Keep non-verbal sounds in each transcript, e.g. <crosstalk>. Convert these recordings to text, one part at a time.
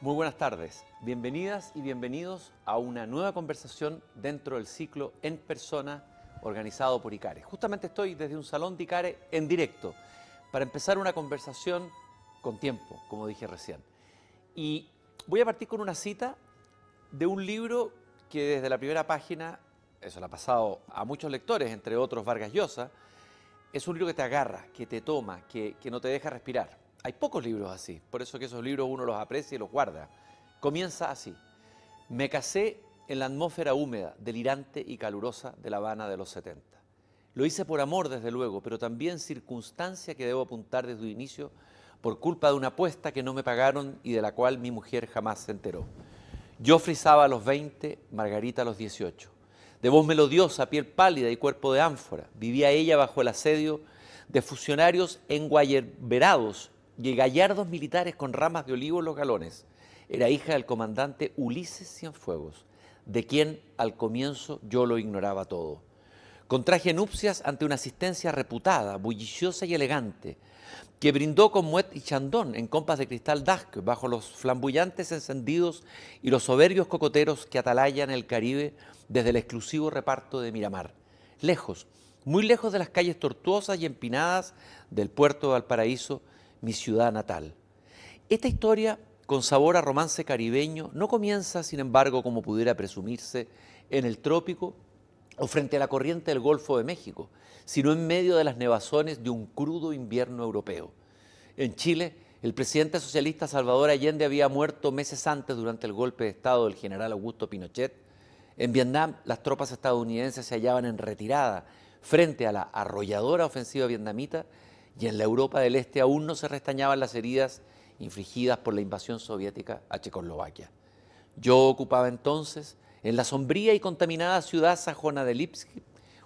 Muy buenas tardes, bienvenidas y bienvenidos a una nueva conversación dentro del ciclo En Persona organizado por ICARE. Justamente estoy desde un salón de ICARE en directo para empezar una conversación con tiempo, como dije recién. Y voy a partir con una cita de un libro que desde la primera página, eso le ha pasado a muchos lectores, entre otros Vargas Llosa, es un libro que te agarra, que te toma, que, no te deja respirar. Hay pocos libros así, por eso que esos libros uno los aprecia y los guarda. Comienza así. Me casé en la atmósfera húmeda, delirante y calurosa de La Habana de los 70. Lo hice por amor, desde luego, pero también circunstancia que debo apuntar desde un inicio por culpa de una apuesta que no me pagaron y de la cual mi mujer jamás se enteró. Yo frisaba a los 20, Margarita a los 18. De voz melodiosa, piel pálida y cuerpo de ánfora, vivía ella bajo el asedio de funcionarios enguayerverados y gallardos militares con ramas de olivo en los galones. Era hija del comandante Ulises Cienfuegos, de quien al comienzo yo lo ignoraba todo. Contraje nupcias ante una asistencia reputada, bulliciosa y elegante, que brindó con Muet y Chandón en compas de cristal Dasque, bajo los flamboyantes encendidos y los soberbios cocoteros que atalayan el Caribe desde el exclusivo reparto de Miramar. Lejos, muy lejos de las calles tortuosas y empinadas del puerto de Valparaíso, mi ciudad natal. Esta historia, con sabor a romance caribeño, no comienza, sin embargo, como pudiera presumirse, en el trópico o frente a la corriente del Golfo de México, sino en medio de las nevazones de un crudo invierno europeo. En Chile, el presidente socialista Salvador Allende había muerto meses antes durante el golpe de Estado del general Augusto Pinochet. En Vietnam, las tropas estadounidenses se hallaban en retirada frente a la arrolladora ofensiva vietnamita y en la Europa del Este aún no se restañaban las heridas infligidas por la invasión soviética a Checoslovaquia. Yo ocupaba entonces en la sombría y contaminada ciudad sajona de Lipski,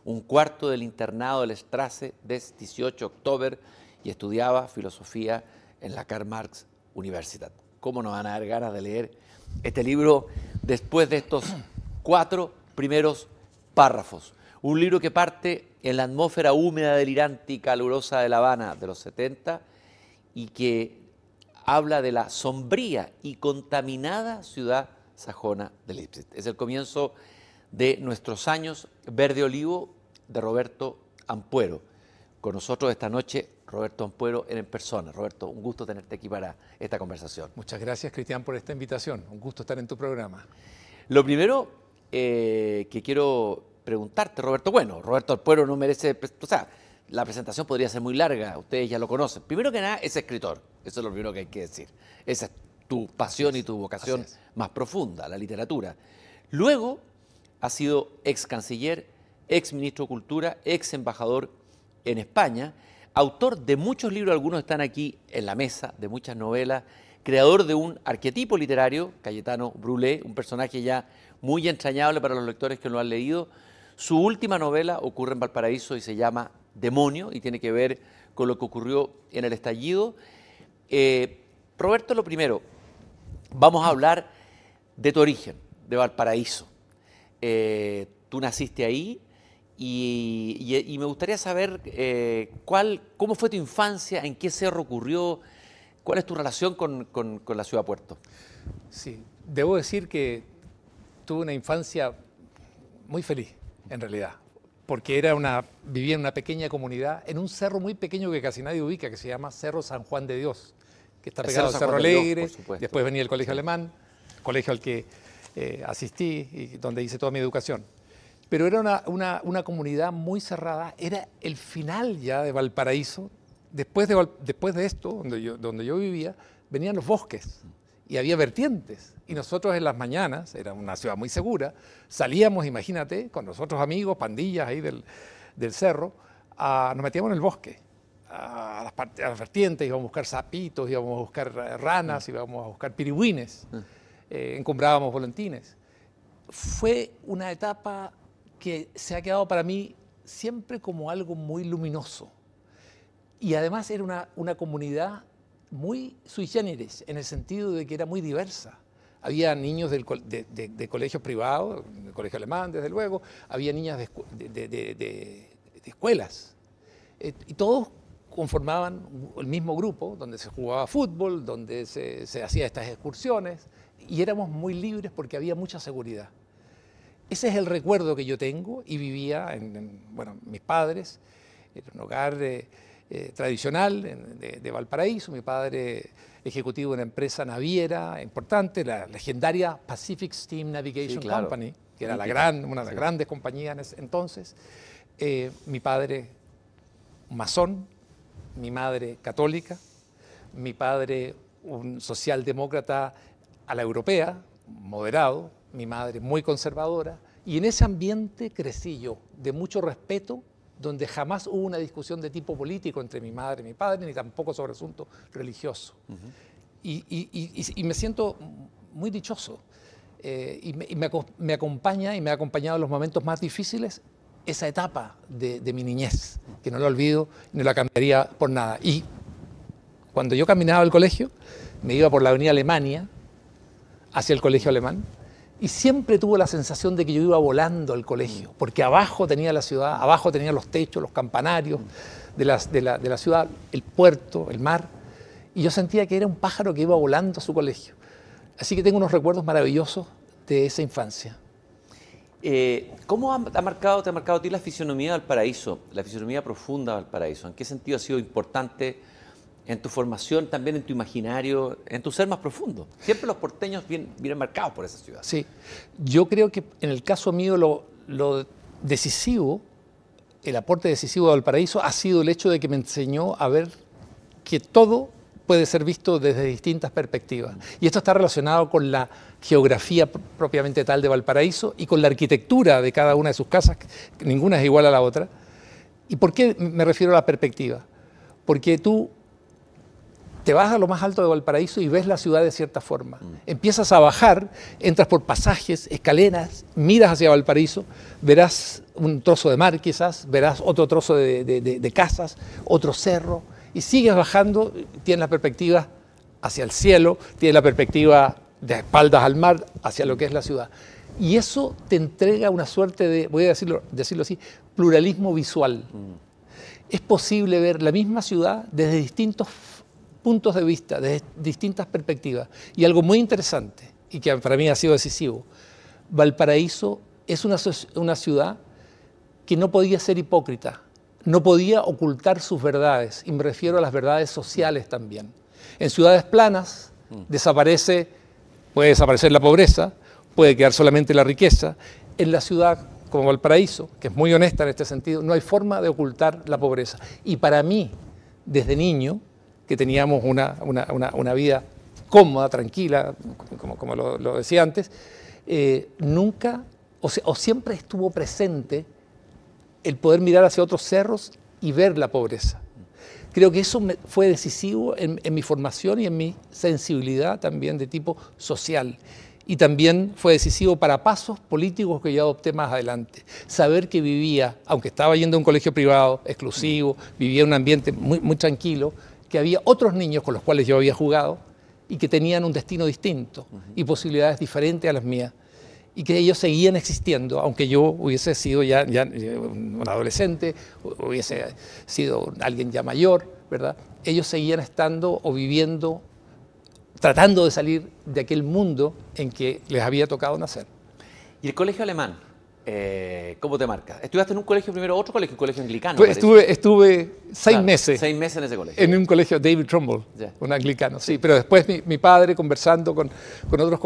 un cuarto del internado del Strasse desde 18 octubre, y estudiaba filosofía en la Karl Marx Universidad. ¿Cómo nos van a dar ganas de leer este libro después de estos <clears throat> cuatro primeros párrafos? Un libro que parte en la atmósfera húmeda, delirante y calurosa de La Habana de los 70 y que habla de la sombría y contaminada ciudad sajona de Leipzig. Es el comienzo de nuestros años Verde Olivo de Roberto Ampuero. Con nosotros esta noche Roberto Ampuero en persona. Roberto, un gusto tenerte aquí para esta conversación. Muchas gracias Cristian por esta invitación. Un gusto estar en tu programa. Lo primero eh, que quiero preguntarte, Roberto, bueno, Roberto Ampuero no merece, pues, o sea, la presentación podría ser muy larga, ustedes ya lo conocen. Primero que nada, es escritor, eso es lo primero que hay que decir. Es tu pasión y tu vocación más profunda, la literatura. Luego ha sido ex canciller, ex ministro de Cultura, ex embajador en España, autor de muchos libros, algunos están aquí en la mesa, de muchas novelas, creador de un arquetipo literario, Cayetano Brulé, un personaje ya muy entrañable para los lectores que lo han leído. Su última novela ocurre en Valparaíso y se llama Demonio y tiene que ver con lo que ocurrió en el estallido. Eh, Roberto, lo primero, Vamos a hablar de tu origen, de Valparaíso. Eh, tú naciste ahí y, me gustaría saber eh, cuál, cómo fue tu infancia, en qué cerro ocurrió, cuál es tu relación con, la ciudad puerto. Sí, debo decir que tuve una infancia muy feliz, en realidad, porque era una, vivía en una pequeña comunidad, en un cerro muy pequeño que casi nadie ubica, que se llama Cerro San Juan de Dios que está pegado al Cerro Alegre, después venía el Colegio Alemán, colegio al que eh, asistí y donde hice toda mi educación. Pero era una, comunidad muy cerrada, era el final ya de Valparaíso. Después de, después de esto, donde yo, donde yo vivía, venían los bosques y había vertientes. Y nosotros en las mañanas, era una ciudad muy segura, salíamos, imagínate, con nosotros amigos, pandillas ahí del, cerro, nos metíamos en el bosque a las, a las, vertientes, íbamos a buscar sapitos, íbamos a buscar eh, ranas, mm. íbamos a buscar pirigüines, mm. eh, encumbrábamos volantines. Fue una etapa que se ha quedado para mí siempre como algo muy luminoso. Y además era una, una comunidad muy sui generis, en el sentido de que era muy diversa. Había niños de, colegios privados, del colegio alemán, desde luego, había niñas de, de escuelas. y todos conformaban el mismo grupo, donde se jugaba fútbol, donde se, se hacían estas excursiones, y éramos muy libres porque había mucha seguridad. Ese es el recuerdo que yo tengo y vivía en, bueno, mis padres, en un hogar eh, eh, tradicional de, Valparaíso, mi padre ejecutivo de una empresa naviera importante, la legendaria Pacific Steam Navigation Company, que era la gran, una de las grandes compañías en ese entonces. Eh, mi padre, masón, mi madre católica, mi padre un socialdemócrata a la europea, moderado, mi madre muy conservadora, y en ese ambiente crecí yo, de mucho respeto, donde jamás hubo una discusión de tipo político entre mi madre y mi padre, ni tampoco sobre asunto religioso. y, me siento muy dichoso. Eh, y me acompaña y me ha acompañado en los momentos más difíciles esa etapa de, mi niñez, que no la olvido, no la cambiaría por nada. Y cuando yo caminaba al colegio, me iba por la avenida Alemania hacia el colegio alemán y siempre tuvo la sensación de que yo iba volando al colegio, porque abajo tenía la ciudad, abajo tenía los techos, los campanarios de, de la ciudad, el puerto, el mar, y yo sentía que era un pájaro que iba volando a su colegio. Así que tengo unos recuerdos maravillosos de esa infancia. Eh, ¿Cómo ha, marcado, te ha marcado a ti la fisionomía del paraíso, la fisionomía profunda del paraíso? ¿En qué sentido ha sido importante en tu formación, también en tu imaginario, en tu ser más profundo? Siempre los porteños vienen, vienen marcados por esa ciudad. Sí, yo creo que en el caso mío lo, lo decisivo, el aporte decisivo del paraíso ha sido el hecho de que me enseñó a ver que todo puede ser visto desde distintas perspectivas. Y esto está relacionado con la geografía propiamente tal de Valparaíso y con la arquitectura de cada una de sus casas, ninguna es igual a la otra. ¿Y por qué me refiero a la perspectiva? Porque tú te vas a lo más alto de Valparaíso y ves la ciudad de cierta forma. Mm. Empiezas a bajar, entras por pasajes, escaleras, miras hacia Valparaíso, verás un trozo de mar quizás, verás otro trozo de, de casas, otro cerro y sigues bajando, tiene la perspectiva hacia el cielo, tiene la perspectiva de espaldas al mar, hacia lo que es la ciudad. Y eso te entrega una suerte de, voy a decirlo, así, pluralismo visual. Mm. Es posible ver la misma ciudad desde distintos puntos de vista, desde distintas perspectivas. Y algo muy interesante, y que para mí ha sido decisivo, Valparaíso es una ciudad que no podía ser hipócrita no podía ocultar sus verdades, y me refiero a las verdades sociales también. En ciudades planas mm. desaparece, puede desaparecer la pobreza, puede quedar solamente la riqueza. En la ciudad como Valparaíso, que es muy honesta en este sentido, no hay forma de ocultar la pobreza. Y para mí, desde niño, que teníamos una, vida cómoda, tranquila, como, como lo, decía antes, eh, nunca o, o siempre estuvo presente el poder mirar hacia otros cerros y ver la pobreza. Creo que eso fue decisivo en, mi formación y en mi sensibilidad también de tipo social. Y también fue decisivo para pasos políticos que yo adopté más adelante. Saber que vivía, aunque estaba yendo a un colegio privado, exclusivo, vivía en un ambiente muy, muy tranquilo, que había otros niños con los cuales yo había jugado y que tenían un destino distinto y posibilidades diferentes a las mías y que ellos seguían existiendo, aunque yo hubiese sido ya, eh, un adolescente, hubiese sido alguien ya mayor, ¿verdad? Ellos seguían estando o viviendo, tratando de salir de aquel mundo en que les había tocado nacer. ¿Y el colegio alemán? Eh, ¿Cómo te marca? Estuviste en un colegio primero, otro colegio, colegio anglicano? estuve, estuve seis meses. Seis meses en ese colegio. En un colegio David Trumbull, un anglicano, sí. Pero después mi, padre, conversando con, otros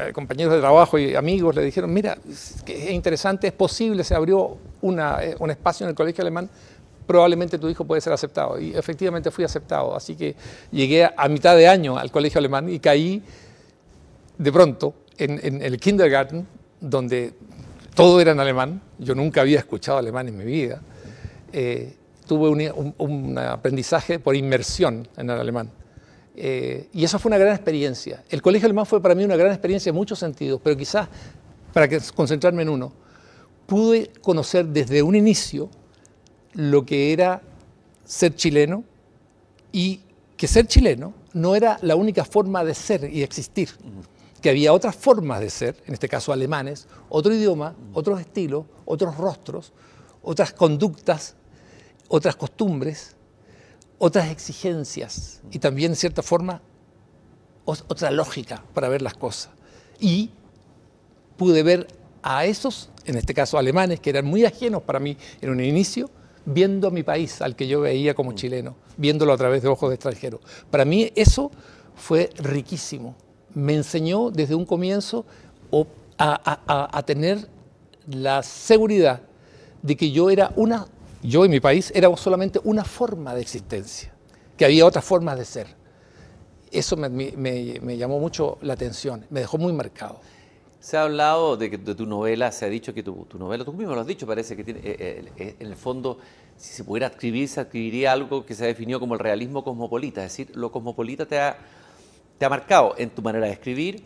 eh, compañeros de trabajo y amigos, le dijeron, mira, es, interesante, es posible, se abrió eh, un espacio en el colegio alemán, probablemente tu hijo puede ser aceptado. Y efectivamente fui aceptado. Así que llegué a, mitad de año al colegio alemán y caí de pronto en, en el kindergarten donde todo era en alemán, yo nunca había escuchado alemán en mi vida. Eh, tuve un, aprendizaje por inmersión en el alemán. Eh, y eso fue una gran experiencia. El colegio alemán fue para mí una gran experiencia en muchos sentidos, pero quizás, para que, concentrarme en uno, pude conocer desde un inicio lo que era ser chileno y que ser chileno no era la única forma de ser y de existir que había otras formas de ser, en este caso alemanes, otro idioma, mm. otros estilos, otros rostros, otras conductas, otras costumbres, otras exigencias y mm. también, cierta forma, otra lógica para ver las cosas. Y pude ver a esos, en este caso alemanes, que eran muy ajenos para mí en un inicio, viendo a mi país, al que yo veía como mm. chileno, viéndolo a través de ojos de Para mí eso fue riquísimo, me enseñó desde un comienzo a, tener la seguridad de que yo era una, yo y mi país éramos solamente una forma de existencia, que había otras formas de ser. Eso me, llamó mucho la atención, me dejó muy marcado. Se ha hablado de, que, tu novela, se ha dicho que tu, novela, tú mismo lo has dicho, parece que tiene, eh, eh, en el fondo, si se pudiera escribir se adquiriría algo que se ha definido como el realismo cosmopolita, es decir, lo cosmopolita te ha te ha marcado en tu manera de escribir,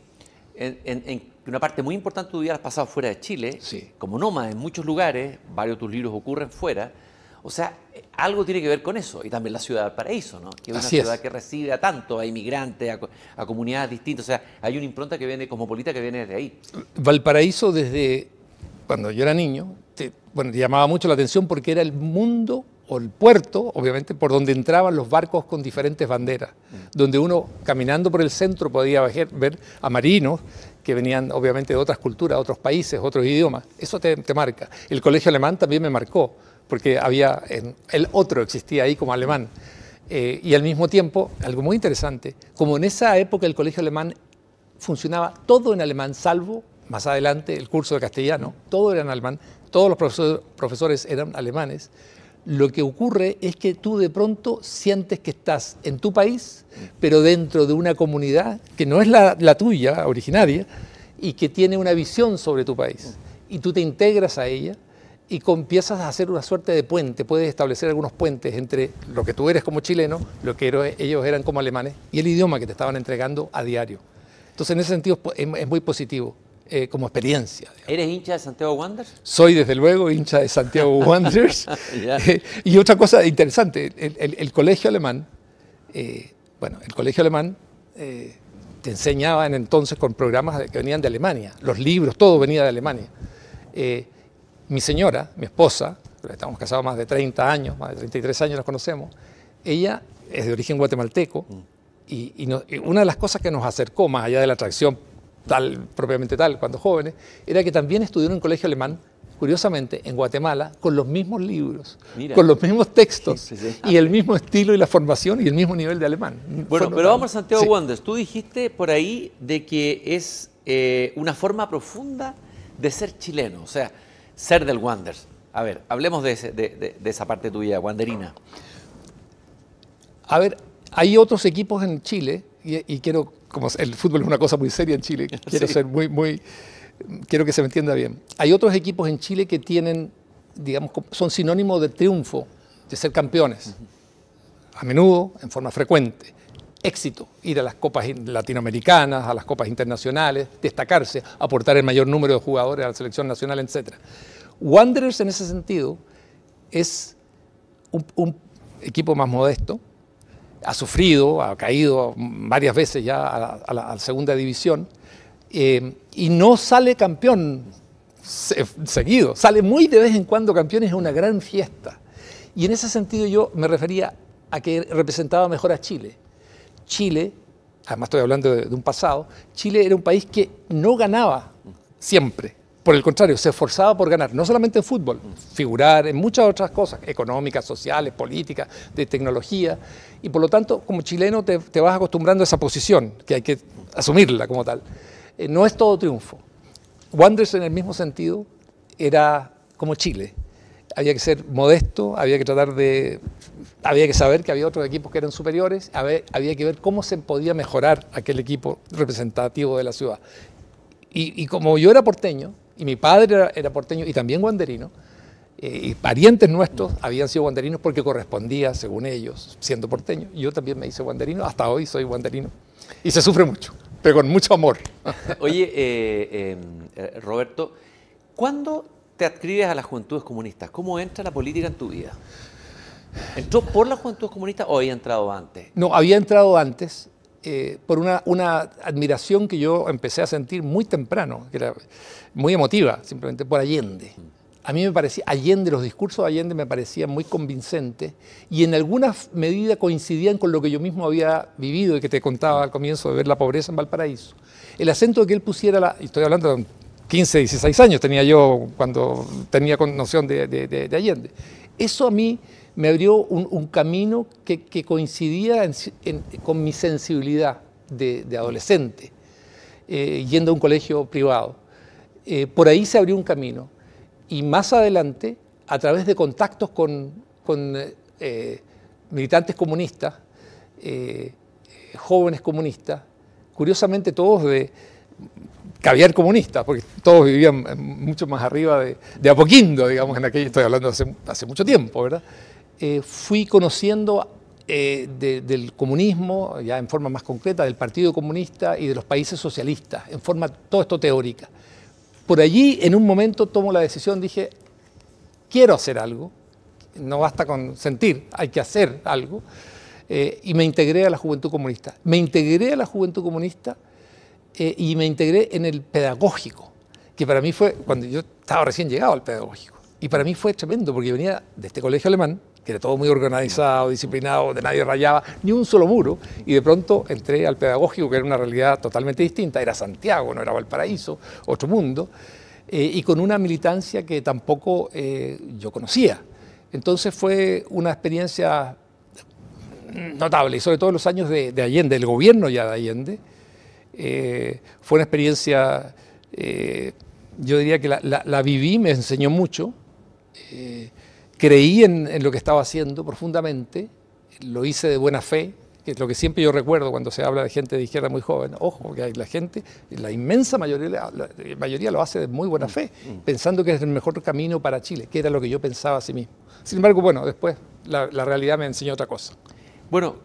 en, una parte muy importante de tu vida has pasado fuera de Chile, como nómada en muchos lugares, varios de tus libros ocurren fuera. O sea, algo tiene que ver con eso. Y también la ciudad de Valparaíso, ¿no? Que es una ciudad que recibe a tanto, a inmigrantes, a, comunidades distintas. O sea, hay una impronta que viene cosmopolita que viene desde ahí. Valparaíso desde cuando yo era niño, bueno, te llamaba mucho la atención porque era el mundo o el puerto, obviamente, por donde entraban los barcos con diferentes banderas, mm. donde uno caminando por el centro podía ver a marinos que venían obviamente de otras culturas, otros países, otros idiomas. Eso te, marca. El colegio alemán también me marcó, porque había el otro existía ahí como alemán. Eh, y al mismo tiempo, algo muy interesante, como en esa época el colegio alemán funcionaba todo en alemán, salvo más adelante el curso de castellano, todo era en alemán, todos los profesores eran alemanes lo que ocurre es que tú de pronto sientes que estás en tu país, pero dentro de una comunidad que no es la, tuya originaria y que tiene una visión sobre tu país. Y tú te integras a ella y empiezas a hacer una suerte de puente, puedes establecer algunos puentes entre lo que tú eres como chileno, lo que ellos eran como alemanes y el idioma que te estaban entregando a diario. Entonces en ese sentido es muy positivo. Eh, como experiencia. ¿Eres hincha de Santiago Wanderers? Soy desde luego hincha de Santiago <laughs> Wanderers. <laughs> <laughs> y otra cosa interesante, el, colegio alemán, eh, bueno, el colegio alemán eh, te enseñaba en entonces con programas que venían de Alemania, los libros, todo venía de Alemania. mi señora, mi esposa, estamos casados más de 30 años, más de 33 años nos conocemos, ella es de origen guatemalteco mm. y, y una de las cosas que nos acercó, más allá de la atracción tal, propiamente tal, cuando jóvenes, era que también estudió en un colegio alemán, curiosamente, en Guatemala, con los mismos libros, con los mismos textos, y el mismo estilo y la formación y el mismo nivel de alemán. Bueno, pero vamos a Santiago Wanderers. Tú dijiste por ahí de que es eh, una forma profunda de ser chileno, o sea, ser del Wanderers. A ver, hablemos de, esa parte de, de esa parte tuya, Wanderina. A ver, hay otros equipos en Chile y, quiero, como el fútbol es una cosa muy seria en Chile, <laughs> quiero ser muy, muy, quiero que se me entienda bien. Hay otros equipos en Chile que tienen, digamos, son sinónimos de triunfo, de ser campeones, a menudo, en forma frecuente. Éxito, ir a las copas latinoamericanas, a las copas internacionales, destacarse, aportar el mayor número de jugadores a la selección nacional, etc. Wanderers en ese sentido es un, un equipo más modesto, ha sufrido, ha caído varias veces ya a la, segunda división, eh, y no sale campeón seguido, sale muy de vez en cuando campeón, es una gran fiesta. Y en ese sentido yo me refería a que representaba mejor a Chile. Chile, además estoy hablando de un pasado, Chile era un país que no ganaba siempre, por el contrario, se esforzaba por ganar, no solamente en fútbol, figurar en muchas otras cosas, económicas, sociales, políticas, de tecnología, y por lo tanto, como chileno te, vas acostumbrando a esa posición, que hay que asumirla como tal. Eh, no es todo triunfo. Wanderers en el mismo sentido era como Chile. Había que ser modesto, había que tratar de... Había que saber que había otros equipos que eran superiores, había, que ver cómo se podía mejorar aquel equipo representativo de la ciudad. y como yo era porteño, y mi padre era, porteño y también guanderino, eh, y parientes nuestros habían sido guanderinos porque correspondía, según ellos, siendo porteño. Yo también me hice guanderino, hasta hoy soy guanderino. Y se sufre mucho, pero con mucho amor. <laughs> Oye, eh, eh, Roberto, ¿cuándo te adscribes a las Juventudes Comunistas? ¿Cómo entra la política en tu vida? ¿Entró por las Juventudes Comunistas o había entrado antes? No, había entrado antes. Eh, por una, admiración que yo empecé a sentir muy temprano, que era muy emotiva, simplemente por Allende. A mí me parecía, Allende, los discursos de Allende me parecían muy convincentes y en alguna medida coincidían con lo que yo mismo había vivido y que te contaba al comienzo de ver la pobreza en Valparaíso. El acento que él pusiera, la, y estoy hablando de 15, 16 años tenía yo cuando tenía noción de Allende. Eso a mí me abrió un, camino que, coincidía con mi sensibilidad de, adolescente, eh, yendo a un colegio privado. Eh, por ahí se abrió un camino. Y más adelante, a través de contactos con, eh, militantes comunistas, jóvenes comunistas, curiosamente todos de caviar comunista, porque todos vivían mucho más arriba de, Apoquindo, digamos, en aquello estoy hablando hace, hace mucho tiempo, ¿verdad? Eh, fui conociendo eh, del comunismo, ya en forma más concreta, del Partido Comunista y de los países socialistas, en forma todo esto teórica. Por allí, en un momento, tomo la decisión, dije, quiero hacer algo, no basta con sentir, hay que hacer algo, eh, y me integré a la Juventud Comunista. Me integré a la Juventud Comunista y me integré en el pedagógico, que para mí fue, cuando yo estaba recién llegado al pedagógico, y para mí fue tremendo, porque venía de este colegio alemán, que era todo muy organizado, disciplinado, de nadie rayaba, ni un solo muro, y de pronto entré al pedagógico, que era una realidad totalmente distinta, era Santiago, no era Valparaíso, otro mundo, eh, y con una militancia que tampoco eh, yo conocía. Entonces fue una experiencia notable, y sobre todo en los años de, Allende, el gobierno ya de Allende, eh, fue una experiencia, yo diría que la, viví, me enseñó mucho creí en, lo que estaba haciendo profundamente, lo hice de buena fe, que es lo que siempre yo recuerdo cuando se habla de gente de izquierda muy joven. Ojo, porque hay la gente, la inmensa mayoría, la mayoría lo hace de muy buena mm, fe, mm. pensando que es el mejor camino para Chile, que era lo que yo pensaba a sí mismo. Sin embargo, bueno, después la, realidad me enseñó otra cosa. Bueno,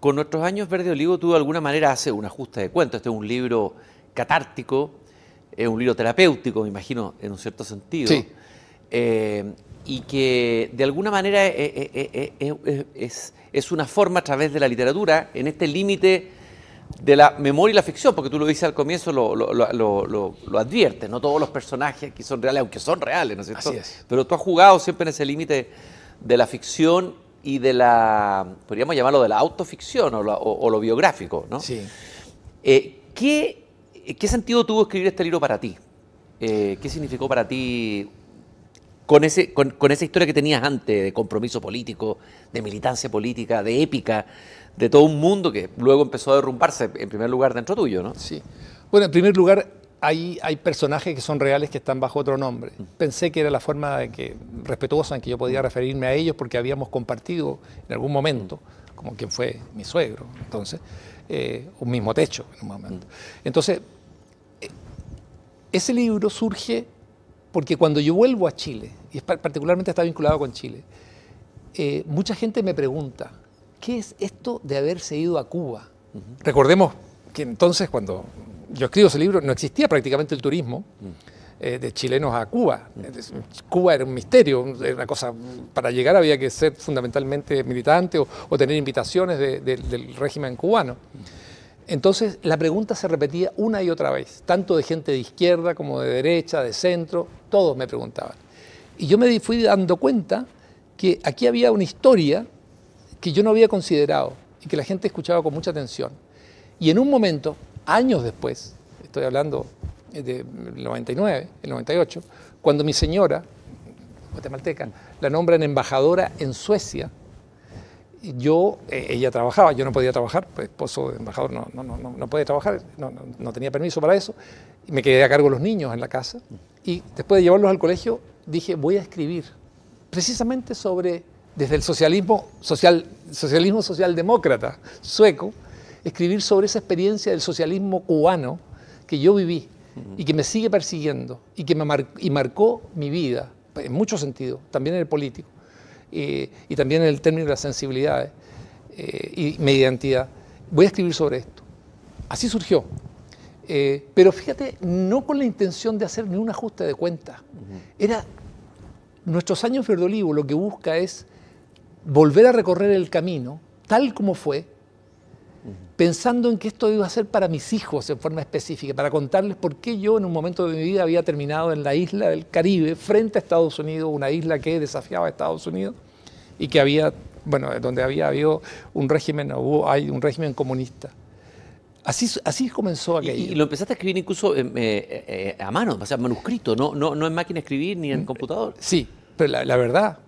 con nuestros años Verde Olivo tú de alguna manera hace un ajuste de cuentas. Este es un libro catártico, es un libro terapéutico, me imagino, en un cierto sentido. Eh, y que de alguna manera eh, eh, eh, es, una forma a través de la literatura, en este límite de la memoria y la ficción, porque tú lo dices al comienzo, lo, adviertes, no todos los personajes que son reales, aunque son reales, ¿no es cierto? Así es. Pero tú has jugado siempre en ese límite de la ficción y de la, podríamos llamarlo de la autoficción o, lo biográfico, ¿no? Sí. ¿qué, sentido tuvo escribir este libro para ti? ¿Qué significó para ti con, ese, con, esa historia que tenías antes de compromiso político, de militancia política, de épica, de todo un mundo que luego empezó a derrumbarse, en primer lugar, dentro tuyo, ¿no? Sí. Bueno, en primer lugar, hay, hay personajes que son reales que están bajo otro nombre. Mm. Pensé que era la forma de que, respetuosa en que yo podía mm. referirme a ellos porque habíamos compartido en algún momento, mm. como quien fue mi suegro, entonces, eh, un mismo techo en un momento. Entonces, eh, ese libro surge porque cuando yo vuelvo a Chile, y particularmente está vinculado con Chile, eh, mucha gente me pregunta, ¿qué es esto de haberse ido a Cuba? Recordemos que entonces cuando yo escribo ese libro no existía prácticamente el turismo. Mm. Eh, de chilenos a Cuba. Mm. Cuba era un misterio, era una cosa, para llegar había que ser fundamentalmente militante o, tener invitaciones del régimen cubano. Mm. Entonces la pregunta se repetía una y otra vez, tanto de gente de izquierda como de derecha, de centro, todos me preguntaban. Y yo me fui dando cuenta que aquí había una historia que yo no había considerado y que la gente escuchaba con mucha atención. Y en un momento, años después, estoy hablando del 99, el 98, cuando mi señora, guatemalteca, la nombran embajadora en Suecia, yo, eh, ella trabajaba, yo no podía trabajar, pues esposo pues, embajador no, no, no, podía trabajar, no, tenía permiso para eso, y me quedé a cargo de los niños en la casa, y después de llevarlos al colegio dije, voy a escribir precisamente sobre, desde el socialismo, social, socialismo socialdemócrata sueco, escribir sobre esa experiencia del socialismo cubano que yo viví y que me sigue persiguiendo y que me y marcó mi vida, en muchos sentidos, también en el político y también en el término de las sensibilidades eh, y mi identidad. Voy a escribir sobre esto. Así surgió. Eh, pero fíjate, no con la intención de hacer ni un ajuste de cuentas Era nuestros años Verde lo que busca es volver a recorrer el camino tal como fue, pensando en que esto iba a ser para mis hijos en forma específica, para contarles por qué yo en un momento de mi vida había terminado en la isla del Caribe, frente a Estados Unidos, una isla que desafiaba a Estados Unidos, y que había, bueno, donde había habido un régimen, hubo, hay un régimen comunista. Así, así comenzó aquello. Y, lo empezaste a escribir incluso em, eh, eh, a mano, o sea, manuscrito, no, no, no en máquina de escribir ni en mm, computador. Sí, pero la, verdad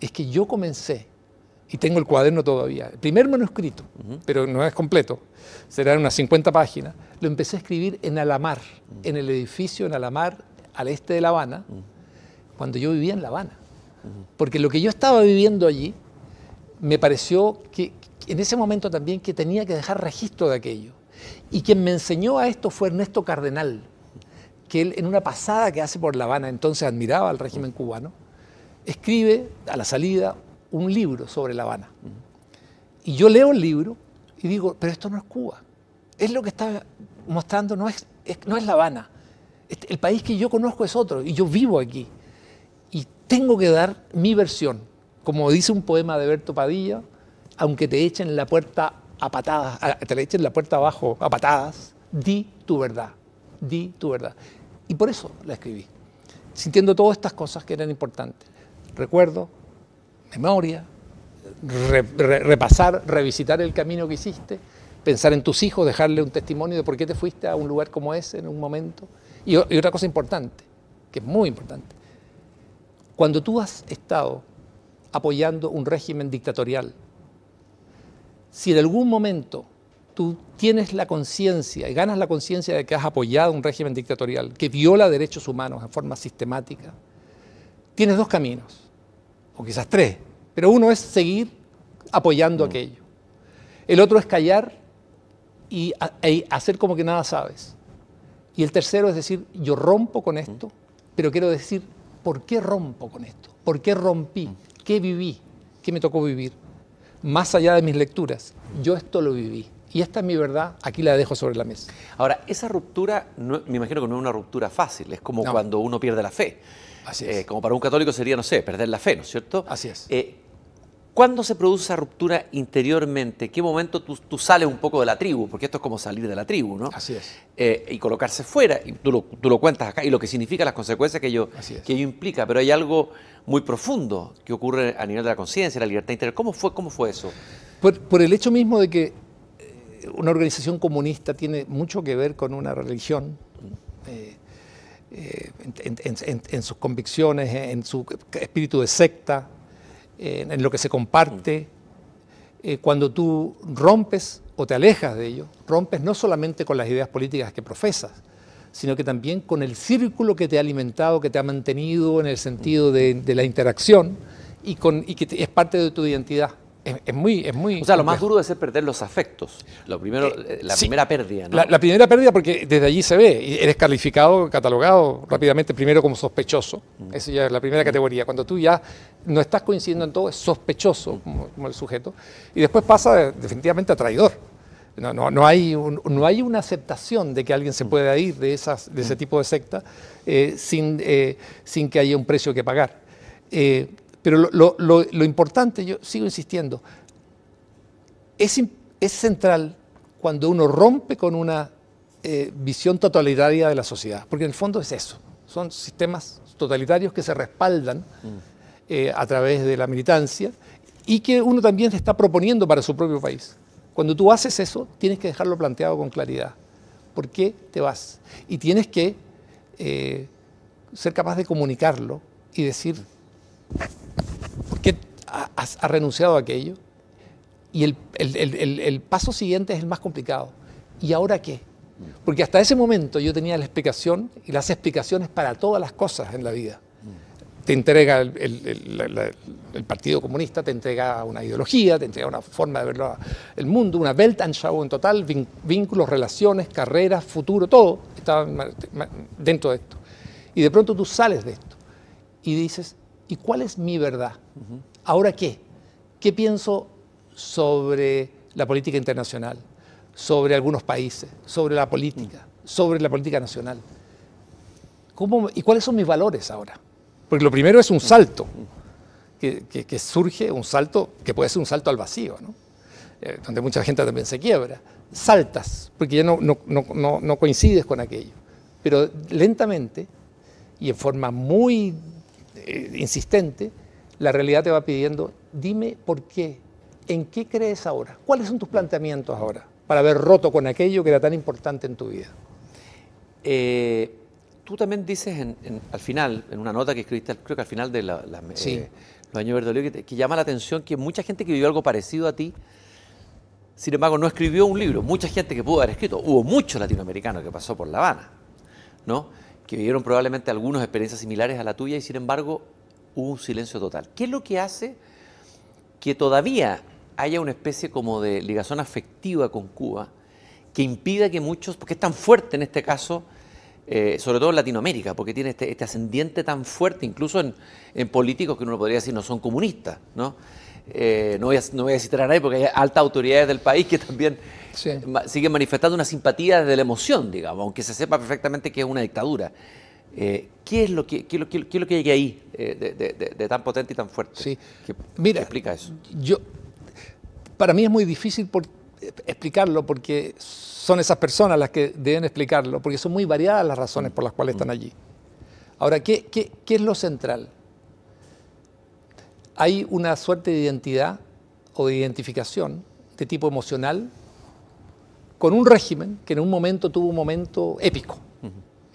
es que yo comencé, y tengo el cuaderno todavía, el primer manuscrito, pero no es completo, serán unas 50 páginas, lo empecé a escribir en Alamar, mm. en el edificio en Alamar, al este de La Habana, mm. cuando yo vivía en La Habana porque lo que yo estaba viviendo allí me pareció que en ese momento también que tenía que dejar registro de aquello. Y quien me enseñó a esto fue Ernesto Cardenal, que él en una pasada que hace por La Habana, entonces admiraba al régimen cubano, escribe a la salida un libro sobre La Habana. Y yo leo el libro y digo, pero esto no es Cuba. Es lo que está mostrando, no es, no es La Habana. Este, el país que yo conozco es otro y yo vivo aquí tengo que dar mi versión. Como dice un poema de Berto Padilla, aunque te echen la puerta a patadas, te echen la puerta abajo a patadas, di tu verdad, di tu verdad. Y por eso la escribí, sintiendo todas estas cosas que eran importantes. Recuerdo, memoria, repasar, revisitar el camino que hiciste, pensar en tus hijos, dejarle un testimonio de por qué te fuiste a un lugar como ese en un momento. y otra cosa importante, que es muy importante, cuando tú has estado apoyando un régimen dictatorial, si en algún momento tú tienes la conciencia y ganas la conciencia de que has apoyado un régimen dictatorial que viola derechos humanos en forma sistemática, tienes dos caminos, o quizás tres, pero uno es seguir apoyando mm. aquello. El otro es callar y, e hacer como que nada sabes. Y el tercero es decir, yo rompo con mm. esto, pero quiero decir ¿por qué rompo con esto? ¿Por qué rompí? Mm. ¿Qué viví? ¿Qué me tocó vivir? Más allá de mis lecturas, yo esto lo viví. Y esta es mi verdad, aquí la dejo sobre la mesa. Ahora, esa ruptura, me imagino que no es una ruptura fácil, es como cuando uno pierde la fe. Así eh, es. como para un católico sería, no sé, perder la fe, ¿no es cierto? Así es. Eh, ¿Cuándo se produce esa ruptura interiormente? qué momento tú, sales un poco de la tribu? Porque esto es como salir de la tribu, ¿no? Así es. Eh, y colocarse fuera, y tú lo, cuentas acá, y lo que significa las consecuencias que ello, que implica. Pero hay algo muy profundo que ocurre a nivel de la conciencia, la libertad interior. ¿Cómo fue, cómo fue eso? Por, el hecho mismo de que eh, una organización comunista tiene mucho que ver con una religión. Eh, en, en, sus convicciones, en su espíritu de secta, en lo que se comparte. Eh, cuando tú rompes o te alejas de ello, rompes no solamente con las ideas políticas que profesas, sino que también con el círculo que te ha alimentado, que te ha mantenido en el sentido de, la interacción y, que es parte de tu identidad es, muy, es muy. O sea, lo más duro es perder los afectos. Lo primero, eh, eh, la primera pérdida, La, primera pérdida, porque desde allí se ve. Eres calificado, catalogado rápidamente, primero como sospechoso. Mm. Esa ya es la primera mm. categoría. Cuando tú ya no estás coincidiendo en todo, es sospechoso mm. como, el sujeto. Y después pasa definitivamente a traidor. No, hay no hay una aceptación de que alguien se pueda ir de, esas, de ese tipo de secta eh, sin, sin que haya un precio que pagar. Pero lo, importante, yo sigo insistiendo, es, central cuando uno rompe con una eh, visión totalitaria de la sociedad, porque en el fondo es eso, son sistemas totalitarios que se respaldan mm. eh, a través de la militancia y que uno también se está proponiendo para su propio país. Cuando tú haces eso, tienes que dejarlo planteado con claridad. ¿Por qué te vas? Y tienes que eh, ser capaz de comunicarlo y decir, ha, renunciado a aquello. Y el, paso siguiente es el más complicado. ¿Y ahora qué? Porque hasta ese momento yo tenía la explicación y las explicaciones para todas las cosas en la vida. Te entrega el, Partido Comunista, te entrega una ideología, te entrega una forma de ver el mundo, una Weltanschauung en total, vínculos, relaciones, carreras, futuro, todo estaba dentro de esto. Y de pronto tú sales de esto y dices, ¿y cuál es mi verdad? ¿Ahora qué? ¿Qué pienso sobre la política internacional, sobre algunos países, sobre la política, sobre la política nacional? ¿Y cuáles son mis valores ahora? Porque lo primero es un salto, que, surge un salto, que puede ser un salto al vacío, eh, donde mucha gente también se quiebra. Saltas, porque ya no, coincides con aquello. Pero lentamente y en forma muy eh, insistente, la realidad te va pidiendo, dime por qué, en qué crees ahora, cuáles son tus planteamientos ahora para haber roto con aquello que era tan importante en tu vida. Eh, tú también dices al final, en una nota que escribiste, creo que al final de eh, los años de que, que, llama la atención que mucha gente que vivió algo parecido a ti, sin embargo, no escribió un libro. Mucha gente que pudo haber escrito. Hubo muchos latinoamericanos que pasó por La Habana, ¿no? que vivieron probablemente algunas experiencias similares a la tuya y sin embargo un silencio total. ¿Qué es lo que hace que todavía haya una especie como de ligazón afectiva con Cuba que impida que muchos, porque es tan fuerte en este caso, eh, sobre todo en Latinoamérica, porque tiene este, este ascendiente tan fuerte, incluso en, políticos que uno podría decir no son comunistas, ¿no? Eh, no, voy a, citar a nadie porque hay altas autoridades del país que también siguen manifestando una simpatía desde la emoción, digamos, aunque se sepa perfectamente que es una dictadura. Eh, ¿Qué es lo que, qué, lo que ahí eh, de, tan potente y tan fuerte? Sí. Mira, explica eso? Yo, para mí es muy difícil eh, explicarlo porque son esas personas las que deben explicarlo, porque son muy variadas las razones por las cuales están allí. Ahora, ¿qué, es lo central? Hay una suerte de identidad o de identificación de tipo emocional con un régimen que en un momento tuvo un momento épico,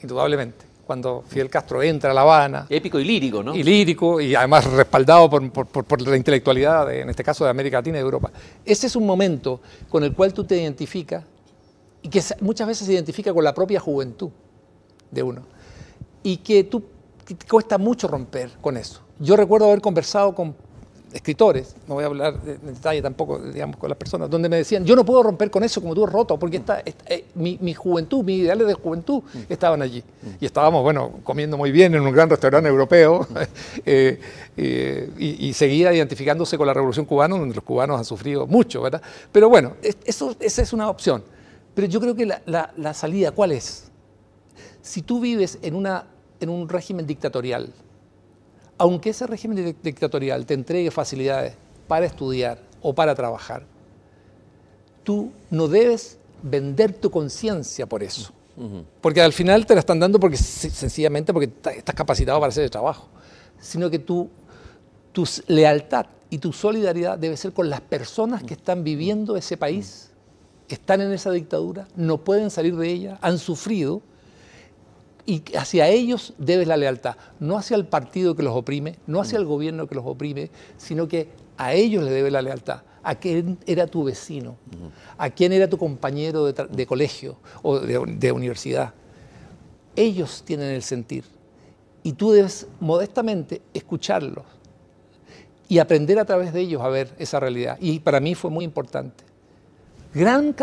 indudablemente cuando Fidel Castro entra a La Habana. Épico y lírico, ¿no? Y lírico, y además respaldado por, la intelectualidad, en este caso de América Latina y de Europa. Ese es un momento con el cual tú te identificas y que muchas veces se identifica con la propia juventud de uno. Y que tú cuesta mucho romper con eso. Yo recuerdo haber conversado con escritores, no voy a hablar en detalle tampoco, digamos, con las personas, donde me decían, yo no puedo romper con eso como tú has roto, porque está, eh, mi, juventud, mis ideales de juventud mm. estaban allí. Mm. Y estábamos, bueno, comiendo muy bien en un gran restaurante europeo mm. <laughs> eh, eh, y, seguía identificándose con la Revolución Cubana, donde los cubanos han sufrido mucho, ¿verdad? Pero bueno, eso, esa es una opción. Pero yo creo que la, la salida, ¿cuál es? Si tú vives en, una, en un régimen dictatorial, aunque ese régimen dictatorial te entregue facilidades para estudiar o para trabajar, tú no debes vender tu conciencia por eso. Porque al final te la están dando porque sencillamente porque estás capacitado para hacer el trabajo, sino que tu, tu lealtad y tu solidaridad debe ser con las personas que están viviendo ese país, están en esa dictadura, no pueden salir de ella, han sufrido y hacia ellos debes la lealtad, no hacia el partido que los oprime, no hacia el gobierno que los oprime, sino que a ellos le debes la lealtad. ¿A quién era tu vecino? ¿A quién era tu compañero de, colegio o de, universidad? Ellos tienen el sentir y tú debes modestamente escucharlos y aprender a través de ellos a ver esa realidad. Y para mí fue muy importante. Gran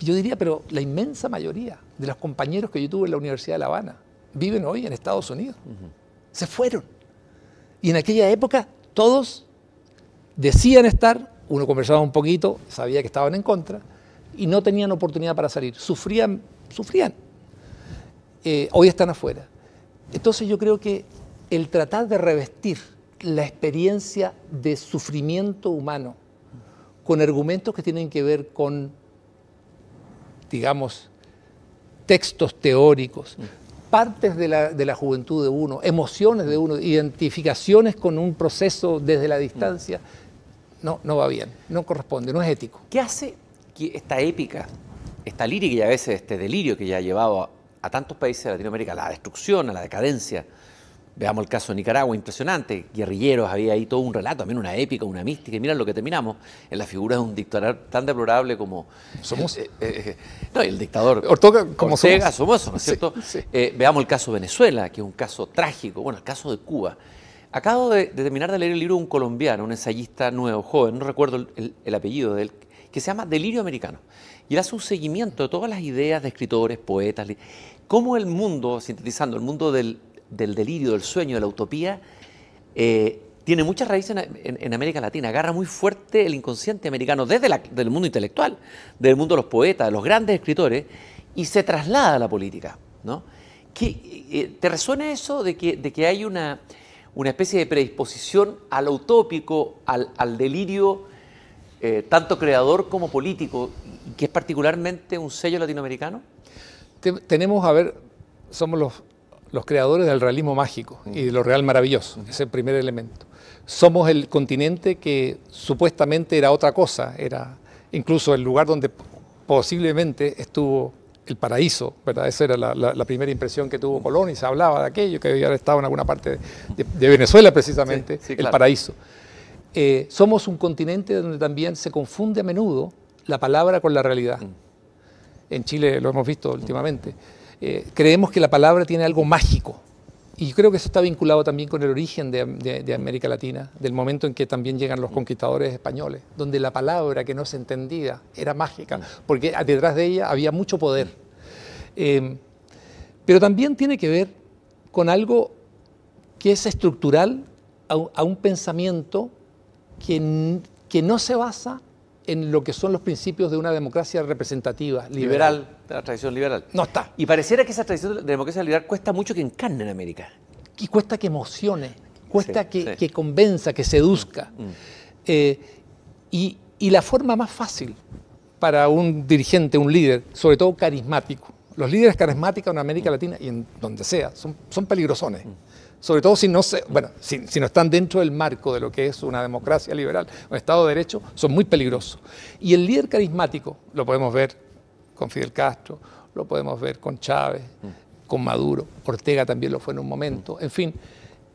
yo diría, pero la inmensa mayoría de los compañeros que yo tuve en la Universidad de La Habana viven hoy en Estados Unidos. Se fueron. Y en aquella época todos decían estar, uno conversaba un poquito, sabía que estaban en contra, y no tenían oportunidad para salir. Sufrían, sufrían. Eh, hoy están afuera. Entonces yo creo que el tratar de revestir la experiencia de sufrimiento humano con argumentos que tienen que ver con, digamos, textos teóricos, mm partes de la, de la, juventud de uno, emociones de uno, identificaciones con un proceso desde la distancia, no, no va bien, no corresponde, no es ético. ¿Qué hace que esta épica, esta lírica y a veces este delirio que ya ha llevado a, a tantos países de Latinoamérica, a la destrucción, a la decadencia, Veamos el caso de Nicaragua, impresionante, guerrilleros, había ahí todo un relato, también una épica, una mística, y miren lo que terminamos en la figura de un dictador tan deplorable como... Somos. Eh, eh, eh, no, el dictador Ortega, como Ortega ¿no es cierto? veamos el caso de Venezuela, que es un caso trágico, bueno, el caso de Cuba. Acabo de, terminar de leer el libro de un colombiano, un ensayista nuevo, joven, no recuerdo el, apellido de él, que se llama Delirio Americano. Y era su seguimiento de todas las ideas de escritores, poetas, cómo el mundo, sintetizando, el mundo del del delirio, del sueño, de la utopía, eh, tiene muchas raíces en, América Latina, agarra muy fuerte el inconsciente americano desde el mundo intelectual, del mundo de los poetas, de los grandes escritores, y se traslada a la política. ¿no? Eh, ¿Te resuena eso de que, hay una, una, especie de predisposición Al utópico, al, delirio, eh, tanto creador como político, que es particularmente un sello latinoamericano? tenemos, a ver, somos los los creadores del realismo mágico y de lo real maravilloso, ese es el primer elemento. Somos el continente que supuestamente era otra cosa, era incluso el lugar donde posiblemente estuvo el paraíso, ¿verdad? Esa era la, primera impresión que tuvo Colón y se hablaba de aquello, que había estado en alguna parte de, Venezuela precisamente, el paraíso. Eh, somos un continente donde también se confunde a menudo la palabra con la realidad. Mm. En Chile lo hemos visto últimamente. Eh, creemos que la palabra tiene algo mágico. Y creo que eso está vinculado también con el origen de, América Latina, del momento en que también llegan los conquistadores españoles, donde la palabra que no se entendía era mágica, porque detrás de ella había mucho poder. Em, pero también tiene que ver con algo que es estructural a, un pensamiento que, que no se basa en lo que son los principios de una democracia representativa, liberal. de la tradición liberal. No está. Y pareciera que esa tradición de democracia liberal cuesta mucho que encarne en América. Y cuesta que emocione, cuesta que, convenza, que seduzca. Mm, mm. Eh, y, la forma más fácil para un dirigente, un líder, sobre todo carismático, los líderes carismáticos en América mm. Latina y en donde sea, son, son peligrosones sobre todo si no, bueno, si, no están dentro del marco de lo que es una democracia liberal, un Estado de Derecho, son muy peligrosos. Y el líder carismático, lo podemos ver con Fidel Castro, lo podemos ver con Chávez, mm. con Maduro, Ortega también lo fue en un momento, en fin,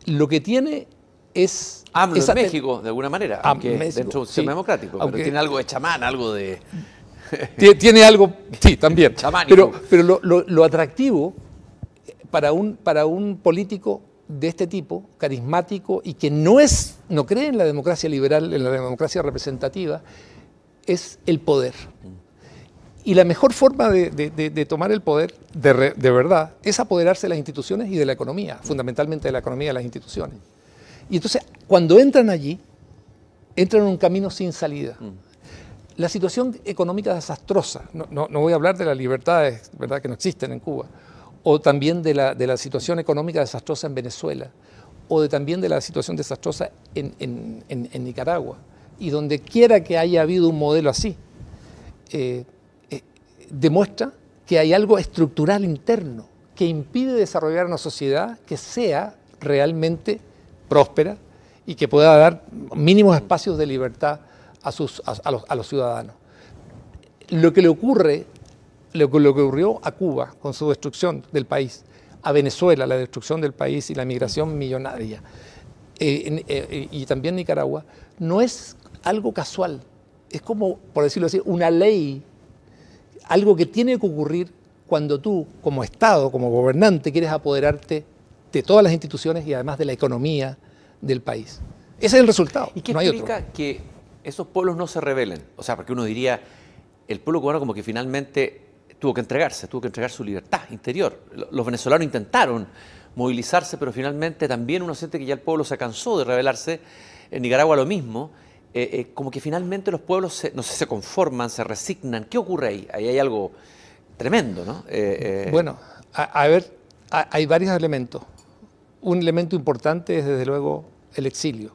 lo que tiene es... AMLO México, de alguna manera, ah, dentro de un sistema democrático, aunque, pero tiene algo de chamán, algo de... <laughs> tiene, algo, sí, también. <laughs> Pero, lo, atractivo para un político de este tipo, carismático y que no es, no cree en la democracia liberal, en la democracia representativa, es el poder. Y la mejor forma de, tomar el poder de, verdad es apoderarse de las instituciones y de la economía, fundamentalmente de la economía de las instituciones. Y entonces, cuando entran allí, entran en un camino sin salida. Mm. La situación económica desastrosa, no, no voy a hablar de las libertades ¿verdad? que no existen en Cuba, o también de la, de la situación económica desastrosa en Venezuela, o de, también de la situación desastrosa en, Nicaragua. Y donde quiera que haya habido un modelo así, eh, eh, demuestra que hay algo estructural interno que impide desarrollar una sociedad que sea realmente próspera y que pueda dar mínimos espacios de libertad a, sus, los, a los ciudadanos. Lo que le ocurre lo que, ocurrió a Cuba con su destrucción del país, a Venezuela, la destrucción del país y la migración millonaria, eh, eh, eh, y también Nicaragua, no es algo casual, es como, por decirlo así, una ley, algo que tiene que ocurrir cuando tú, como Estado, como gobernante, quieres apoderarte de todas las instituciones y además de la economía del país. Ese es el resultado. ¿Y qué significa que esos pueblos no se rebelen? O sea, porque uno diría, el pueblo cubano como que finalmente tuvo que entregarse, tuvo que entregar su libertad interior. Los venezolanos intentaron movilizarse, pero finalmente también uno siente que ya el pueblo se cansó de rebelarse. En Nicaragua lo mismo. Eh, eh, como que finalmente los pueblos se, no se conforman, se resignan. ¿Qué ocurre ahí? Ahí hay algo tremendo, ¿no? Eh, bueno, a, ver, hay varios elementos. Un elemento importante es, desde luego, el exilio,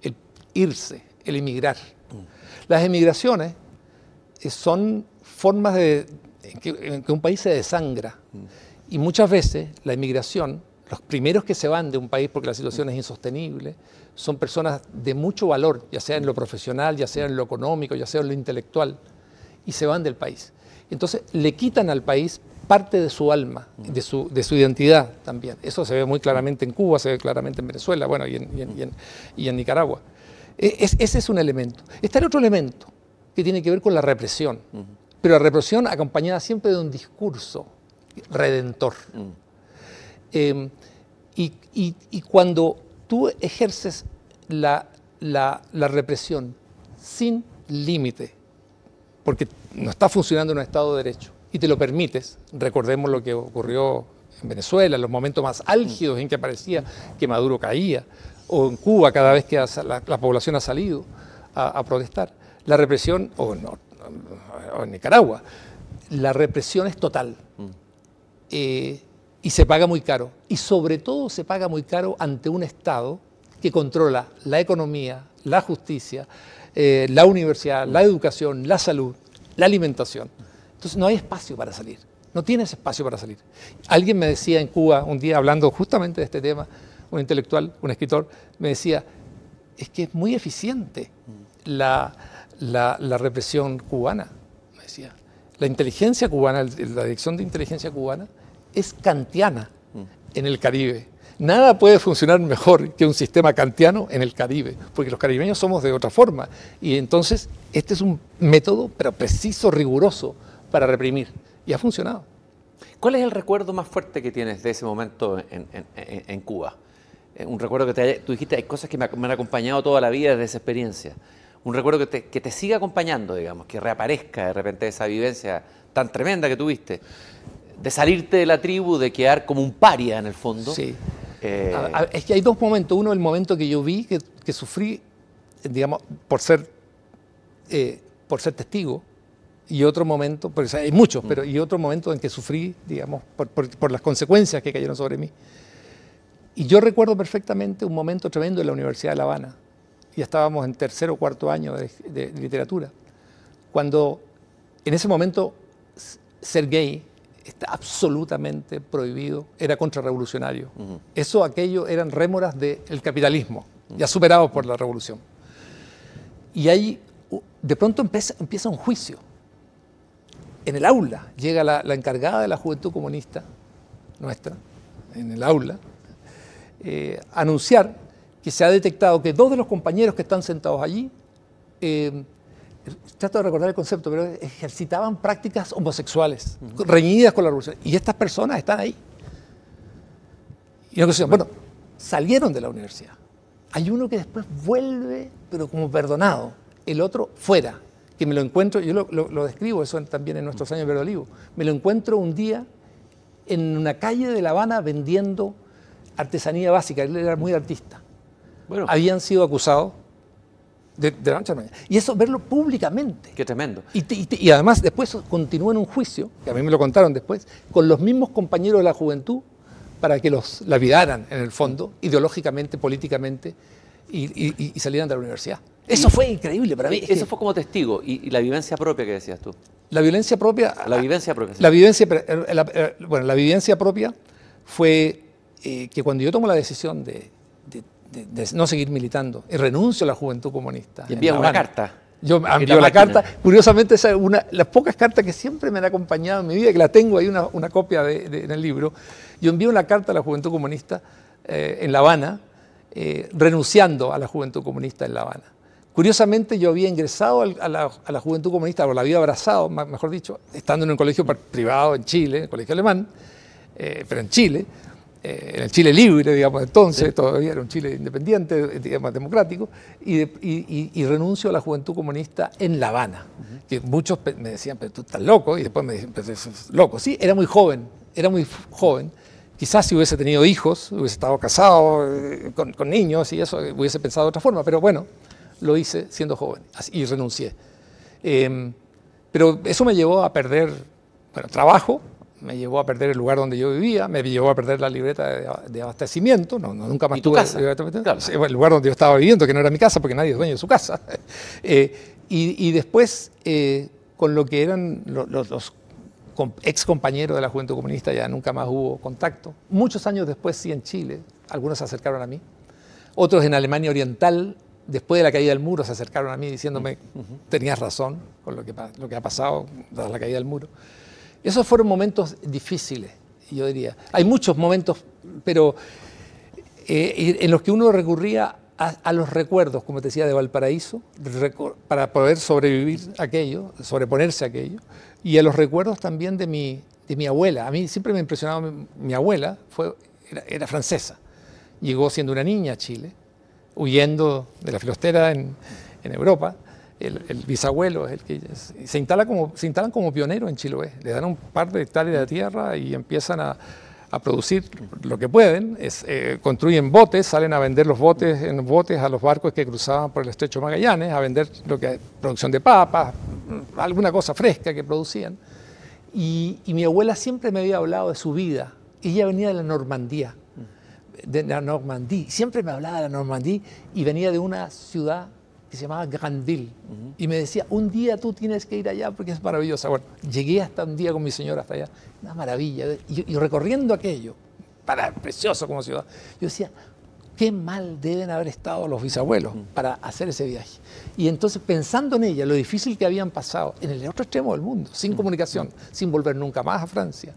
el irse, el emigrar. Mm. Las emigraciones son formas de, en que, un país se desangra. Mm. Y muchas veces la inmigración, los primeros que se van de un país porque la situación es insostenible, son personas de mucho valor, ya sea en lo mm. profesional, ya sea en lo económico, ya sea en lo intelectual, y se van del país. Entonces le quitan al país parte de su alma, mm. de su, de su identidad también. Eso se ve muy claramente en Cuba, se ve claramente en Venezuela, bueno, y en, Nicaragua. E, ese es un elemento. Está el otro elemento, que tiene que ver con la represión. Pero la represión acompañada siempre de un discurso redentor. Mm. Em, y, cuando tú ejerces la, represión sin límite, porque no está funcionando en un Estado de Derecho, y te lo permites, recordemos lo que ocurrió en Venezuela, en los momentos más álgidos en que parecía que Maduro caía, o en Cuba cada vez que la, población ha salido a, a, protestar. La represión, o no, en Nicaragua, la represión es total. Mm. Eh, y se paga muy caro. Y sobre todo se paga muy caro ante un Estado que controla la economía, la justicia, eh, la universidad, la mm. educación, la salud, la alimentación. Entonces no hay espacio para salir, no tienes espacio para salir. Alguien me decía en Cuba, un día hablando justamente de este tema, un intelectual, un escritor, me decía, es que es muy eficiente mm. la, la, represión cubana, me decía. La inteligencia cubana, la dirección de inteligencia cubana, es kantiana mm. en el Caribe. Nada puede funcionar mejor que un sistema kantiano en el Caribe, porque los caribeños somos de otra forma. Y entonces, este es un método, pero preciso, riguroso, para reprimir. Y ha funcionado. ¿Cuál es el recuerdo más fuerte que tienes de ese momento en, Cuba? Eh, un recuerdo que te tú dijiste, hay cosas que me, me han acompañado toda la vida desde esa experiencia un recuerdo que te, que te siga acompañando, digamos, que reaparezca de repente esa vivencia tan tremenda que tuviste, de salirte de la tribu, de quedar como un paria en el fondo. Sí. Eh, es que hay dos momentos. Uno, el momento que yo vi, que, sufrí, digamos, por ser, eh, por ser testigo, y otro momento, porque hay muchos, mm. pero y otro momento en que sufrí, digamos, por las consecuencias que cayeron sobre mí. Y yo recuerdo perfectamente un momento tremendo en la Universidad de La Habana, ya estábamos en tercer o cuarto año de, literatura, cuando en ese momento ser gay está absolutamente prohibido, era contrarrevolucionario. Eso, aquello eran rémoras del capitalismo, ya superados por la revolución. Y ahí, de pronto empieza, empieza un juicio. En el aula llega la, encargada de la juventud comunista nuestra, en el aula, eh, a anunciar que se ha detectado que dos de los compañeros que están sentados allí, eh, trato de recordar el concepto, pero ejercitaban prácticas homosexuales, reñidas con la revolución. Y estas personas están ahí. Y bueno, salieron de la universidad. Hay uno que después vuelve, pero como perdonado. El otro fuera, que me lo encuentro, yo lo, describo eso también en nuestros años de Verde Me lo encuentro un día en una calle de La Habana vendiendo artesanía básica, él era muy artista habían sido acusados de, la Y eso, verlo públicamente. Qué tremendo. Y, además, después continúa en un juicio, que a mí me lo contaron después, con los mismos compañeros de la juventud para que los lapidaran, en el fondo, ideológicamente, políticamente, y, salieran de la universidad. Eso fue increíble para mí. Eso fue como testigo. Y, la vivencia propia que decías tú? La vivencia propia. La vivencia propia. La vivencia, eh, eh, bueno, la vivencia propia fue eh, que cuando yo tomo la decisión de de, no seguir militando y renuncio a la juventud comunista. Y envía una carta. Yo envío la carta, curiosamente esa es una las pocas cartas que siempre me han acompañado en mi vida, que la tengo ahí una, copia de, en el libro. Yo envío una carta a la Juventud Comunista eh, en La Habana, eh, renunciando a la Juventud Comunista en La Habana. Curiosamente yo había ingresado a, la, Juventud Comunista, o la había abrazado, mejor dicho, estando en un colegio privado en Chile, en colegio alemán, eh, pero en Chile, eh, en el Chile libre, digamos, entonces, todavía era un Chile independiente, digamos, democrático, y, renuncio a la juventud comunista en La Habana. que muchos me decían, pero tú estás loco, y después me decían, pero es loco. Sí, era muy joven, era muy joven. Quizás si hubiese tenido hijos, hubiese estado casado eh, con, niños y eso, hubiese pensado de otra forma, pero bueno, lo hice siendo joven y renuncié. Em, pero eso me llevó a perder, bueno, trabajo, me llevó a perder el lugar donde yo vivía, me llevó a perder la libreta de, abastecimiento, no, nunca más tuve el lugar donde yo estaba viviendo, que no era mi casa, porque nadie es dueño de su casa. <laughs> Eh, y, después, eh, con lo que eran los, los, ex compañeros de la Juventud Comunista, ya nunca más hubo contacto. Muchos años después, sí, en Chile, algunos se acercaron a mí, otros en Alemania Oriental, después de la caída del muro, se acercaron a mí diciéndome, tenías razón con lo que ha pasado tras la caída del muro. Esos fueron momentos difíciles, yo diría. Hay muchos momentos, pero eh, en los que uno recurría a, los recuerdos, como te decía, de Valparaíso, para poder sobrevivir aquello, sobreponerse a aquello, y a los recuerdos también de mi, abuela. A mí siempre me impresionaba mi, abuela, fue, era, francesa, llegó siendo una niña a Chile, huyendo de la filostera en, en Europa el, bisabuelo es el que se, instala como, se instalan como pioneros en Chiloé. Le dan un par de hectáreas de tierra y empiezan a, producir lo que pueden, eh, construyen botes, salen a vender los botes en botes a los barcos que cruzaban por el estrecho Magallanes, a vender lo que producción de papas, mm, alguna cosa fresca que producían. Y, y, mi abuela siempre me había hablado de su vida. Ella venía de la Normandía, de la Normandía. Siempre me hablaba de la Normandía y venía de una ciudad que se llamaba Grandil. Y me decía, un día tú tienes que ir allá porque es maravillosa. Bueno, llegué hasta un día con mi señora hasta allá, una maravilla. Y, recorriendo aquello, para precioso como ciudad, yo decía, qué mal deben haber estado los bisabuelos para hacer ese viaje. Y entonces, pensando en ella, lo difícil que habían pasado en el otro extremo del mundo, sin comunicación, sin volver nunca más a Francia,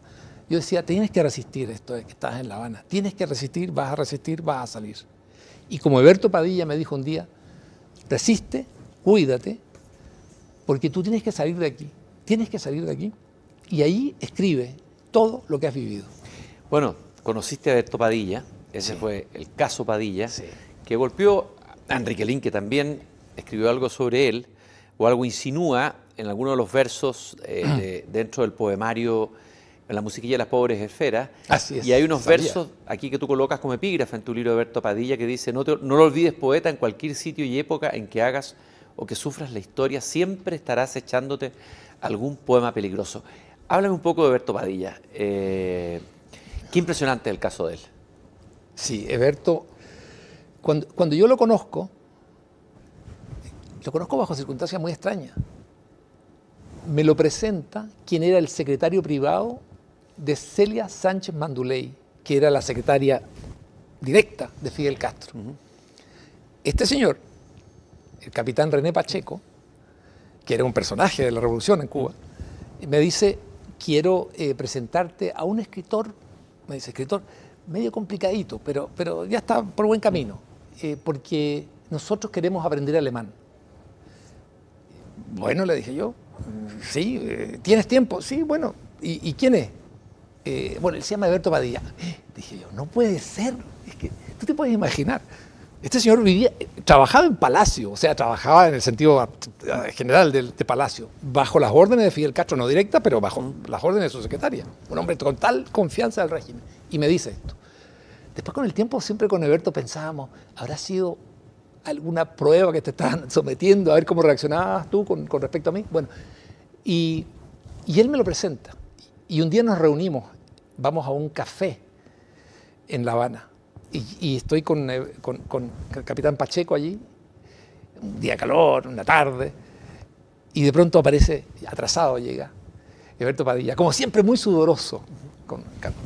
yo decía, tienes que resistir esto de que estás en La Habana, tienes que resistir, vas a resistir, vas a salir. Y como Alberto Padilla me dijo un día, resiste, cuídate, porque tú tienes que salir de aquí, tienes que salir de aquí. Y ahí escribe todo lo que has vivido. Bueno, conociste a Berto Padilla, ese fue el caso Padilla, que golpeó a Enrique Lin, que también escribió algo sobre él, o algo insinúa en alguno de los versos eh, <clears throat> dentro del poemario en la musiquilla de las pobres esferas. Así y hay unos versos aquí que tú colocas como epígrafe en tu libro de Padilla que dice, no, lo olvides poeta, en cualquier sitio y época en que hagas o que sufras la historia, siempre estarás echándote algún poema peligroso. Háblame un poco de Berto Padilla. Eh, qué impresionante el caso de él. Sí, Berto, cuando, cuando yo lo conozco, lo conozco bajo circunstancias muy extrañas. Me lo presenta quien era el secretario privado de Celia Sánchez Manduley, que era la secretaria directa de Fidel Castro. Este señor, el capitán René Pacheco, que era un personaje de la revolución en Cuba, me dice, quiero eh, presentarte a un escritor, me dice, escritor, medio complicadito, pero, pero ya está por buen camino, eh, porque nosotros queremos aprender alemán. Bueno, le dije yo, sí, eh, ¿tienes tiempo? Sí, bueno, ¿y, y quién es? Eh, bueno, él se llama Alberto Padilla. Eh, dije yo, no puede ser, es que tú te puedes imaginar. Este señor vivía, trabajaba en Palacio, o sea, trabajaba en el sentido ah, general de, Palacio, bajo las órdenes de Fidel Castro, no directa, pero bajo las órdenes de su secretaria. Un hombre con tal confianza del régimen. Y me dice esto. Después con el tiempo, siempre con Alberto pensábamos, ¿habrá sido alguna prueba que te estaban <laughs> sometiendo, a ver cómo reaccionabas tú con, respecto a mí? Bueno, y él me lo presenta. Y un día nos reunimos vamos a un café en La Habana. Y, estoy eh, con, el capitán Pacheco allí, un día calor, una tarde, y de pronto aparece, atrasado llega, Alberto Padilla, como siempre muy sudoroso, con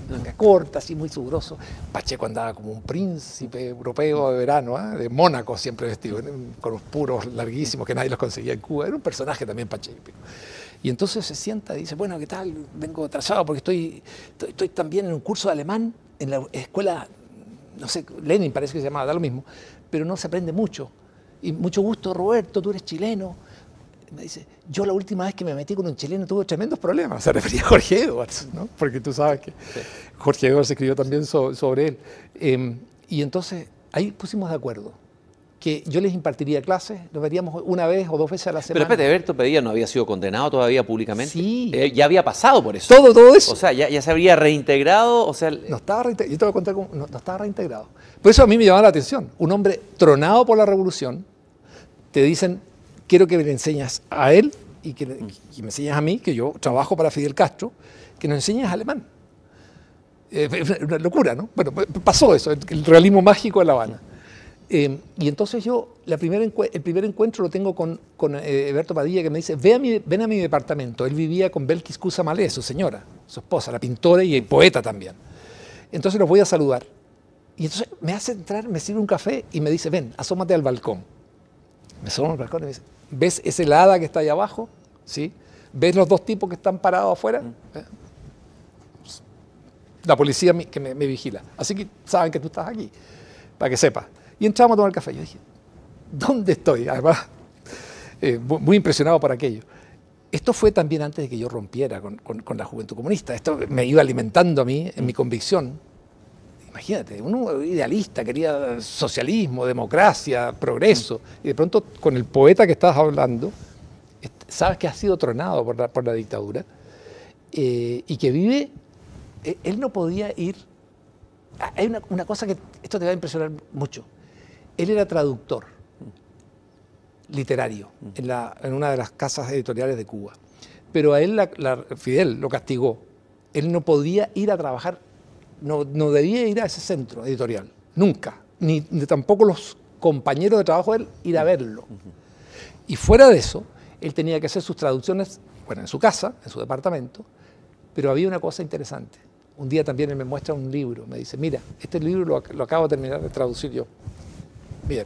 manga corta, así muy sudoroso. Pacheco andaba como un príncipe europeo de verano, ¿ah? de Mónaco siempre vestido, con los puros larguísimos que nadie los conseguía en Cuba. Era un personaje también Pacheco. Y entonces se sienta y dice, bueno, ¿qué tal? Vengo atrasado porque estoy, estoy, también en un curso de alemán en la escuela, no sé, Lenin parece que se llama da lo mismo, pero no se aprende mucho. Y mucho gusto, Roberto, tú eres chileno. Me dice, yo la última vez que me metí con un chileno tuve tremendos problemas. <laughs> Se refería a Jorge Edwards, ¿no? Porque tú sabes que Jorge Edwards escribió también sobre él. Em, y entonces ahí pusimos de acuerdo que yo les impartiría clases, nos veríamos una vez o dos veces a la semana. Pero espérate, ¿Berto Pedía no había sido condenado todavía públicamente. Sí. Eh, ya había pasado por eso. Todo, todo eso. O sea, ya, se habría reintegrado, o sea... No estaba reintegrado, no, estaba reintegrado. Por eso a mí me llamaba la atención. Un hombre tronado por la revolución, te dicen, quiero que le enseñas a él y que, mm. me enseñas a mí, que yo trabajo para Fidel Castro, que nos enseñes alemán. Eh, <laughs> una locura, ¿no? Bueno, pues, pasó eso, el realismo mágico de La Habana. Em, y entonces yo, el primer encuentro lo tengo con, con eh, Padilla, que me dice, ven a, mi, departamento. Él vivía con Belkis Malé, su señora, su esposa, la pintora y el poeta también. Entonces los voy a saludar. Y entonces me hace entrar, me sirve un café y me dice, ven, asómate al balcón. Me asomo al balcón y me dice, ¿ves ese helada que está ahí abajo? ¿Sí? ¿Ves los dos tipos que están parados afuera? Mm. Eh, pues, la policía que me, me vigila. Así que saben que tú estás aquí, para que sepas y entramos a tomar café. Yo dije, ¿dónde estoy? Además, eh, muy impresionado por aquello. Esto fue también antes de que yo rompiera con, la juventud comunista. Esto me iba alimentando a mí, en mi convicción. Imagínate, un idealista, quería socialismo, democracia, progreso. Y de pronto, con el poeta que estabas hablando, sabes que ha sido tronado por la, dictadura eh, y que vive. Eh, él no podía ir. Ah, hay una cosa que esto te va a impresionar mucho él era traductor literario en, una de las casas editoriales de Cuba. Pero a él, la, Fidel, lo castigó. Él no podía ir a trabajar, no, debía ir a ese centro editorial, nunca. Ni, tampoco los compañeros de trabajo de él ir a verlo. Y fuera de eso, él tenía que hacer sus traducciones, bueno, en su casa, en su departamento, pero había una cosa interesante. Un día también él me muestra un libro, me dice, mira, este libro lo acabo de terminar de traducir yo. Bien,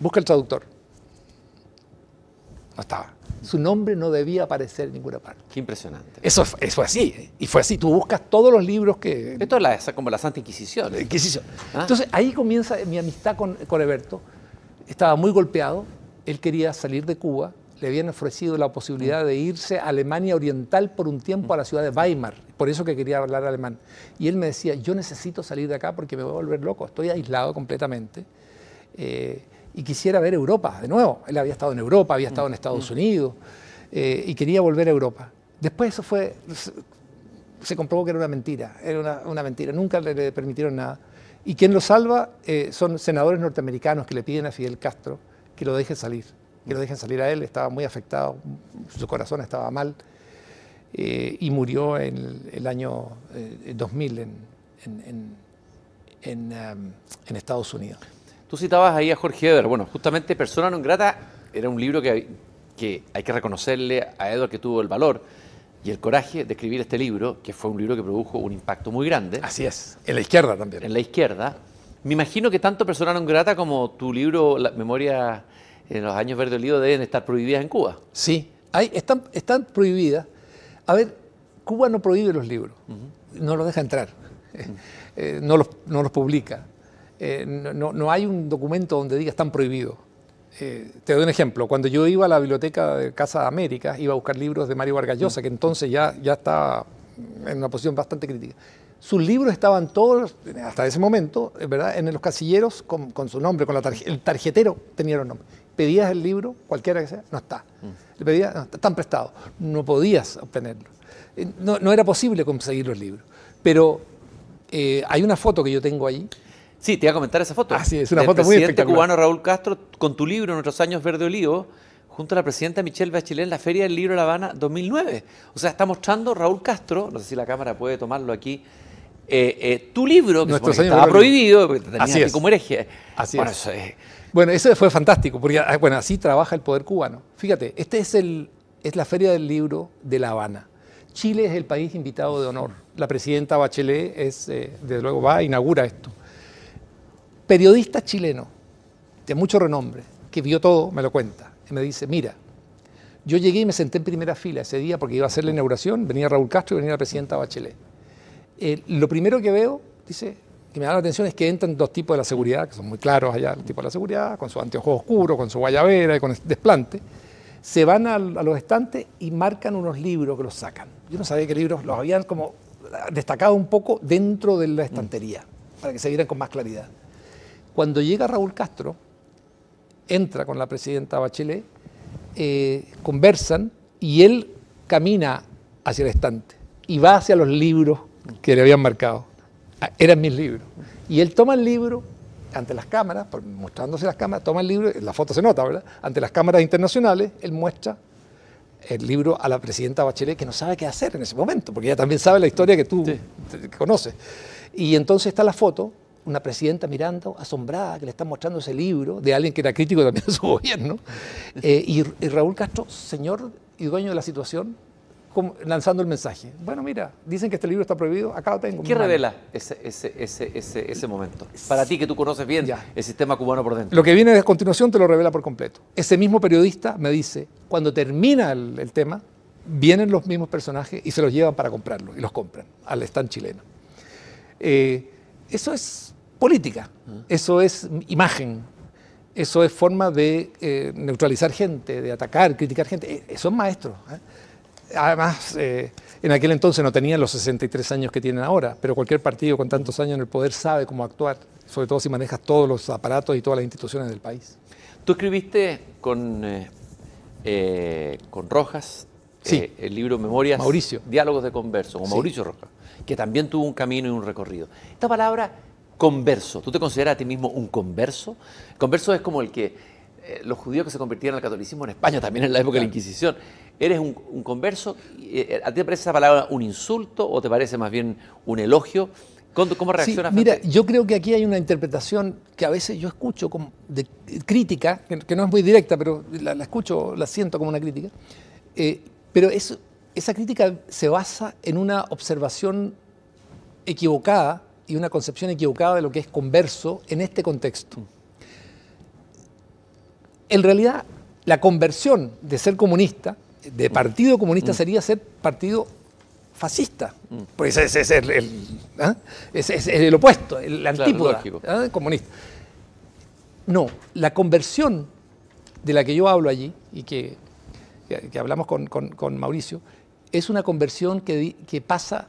busca el traductor. No estaba. Su nombre no debía aparecer en ninguna parte. Qué impresionante. Eso, eso fue así. ¿eh? Y fue así. Tú buscas todos los libros que. Esto es la, como la Santa Inquisición. Ah. Entonces ahí comienza mi amistad con, con Estaba muy golpeado. Él quería salir de Cuba. Le habían ofrecido la posibilidad de irse a Alemania Oriental por un tiempo a la ciudad de Weimar. Por eso que quería hablar alemán. Y él me decía: Yo necesito salir de acá porque me voy a volver loco. Estoy aislado completamente eh, y quisiera ver Europa de nuevo. Él había estado en Europa, había estado en Estados mm. Unidos eh, y quería volver a Europa. Después eso fue, se comprobó que era una mentira, era una, mentira, nunca le, permitieron nada. Y quien lo salva eh, son senadores norteamericanos que le piden a Fidel Castro que lo dejen salir, que lo dejen salir a él, estaba muy afectado, su corazón estaba mal y murió en el, año 2000 um, en Estados Unidos. Tú citabas ahí a Jorge Edward. Bueno, justamente Persona non grata era un libro que, que hay que reconocerle a Edward que tuvo el valor y el coraje de escribir este libro, que fue un libro que produjo un impacto muy grande. Así es, en la izquierda también. En la izquierda. Me imagino que tanto Persona non grata como tu libro la Memoria en los años verde Olido deben estar prohibidas en Cuba. Sí, hay, están, están prohibidas. A ver, Cuba no prohíbe los libros, no los deja entrar, <laughs> eh, no, los, no los publica. Eh, no, hay un documento donde diga están prohibidos. Eh, te doy un ejemplo. Cuando yo iba a la biblioteca de Casa de América, iba a buscar libros de Mario Vargas que entonces ya, ya estaba en una posición bastante crítica. Sus libros estaban todos, hasta ese momento, eh, ¿verdad? en los casilleros con, su nombre, con la el tarjetero tenía los nombre. Pedías el libro, cualquiera que sea, no está. Mm. Le pedías, están prestados. No podías obtenerlo. No, era posible conseguir los libros. Pero hay una foto que yo tengo ahí, Sí, te iba a comentar esa foto. Ah, sí, es una foto muy espectacular. presidente cubano Raúl Castro con tu libro, Nuestros años verde olivo, junto a la presidenta Michelle Bachelet en la Feria del Libro de La Habana 2009. O sea, está mostrando Raúl Castro, no sé si la cámara puede tomarlo aquí, eh, eh, tu libro, que, que estaba prohibido, porque te tenías como hereje. Así bueno, es. Bueno, eso fue fantástico, porque ah, bueno, así trabaja el poder cubano. Fíjate, esta es, la Feria del Libro de La Habana. Chile es el país invitado de honor. La presidenta Bachelet es, eh, desde luego, va, inaugura esto periodista chileno de mucho renombre, que vio todo, me lo cuenta, y me dice, mira, yo llegué y me senté en primera fila ese día porque iba a hacer la inauguración, venía Raúl Castro y venía la presidenta Bachelet. Eh, lo primero que veo, dice, que me da la atención es que entran dos tipos de la seguridad, que son muy claros allá, el tipo de la seguridad, con su anteojos oscuro, con su guayabera y con desplante, se van a, a los estantes y marcan unos libros que los sacan. Yo no sabía qué libros, los habían como destacado un poco dentro de la estantería, para que se vieran con más claridad. Cuando llega Raúl Castro, entra con la presidenta Bachelet, eh, conversan y él camina hacia el estante y va hacia los libros que le habían marcado. Ah, eran mis libros. Y él toma el libro ante las cámaras, mostrándose las cámaras, toma el libro, la foto se nota, ¿verdad? Ante las cámaras internacionales, él muestra el libro a la presidenta Bachelet, que no sabe qué hacer en ese momento, porque ella también sabe la historia que tú conoces. Y entonces está la foto una presidenta mirando, asombrada, que le están mostrando ese libro de alguien que era crítico también de su <laughs> gobierno. Eh, y, Raúl Castro, señor y dueño de la situación, lanzando el mensaje. Bueno, mira, dicen que este libro está prohibido, acá lo tengo. ¿Qué revela ese, ese, momento? Para ti que tú conoces bien el sistema cubano por dentro. Lo que viene a continuación te lo revela por completo. Ese mismo periodista me dice, cuando termina el, tema, vienen los mismos personajes y se los llevan para comprarlo y los compran al stand chileno. Eh, eso es política, eso es imagen, eso es forma de eh, neutralizar gente, de atacar, criticar gente. Eso eh, eh, es maestro. Además, en aquel entonces no tenían los 63 años que tienen ahora, pero cualquier partido con tantos años en el poder sabe cómo actuar, sobre todo si manejas todos los aparatos y todas las instituciones del país. Tú escribiste con, con Rojas el libro Memorias, Diálogos de Converso, con Mauricio Rojas, que también tuvo un camino y un recorrido. Esta palabra converso. ¿Tú te consideras a ti mismo un converso? Converso es como el que eh, los judíos que se convirtieron al catolicismo en España, también en la época de la Inquisición. ¿Eres un, converso? Eh, eh, ¿A ti te parece esa palabra un insulto o te parece más bien un elogio? ¿Cómo, reaccionas? Sí, mira, yo creo que aquí hay una interpretación que a veces yo escucho de crítica, que, no es muy directa, pero la, escucho, la siento como una crítica. pero esa crítica se basa en una observación equivocada y una concepción equivocada de lo que es converso en este contexto. En realidad, la conversión de ser comunista, de mm. partido comunista, mm. sería ser partido fascista. Mm. Pues ¿ah? ese es el, opuesto, el antípoda ¿ah? comunista. No, la conversión de la que yo hablo allí y que, hablamos con, Mauricio, es una conversión que, que pasa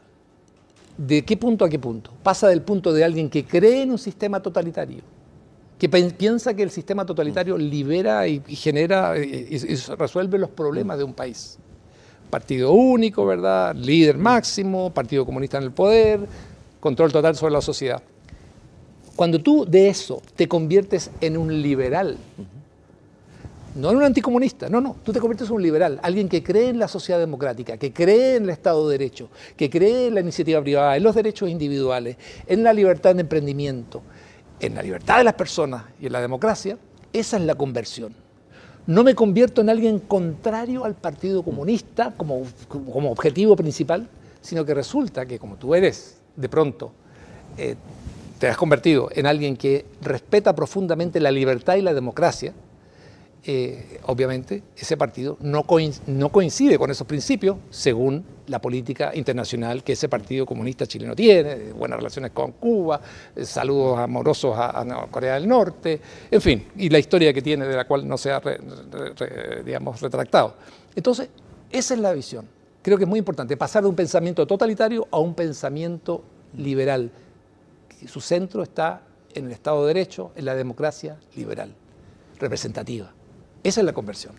¿De qué punto a qué punto? Pasa del punto de alguien que cree en un sistema totalitario, que piensa que el sistema totalitario mm. libera y, genera eh, eh, y, y, resuelve los problemas mm. de un país. Partido único, ¿verdad? Líder mm. máximo, Partido Comunista en el poder, control total sobre la sociedad. Cuando tú de eso te conviertes en un liberal, no en un anticomunista, no, no. Tú te conviertes en un liberal, alguien que cree en la sociedad democrática, que cree en el Estado de Derecho, que cree en la iniciativa privada, en los derechos individuales, en la libertad de emprendimiento, en la libertad de las personas y en la democracia. Esa es la conversión. No me convierto en alguien contrario al Partido Comunista como, objetivo principal, sino que resulta que como tú eres, de pronto, eh, te has convertido en alguien que respeta profundamente la libertad y la democracia, eh, obviamente ese partido no, coincide con esos principios según la política internacional que ese Partido Comunista Chileno tiene, buenas relaciones con Cuba, eh, saludos amorosos a, Corea del Norte, en fin, y la historia que tiene de la cual no se ha, digamos, retractado. Entonces, esa es la visión. Creo que es muy importante pasar de un pensamiento totalitario a un pensamiento liberal. Su centro está en el Estado de Derecho, en la democracia liberal, representativa. Esa es la conversión.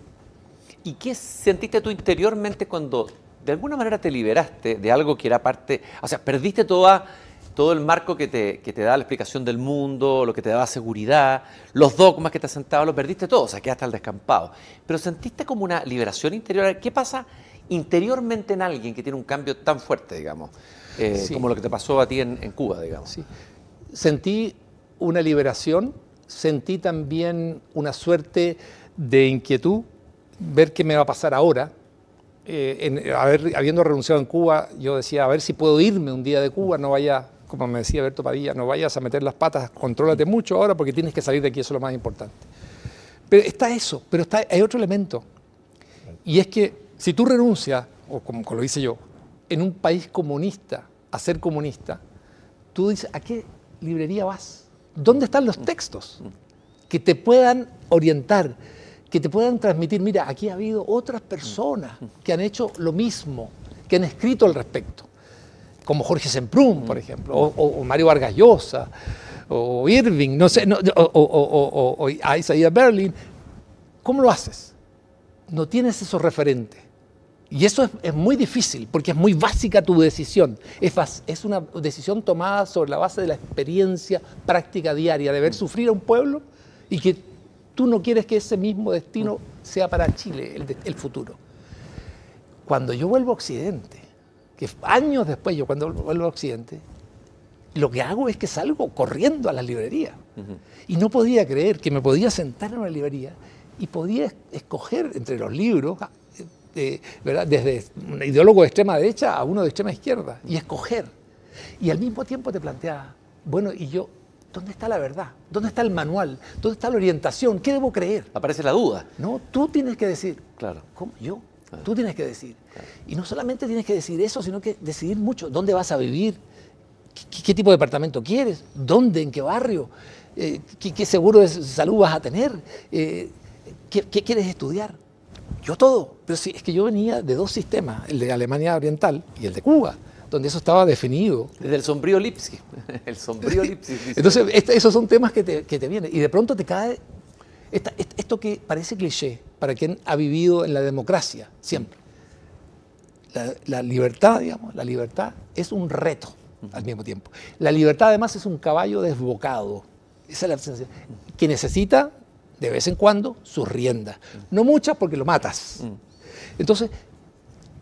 ¿Y qué sentiste tú interiormente cuando de alguna manera te liberaste de algo que era parte, o sea, perdiste todo el marco que te, da la explicación del mundo, lo que te daba seguridad, los dogmas que te asentaban, lo perdiste todo, o sea, quedaste al descampado. Pero sentiste como una liberación interior. ¿Qué pasa interiormente en alguien que tiene un cambio tan fuerte, digamos, eh, como lo que te pasó a ti en, Cuba, digamos? Sentí una liberación, sentí también una suerte de inquietud ver qué me va a pasar ahora. Eh, habiendo renunciado en Cuba, yo decía, a ver si puedo irme un día de Cuba, no vaya, como me decía Berto Padilla, no vayas a meter las patas, contrólate mucho ahora porque tienes que salir de aquí, eso es lo más importante. Pero está eso, pero hay otro elemento. Y es que si tú renuncias, o como, como lo hice yo, en un país comunista, a ser comunista, tú dices, ¿a qué librería vas? ¿Dónde están los textos que te puedan orientar? que te puedan transmitir, mira, aquí ha habido otras personas mm. que han hecho lo mismo, que han escrito al respecto, como Jorge Semprún, por mm. ejemplo, o, Mario Vargas o Irving, no sé, o, o, o Berlin. ¿Cómo lo haces? No tienes esos referentes. Y eso es, muy difícil, porque es muy básica tu decisión. Es, es, una decisión tomada sobre la base de la experiencia práctica diaria, de ver mm. sufrir a un pueblo y que Tú no quieres que ese mismo destino sea para Chile el, futuro. Cuando yo vuelvo a Occidente, que años después yo cuando vuelvo a Occidente, lo que hago es que salgo corriendo a la librería. Y no podía creer que me podía sentar en una librería y podía escoger entre los libros, ah, eh, eh, ¿verdad? desde un ideólogo de extrema derecha a uno de extrema izquierda, y escoger. Y al mismo tiempo te planteaba, bueno, y yo, ¿Dónde está la verdad? ¿Dónde está el manual? ¿Dónde está la orientación? ¿Qué debo creer? Aparece la duda. No, tú tienes que decir. Claro. ¿Cómo? Yo. Ah. Tú tienes que decir. Y no solamente tienes que decir eso, sino que decidir mucho. ¿Dónde vas a vivir? ¿Qué, tipo de departamento quieres? ¿Dónde? ¿En qué barrio? Eh, ¿qué, seguro de salud vas a tener? Eh, ¿qué, ¿Qué quieres estudiar? Yo todo. Pero sí, es que yo venía de dos sistemas, el de Alemania Oriental y el de Cuba donde eso estaba definido. Desde el sombrío Lipsi. <laughs> el sombrío lipsi. Entonces, esos son temas que te, vienen. Y de pronto te cae esto que parece cliché para quien ha vivido en la democracia siempre. La, libertad, digamos, la libertad es un reto al mismo tiempo. La libertad además es un caballo desbocado. Esa es la sensación. Que necesita de vez en cuando su rienda. No muchas porque lo matas. Entonces,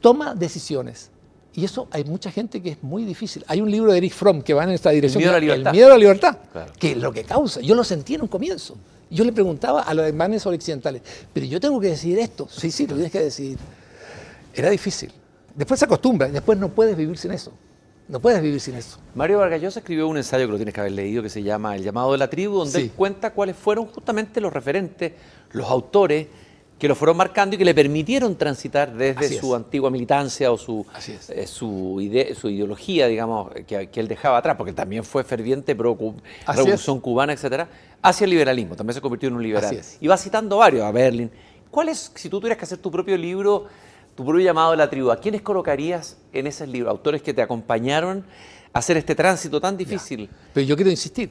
toma decisiones y eso hay mucha gente que es muy difícil. Hay un libro de Eric Fromm que va en esta dirección. El miedo a la libertad. miedo a la libertad, que es lo que causa. Yo lo sentí en un comienzo. Yo le preguntaba a los alemanes occidentales, pero yo tengo que decidir esto. Sí, sí, lo tienes que decidir. Era difícil. Después se acostumbra, después no puedes vivir sin eso. No puedes vivir sin eso. Mario Vargas escribió un ensayo que lo tienes que haber leído que se llama El llamado de la tribu, donde cuenta cuáles fueron justamente los referentes, los autores que lo fueron marcando y que le permitieron transitar desde su antigua militancia o su, eh, su, su, ideología, digamos, que, él dejaba atrás, porque también fue ferviente pro revolución cubana, etcétera, hacia el liberalismo, también se convirtió en un liberal. Y va citando varios, a Berlín. ¿Cuál es, si tú tuvieras que hacer tu propio libro, tu propio llamado la tribu, ¿a quiénes colocarías en ese libro? Autores que te acompañaron a hacer este tránsito tan difícil. Pero yo quiero insistir,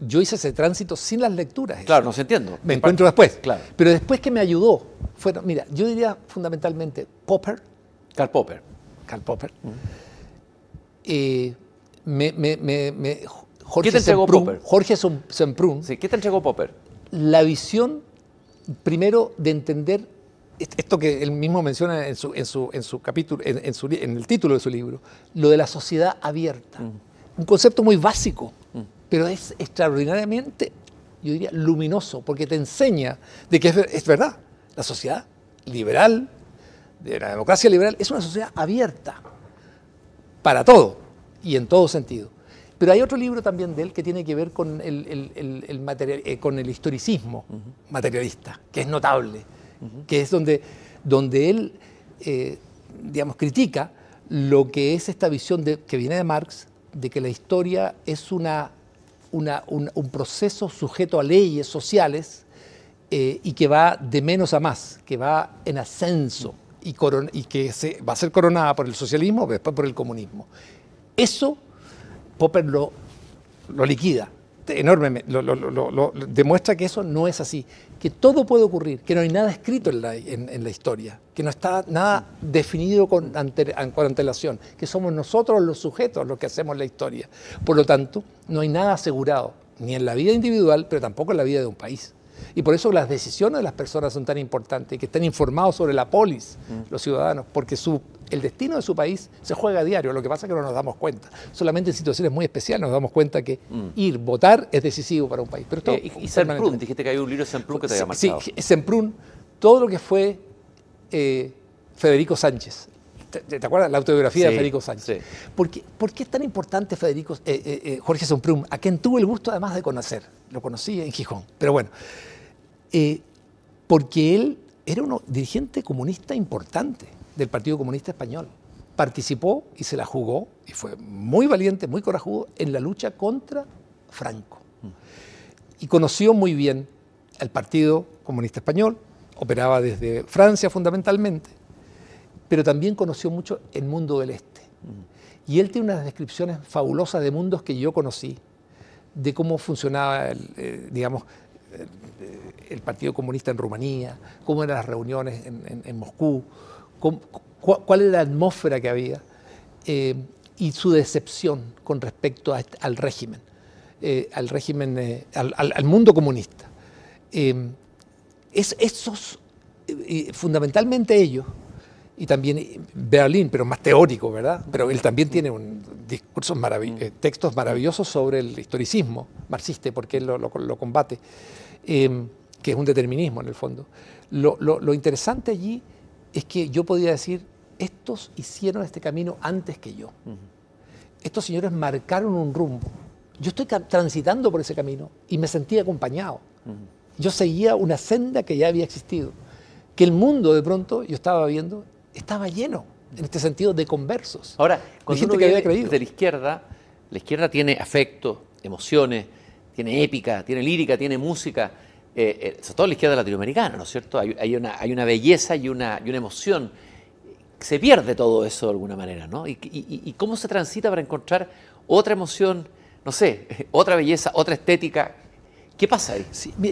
yo hice ese tránsito sin las lecturas. Claro, no se entiendo. Me encuentro después. Claro. Pero después que me ayudó, fueron, mira, yo diría fundamentalmente Popper. Karl Popper. Karl Popper. Eh, Jorge ¿Qué te entregó Popper? Jorge Semprún. Sí, ¿qué te entregó Popper? La visión, primero, de entender esto que él mismo menciona en su, en su, en su capítulo, en, en, el título de su libro, lo de la sociedad abierta. Mm. Un concepto muy básico pero es extraordinariamente, yo diría, luminoso, porque te enseña de que es, verdad, la sociedad liberal, de la democracia liberal, es una sociedad abierta para todo y en todo sentido. Pero hay otro libro también de él que tiene que ver con el, material, eh, con el historicismo materialista, que es notable, que es donde, donde él, eh, digamos, critica lo que es esta visión de, que viene de Marx, de que la historia es una un, proceso sujeto a leyes sociales eh, y que va de menos a más, que va en ascenso y, que se, va a ser coronada por el socialismo, después por el comunismo. Eso Popper lo, liquida enormemente, demuestra que eso no es así, que todo puede ocurrir, que no hay nada escrito en la historia, que no está nada definido con, antelación, que somos nosotros los sujetos los que hacemos la historia. Por lo tanto, no hay nada asegurado, ni en la vida individual, pero tampoco en la vida de un país. Y por eso las decisiones de las personas son tan importantes, que estén informados sobre la polis, mm. los ciudadanos, porque el destino de su país se juega a diario, lo que pasa es que no nos damos cuenta. Solamente en situaciones muy especiales nos damos cuenta que mm. ir, votar es decisivo para un país. Pero eh, y, dijiste que hay un libro de Semprún que te había marcado. Sí, Semprún, todo lo que fue eh, Federico Sánchez. ¿Te, acuerdas? La autobiografía de Federico Sánchez. ¿Por, qué, es tan importante Federico, eh, eh, Jorge Somprum? a quien tuve el gusto además de conocer? Lo conocí en Gijón, pero bueno. porque él era un dirigente comunista importante del Partido Comunista Español. Participó y se la jugó, y fue muy valiente, muy corajudo, en la lucha contra Franco. Mm. Y conoció muy bien al Partido Comunista Español, operaba desde Francia fundamentalmente, pero también conoció mucho el mundo del este. Mm. Y él tiene unas descripciones fabulosas de mundos que yo conocí, de cómo funcionaba, el, eh, digamos, el Partido Comunista en Rumanía, cómo eran las reuniones en, Moscú, cuál era la atmósfera que había eh, y su decepción con respecto al régimen, eh, al régimen, al, mundo comunista. Es, esos, eh, fundamentalmente ellos, y también eh, Berlín, pero más teórico, ¿verdad? Pero él también tiene un discursos mm. eh, textos maravillosos sobre el historicismo marxista, porque él lo, combate, em, que es un determinismo en el fondo. Lo, interesante allí es que yo podía decir, estos hicieron este camino antes que yo. Estos señores marcaron un rumbo. Yo estoy transitando por ese camino y me sentí acompañado. Yo seguía una senda que ya había existido, que el mundo de pronto, yo estaba viendo, estaba lleno, en este sentido, de conversos. Ahora, con que había De la izquierda, la izquierda tiene afecto, emociones, tiene épica, tiene lírica, tiene música, eh, eh, sobre todo la izquierda latinoamericana, ¿no es cierto? Hay, una, hay una belleza y una, y una emoción se pierde todo eso de alguna manera, ¿no? ¿Y, y cómo se transita para encontrar otra emoción, no sé, <laughs> otra belleza, otra estética ¿Qué pasa ahí?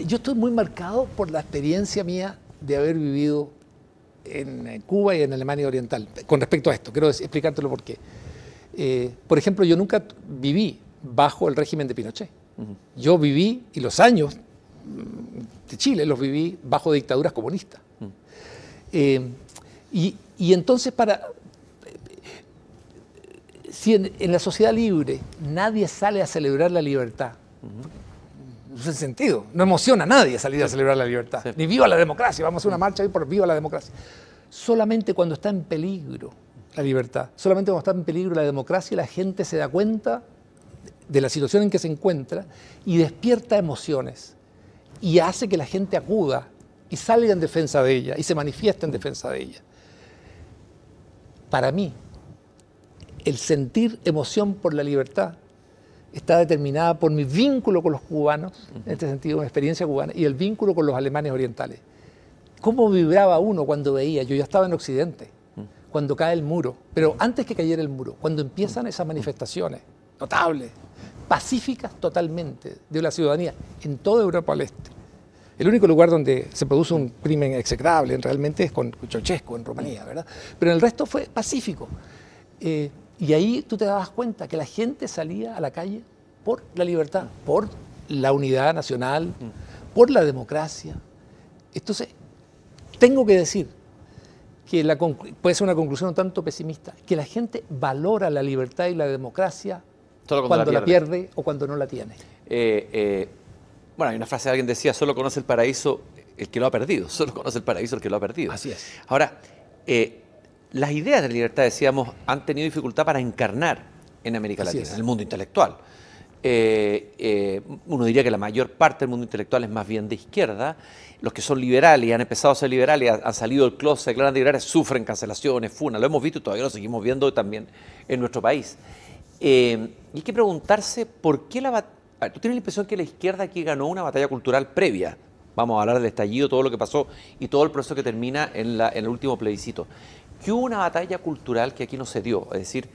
yo estoy muy marcado por la experiencia mía de haber vivido en eh, Cuba y en Alemania Oriental con respecto a esto. Quiero explicártelo por qué. Eh, por ejemplo, yo nunca viví bajo el régimen de Pinochet. Yo viví, y los años mm, de Chile los viví bajo dictaduras comunistas. Mm. Eh, y, entonces para... Si en, la sociedad libre nadie sale a celebrar la libertad, no tiene sentido. No emociona a nadie salir a celebrar la libertad. Ni viva la democracia, vamos a una marcha ahí por viva la democracia. Solamente cuando está en peligro la libertad, solamente cuando está en peligro la democracia, la gente se da cuenta de la situación en que se encuentra y despierta emociones y hace que la gente acuda y salga en defensa de ella y se manifiesta en defensa de ella. Para mí, el sentir emoción por la libertad está determinada por mi vínculo con los cubanos, en este sentido, mi experiencia cubana, y el vínculo con los alemanes orientales. ¿Cómo vibraba uno cuando veía? Yo ya estaba en Occidente, cuando cae el muro, pero antes que cayera el muro, cuando empiezan esas manifestaciones notables, pacíficas totalmente, de la ciudadanía en toda Europa al Este. El único lugar donde se produce un crimen execrable realmente es con Ceausescu en Rumanía, ¿verdad? Pero en el resto fue pacífico. Eh, y ahí tú te dabas cuenta que la gente salía a la calle por la libertad, por la unidad nacional, mm. por la democracia. Entonces, tengo que decir que la puede ser una conclusión un tanto pesimista, que la gente valora la libertad y la democracia cuando, la, pierde. o cuando no la tiene. Eh, eh, bueno, hay una frase de alguien decía, solo conoce el paraíso el que lo ha perdido, <laughs> solo conoce el paraíso el que lo ha perdido. Así es. Ahora, eh, las ideas de libertad, decíamos, han tenido dificultad para encarnar en América Latina, en el mundo intelectual. Eh, eh, uno diría que la mayor parte del mundo intelectual es más bien de izquierda. Los que son liberales y han empezado a ser liberales, han, han salido del closet, declaran liberales, sufren cancelaciones, funas. Lo hemos visto y todavía lo seguimos viendo también en nuestro país. Eh, y hay que preguntarse por qué la Tú tienes la impresión que la izquierda aquí ganó una batalla cultural previa. Vamos a hablar del estallido, todo lo que pasó y todo el proceso que termina en el último plebiscito que hubo una batalla cultural que aquí no se dio, es decir,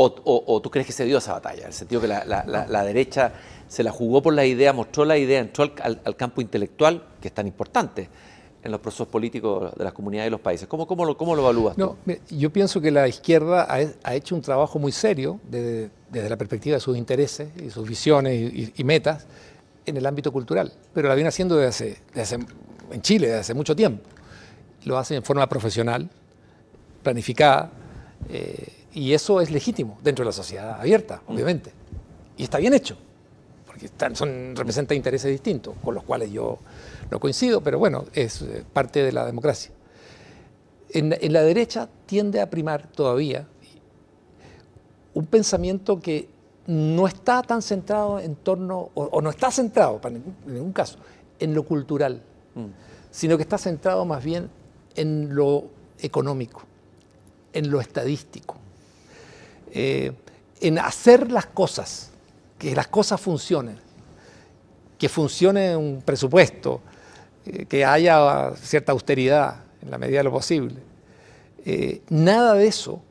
o, tú crees que se dio esa batalla, en el sentido que la, derecha se la jugó por la idea, mostró la idea, entró al, campo intelectual, que es tan importante en los procesos políticos de las comunidades y los países. ¿Cómo, cómo, lo, cómo lo evalúas? No, yo pienso que la izquierda ha, hecho un trabajo muy serio desde, la perspectiva de sus intereses y sus visiones y, metas en el ámbito cultural, pero la viene haciendo desde en Chile desde hace mucho tiempo. Lo hace en forma profesional, planificada, eh, y eso es legítimo dentro de la sociedad abierta, mm. obviamente. Y está bien hecho, porque son, representa intereses distintos, con los cuales yo no coincido, pero bueno, es eh, parte de la democracia. En, la derecha tiende a primar todavía un pensamiento que no está tan centrado en torno, o, no está centrado, en ningún caso, en lo cultural, mm. sino que está centrado más bien en lo económico en lo estadístico, eh, en hacer las cosas, que las cosas funcionen, que funcione un presupuesto, eh, que haya cierta austeridad en la medida de lo posible. Eh, nada de eso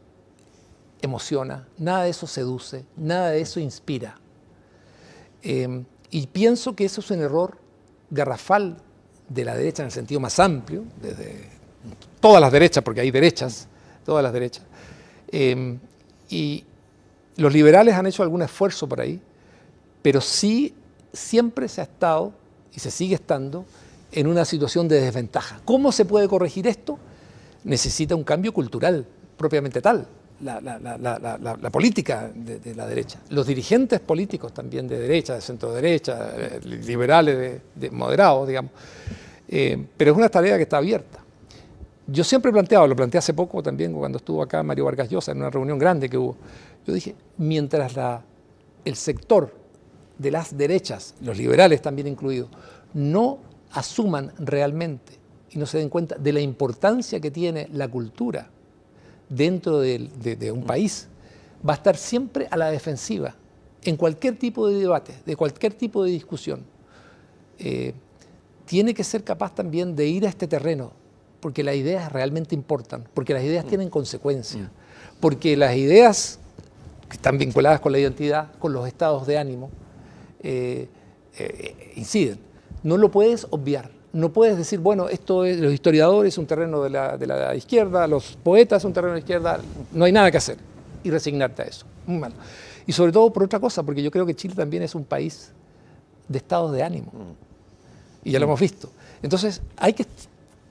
emociona, nada de eso seduce, nada de eso inspira. Em, y pienso que eso es un error garrafal de la derecha en el sentido más amplio, desde todas las derechas, porque hay derechas, todas las derechas. Em, y los liberales han hecho algún esfuerzo por ahí, pero sí siempre se ha estado y se sigue estando en una situación de desventaja. ¿Cómo se puede corregir esto? Necesita un cambio cultural propiamente tal, la, política de, la derecha. Los dirigentes políticos también de derecha, de centro derecha, eh, liberales, de, moderados, digamos. Eh, pero es una tarea que está abierta yo siempre he planteado, lo planteé hace poco también cuando estuvo acá Mario Vargas Llosa en una reunión grande que hubo, yo dije, mientras el sector de las derechas, los liberales también incluidos, no asuman realmente y no se den cuenta de la importancia que tiene la cultura dentro de, un país, va a estar siempre a la defensiva en cualquier tipo de debate, de cualquier tipo de discusión. Eh, tiene que ser capaz también de ir a este terreno porque las ideas realmente importan, porque las ideas mm. tienen consecuencias, mm. porque las ideas que están vinculadas con la identidad, con los estados de ánimo, eh, eh, inciden. No lo puedes obviar. No puedes decir, bueno, esto es los historiadores, un terreno de la, izquierda, los poetas, un terreno de izquierda, no hay nada que hacer y resignarte a eso. Y sobre todo por otra cosa, porque yo creo que Chile también es un país de estados de ánimo. Mm. Y ya lo hemos visto. Entonces, hay que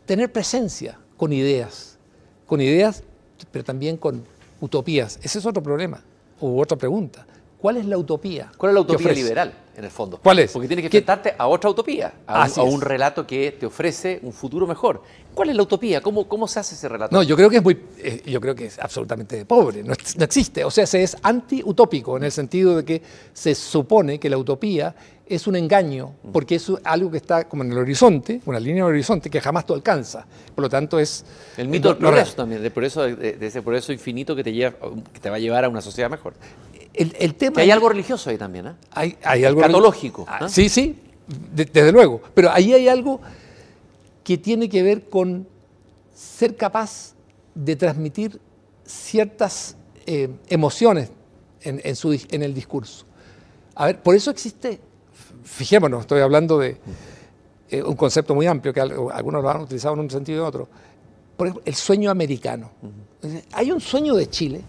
tener presencia con ideas, con ideas, pero también con utopías. Ese es otro problema, u otra pregunta. ¿Cuál es la utopía? ¿Cuál es la utopía liberal, en el fondo? ¿Cuál es? Porque tienes que enfrentarte a otra utopía, a un, relato que te ofrece un futuro mejor. ¿Cuál es la utopía? ¿Cómo, cómo se hace ese relato? No, yo creo que es muy, eh, yo creo que es absolutamente pobre, no, no existe. O sea, se es anti-utópico en el sentido de que se supone que la utopía es un engaño, porque es algo que está como en el horizonte, una línea en horizonte que jamás tú alcanzas. Por lo tanto, es. El mito del progreso también, de, ese progreso infinito que te, lleva, que te va a llevar a una sociedad mejor. El, tema. hay algo religioso ahí también, ¿eh? Hay, algo. Catológico. Ah, sí, sí, desde luego. Pero ahí hay algo que tiene que ver con ser capaz de transmitir ciertas eh, emociones en, su, en el discurso. A ver, por eso existe fijémonos, estoy hablando de eh, un concepto muy amplio que algunos lo han utilizado en un sentido y en otro. Por ejemplo, el sueño americano. Hay un sueño de Chile,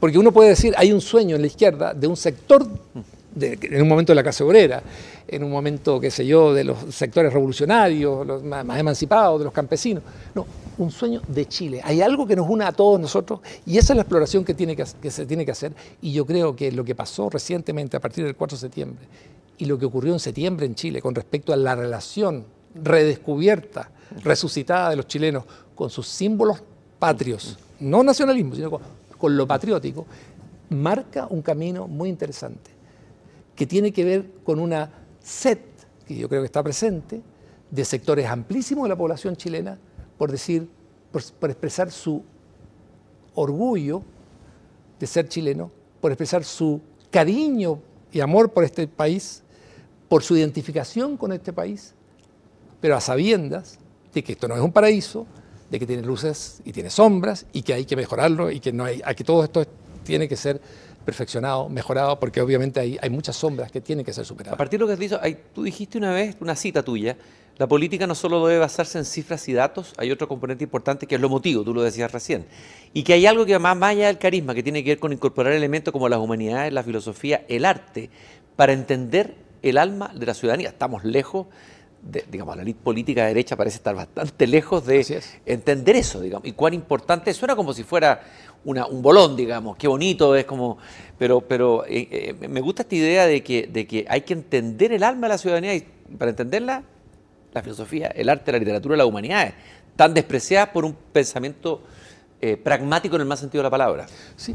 porque uno puede decir, hay un sueño en la izquierda de un sector, en un momento de la clase obrera, en un momento, qué sé yo, de los sectores revolucionarios, los más, emancipados, de los campesinos. No, un sueño de Chile. Hay algo que nos une a todos nosotros y esa es la exploración que, que se tiene que hacer. Y yo creo que lo que pasó recientemente a partir del 4 de septiembre y lo que ocurrió en septiembre en Chile con respecto a la relación redescubierta, resucitada de los chilenos con sus símbolos patrios, no nacionalismo, sino con, lo patriótico, marca un camino muy interesante que tiene que ver con una sed, que yo creo que está presente, de sectores amplísimos de la población chilena, por decir, por, expresar su orgullo de ser chileno, por expresar su cariño y amor por este país, por su identificación con este país, pero a sabiendas de que esto no es un paraíso, de que tiene luces y tiene sombras y que hay que mejorarlo y que no hay, que todo esto tiene que ser perfeccionado, mejorado, porque obviamente hay, muchas sombras que tienen que ser superadas. A partir de lo que has dicho, tú dijiste una vez, una cita tuya, la política no solo debe basarse en cifras y datos, hay otro componente importante que es lo motivo, tú lo decías recién, y que hay algo que más, más allá del carisma, que tiene que ver con incorporar elementos como las humanidades, la filosofía, el arte, para entender el alma de la ciudadanía. Estamos lejos, de, digamos, la política de derecha parece estar bastante lejos de entender eso, digamos, y cuán importante suena como si fuera un bolón, digamos, qué bonito es como, pero, pero eh, eh, me gusta esta idea de que, de que hay que entender el alma de la ciudadanía y para entenderla, la filosofía, el arte, la literatura, la humanidad, tan despreciadas por un pensamiento eh, pragmático en el más sentido de la palabra. Sí,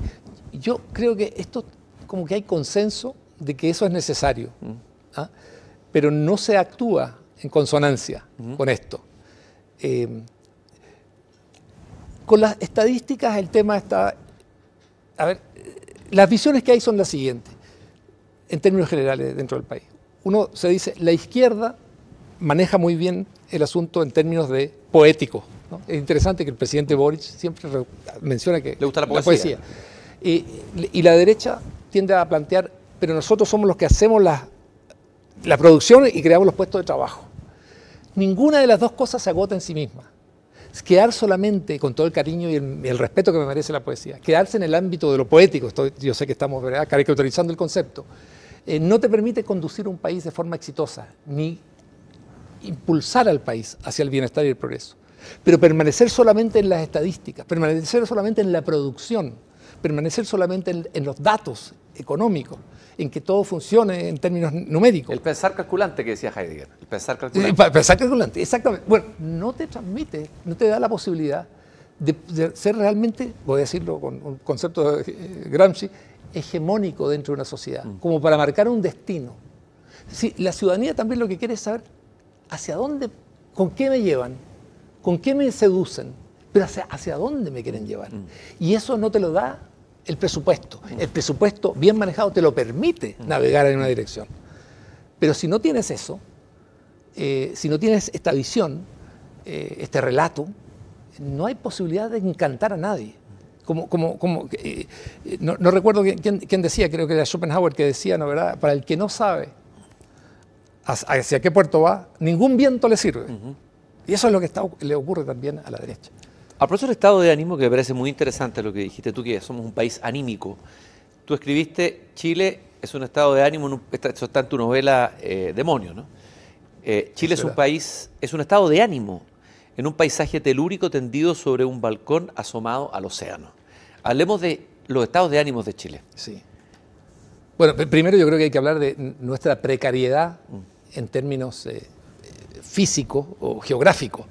yo creo que esto, como que hay consenso de que eso es necesario. Mm. ¿ah? pero no se actúa en consonancia con esto. Eh, con las estadísticas el tema está... A ver, las visiones que hay son las siguientes, en términos generales dentro del país. Uno se dice, la izquierda maneja muy bien el asunto en términos de poético. Es interesante que el presidente Boric siempre menciona que... Le gusta la poesía. Y, y la derecha tiende a plantear, pero nosotros somos los que hacemos las la producción y creamos los puestos de trabajo. Ninguna de las dos cosas se agota en sí misma. Quedar solamente, con todo el cariño y el, respeto que me merece la poesía, quedarse en el ámbito de lo poético, yo sé que estamos caracterizando el concepto, eh, no te permite conducir un país de forma exitosa, ni impulsar al país hacia el bienestar y el progreso. Pero permanecer solamente en las estadísticas, permanecer solamente en la producción, permanecer solamente en, los datos económicos, en que todo funcione en términos numéricos. El pensar calculante que decía Heidegger. El pensar eh, calculante. El pensar calculante, exactamente. Bueno, no te transmite, no te da la posibilidad de, ser realmente, voy a decirlo con un concepto de eh, Gramsci, hegemónico dentro de una sociedad, mm. como para marcar un destino. la ciudadanía también lo que quiere es saber hacia dónde, con qué me llevan, con qué me seducen, hacia, dónde me quieren llevar. Mm. Y eso no te lo da el presupuesto. El presupuesto bien manejado te lo permite mm. navegar en una dirección. Pero si no tienes eso, eh, si no tienes esta visión, eh, este relato, no hay posibilidad de encantar a nadie. Como, como, como eh, no, recuerdo quién, decía, creo que era Schopenhauer que decía, ¿no verdad? Para el que no sabe hacia qué puerto va, ningún viento le sirve. Y eso es lo que le ocurre también a la derecha. Al ah, el estado de ánimo que me parece muy interesante lo que dijiste tú, que somos un país anímico. Tú escribiste, Chile es un estado de ánimo, eso está en tu novela eh, Demonio, ¿no? Eh, Chile es, un país, es un estado de ánimo, en un paisaje telúrico tendido sobre un balcón asomado al océano. Hablemos de los estados de ánimos de Chile. Sí. Bueno, primero yo creo que hay que hablar de nuestra precariedad mm. en términos eh, físicos o geográficos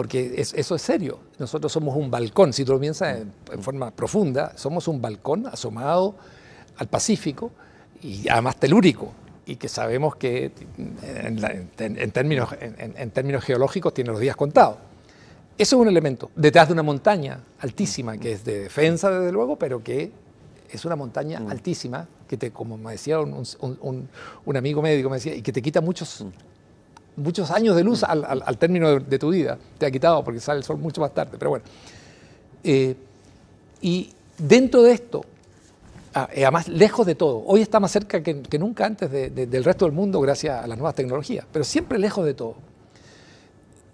porque eso es serio. Nosotros somos un balcón, si tú lo piensas en, forma profunda, somos un balcón asomado al Pacífico y además telúrico, y que sabemos que en, términos, geológicos tiene los días contados. Eso es un elemento, detrás de una montaña altísima, que es de defensa desde luego, pero que es una montaña mm. altísima que te, como me decía un, un, amigo médico, me decía, y que te quita muchos mm muchos años de luz al, término de, tu vida. Te ha quitado porque sale el sol mucho más tarde, pero bueno. Eh, y dentro de esto, ah, eh, además lejos de todo, hoy está más cerca que, nunca antes del resto del mundo gracias a las nuevas tecnologías, pero siempre lejos de todo.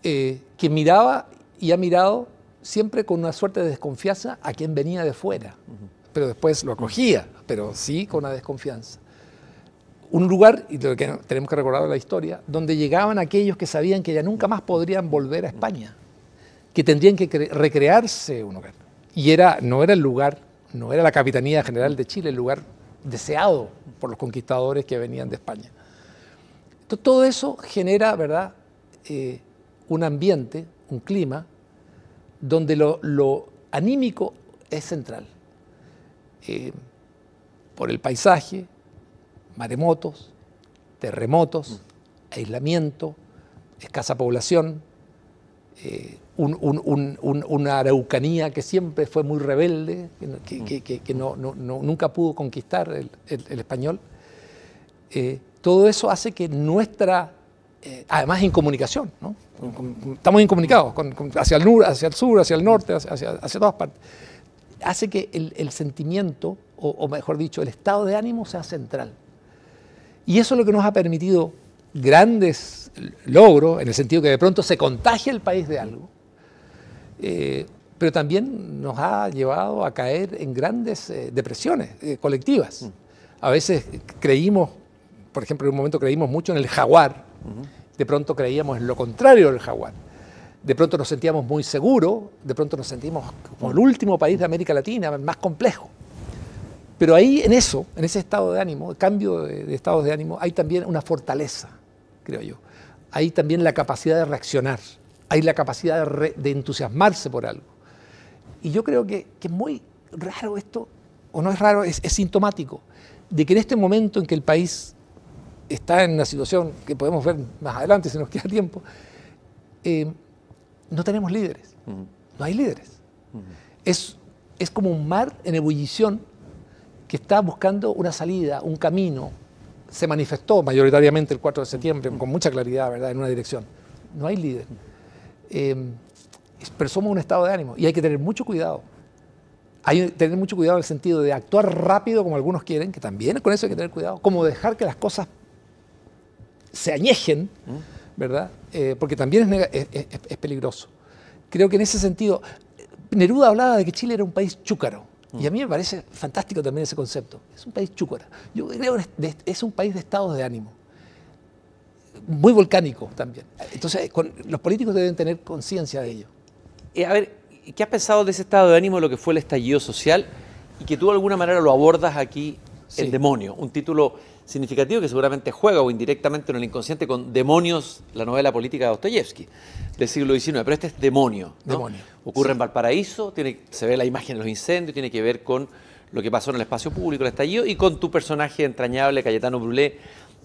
Eh, que miraba y ha mirado siempre con una suerte de desconfianza a quien venía de fuera, pero después lo acogía, pero sí con una desconfianza un lugar, y tenemos que recordar la historia, donde llegaban aquellos que sabían que ya nunca más podrían volver a España, que tendrían que recrearse un hogar. Y era, no era el lugar, no era la Capitanía General de Chile, el lugar deseado por los conquistadores que venían de España. Entonces, todo eso genera, ¿verdad?, eh, un ambiente, un clima, donde lo, anímico es central. Eh, por el paisaje, maremotos, terremotos, aislamiento, escasa población, eh, una araucanía que siempre fue muy rebelde, que, nunca pudo conquistar el, español. Eh, todo eso hace que nuestra, eh, además incomunicación, comunicación, estamos incomunicados hacia, el sur, hacia el sur, hacia el norte, hacia, todas partes, hace que el, sentimiento, o mejor dicho, el estado de ánimo sea central. Y eso es lo que nos ha permitido grandes logros, en el sentido que de pronto se contagia el país de algo, eh, pero también nos ha llevado a caer en grandes eh, depresiones eh, colectivas. A veces creímos, por ejemplo, en un momento creímos mucho en el jaguar, de pronto creíamos en lo contrario del jaguar. De pronto nos sentíamos muy seguros, de pronto nos sentimos como el último país de América Latina, más complejo. Pero ahí, en eso, en ese estado de ánimo, cambio de, estados de ánimo, hay también una fortaleza, creo yo. Hay también la capacidad de reaccionar, hay la capacidad de, entusiasmarse por algo. Y yo creo que, es muy raro esto, o no es raro, es, sintomático, de que en este momento en que el país está en una situación que podemos ver más adelante si nos queda tiempo, eh, no tenemos líderes, no hay líderes. es, es como un mar en ebullición que está buscando una salida, un camino. Se manifestó mayoritariamente el 4 de septiembre con mucha claridad, ¿verdad?, en una dirección. No hay líder. Em, pero somos un estado de ánimo y hay que tener mucho cuidado. Hay que tener mucho cuidado en el sentido de actuar rápido como algunos quieren, que también con eso hay que tener cuidado, como dejar que las cosas se añejen, ¿verdad? Eh, porque también es, es peligroso. Creo que en ese sentido, Neruda hablaba de que Chile era un país chúcaro. Y a mí me parece fantástico también ese concepto. Es un país chúcora. Yo creo que es un país de estados de ánimo. Muy volcánico también. Entonces, los políticos deben tener conciencia de ello. Eh, a ver, ¿qué has pensado de ese estado de ánimo, lo que fue el estallido social, y que tú de alguna manera lo abordas aquí, El demonio, un título significativo que seguramente juega o indirectamente en el inconsciente con demonios, la novela política de Dostoyevsky del siglo XIX, pero este es demonio. demonio Ocurre en Valparaíso, se ve la imagen de los incendios, tiene que ver con lo que pasó en el espacio público, el estallido, y con tu personaje entrañable, Cayetano Brulé,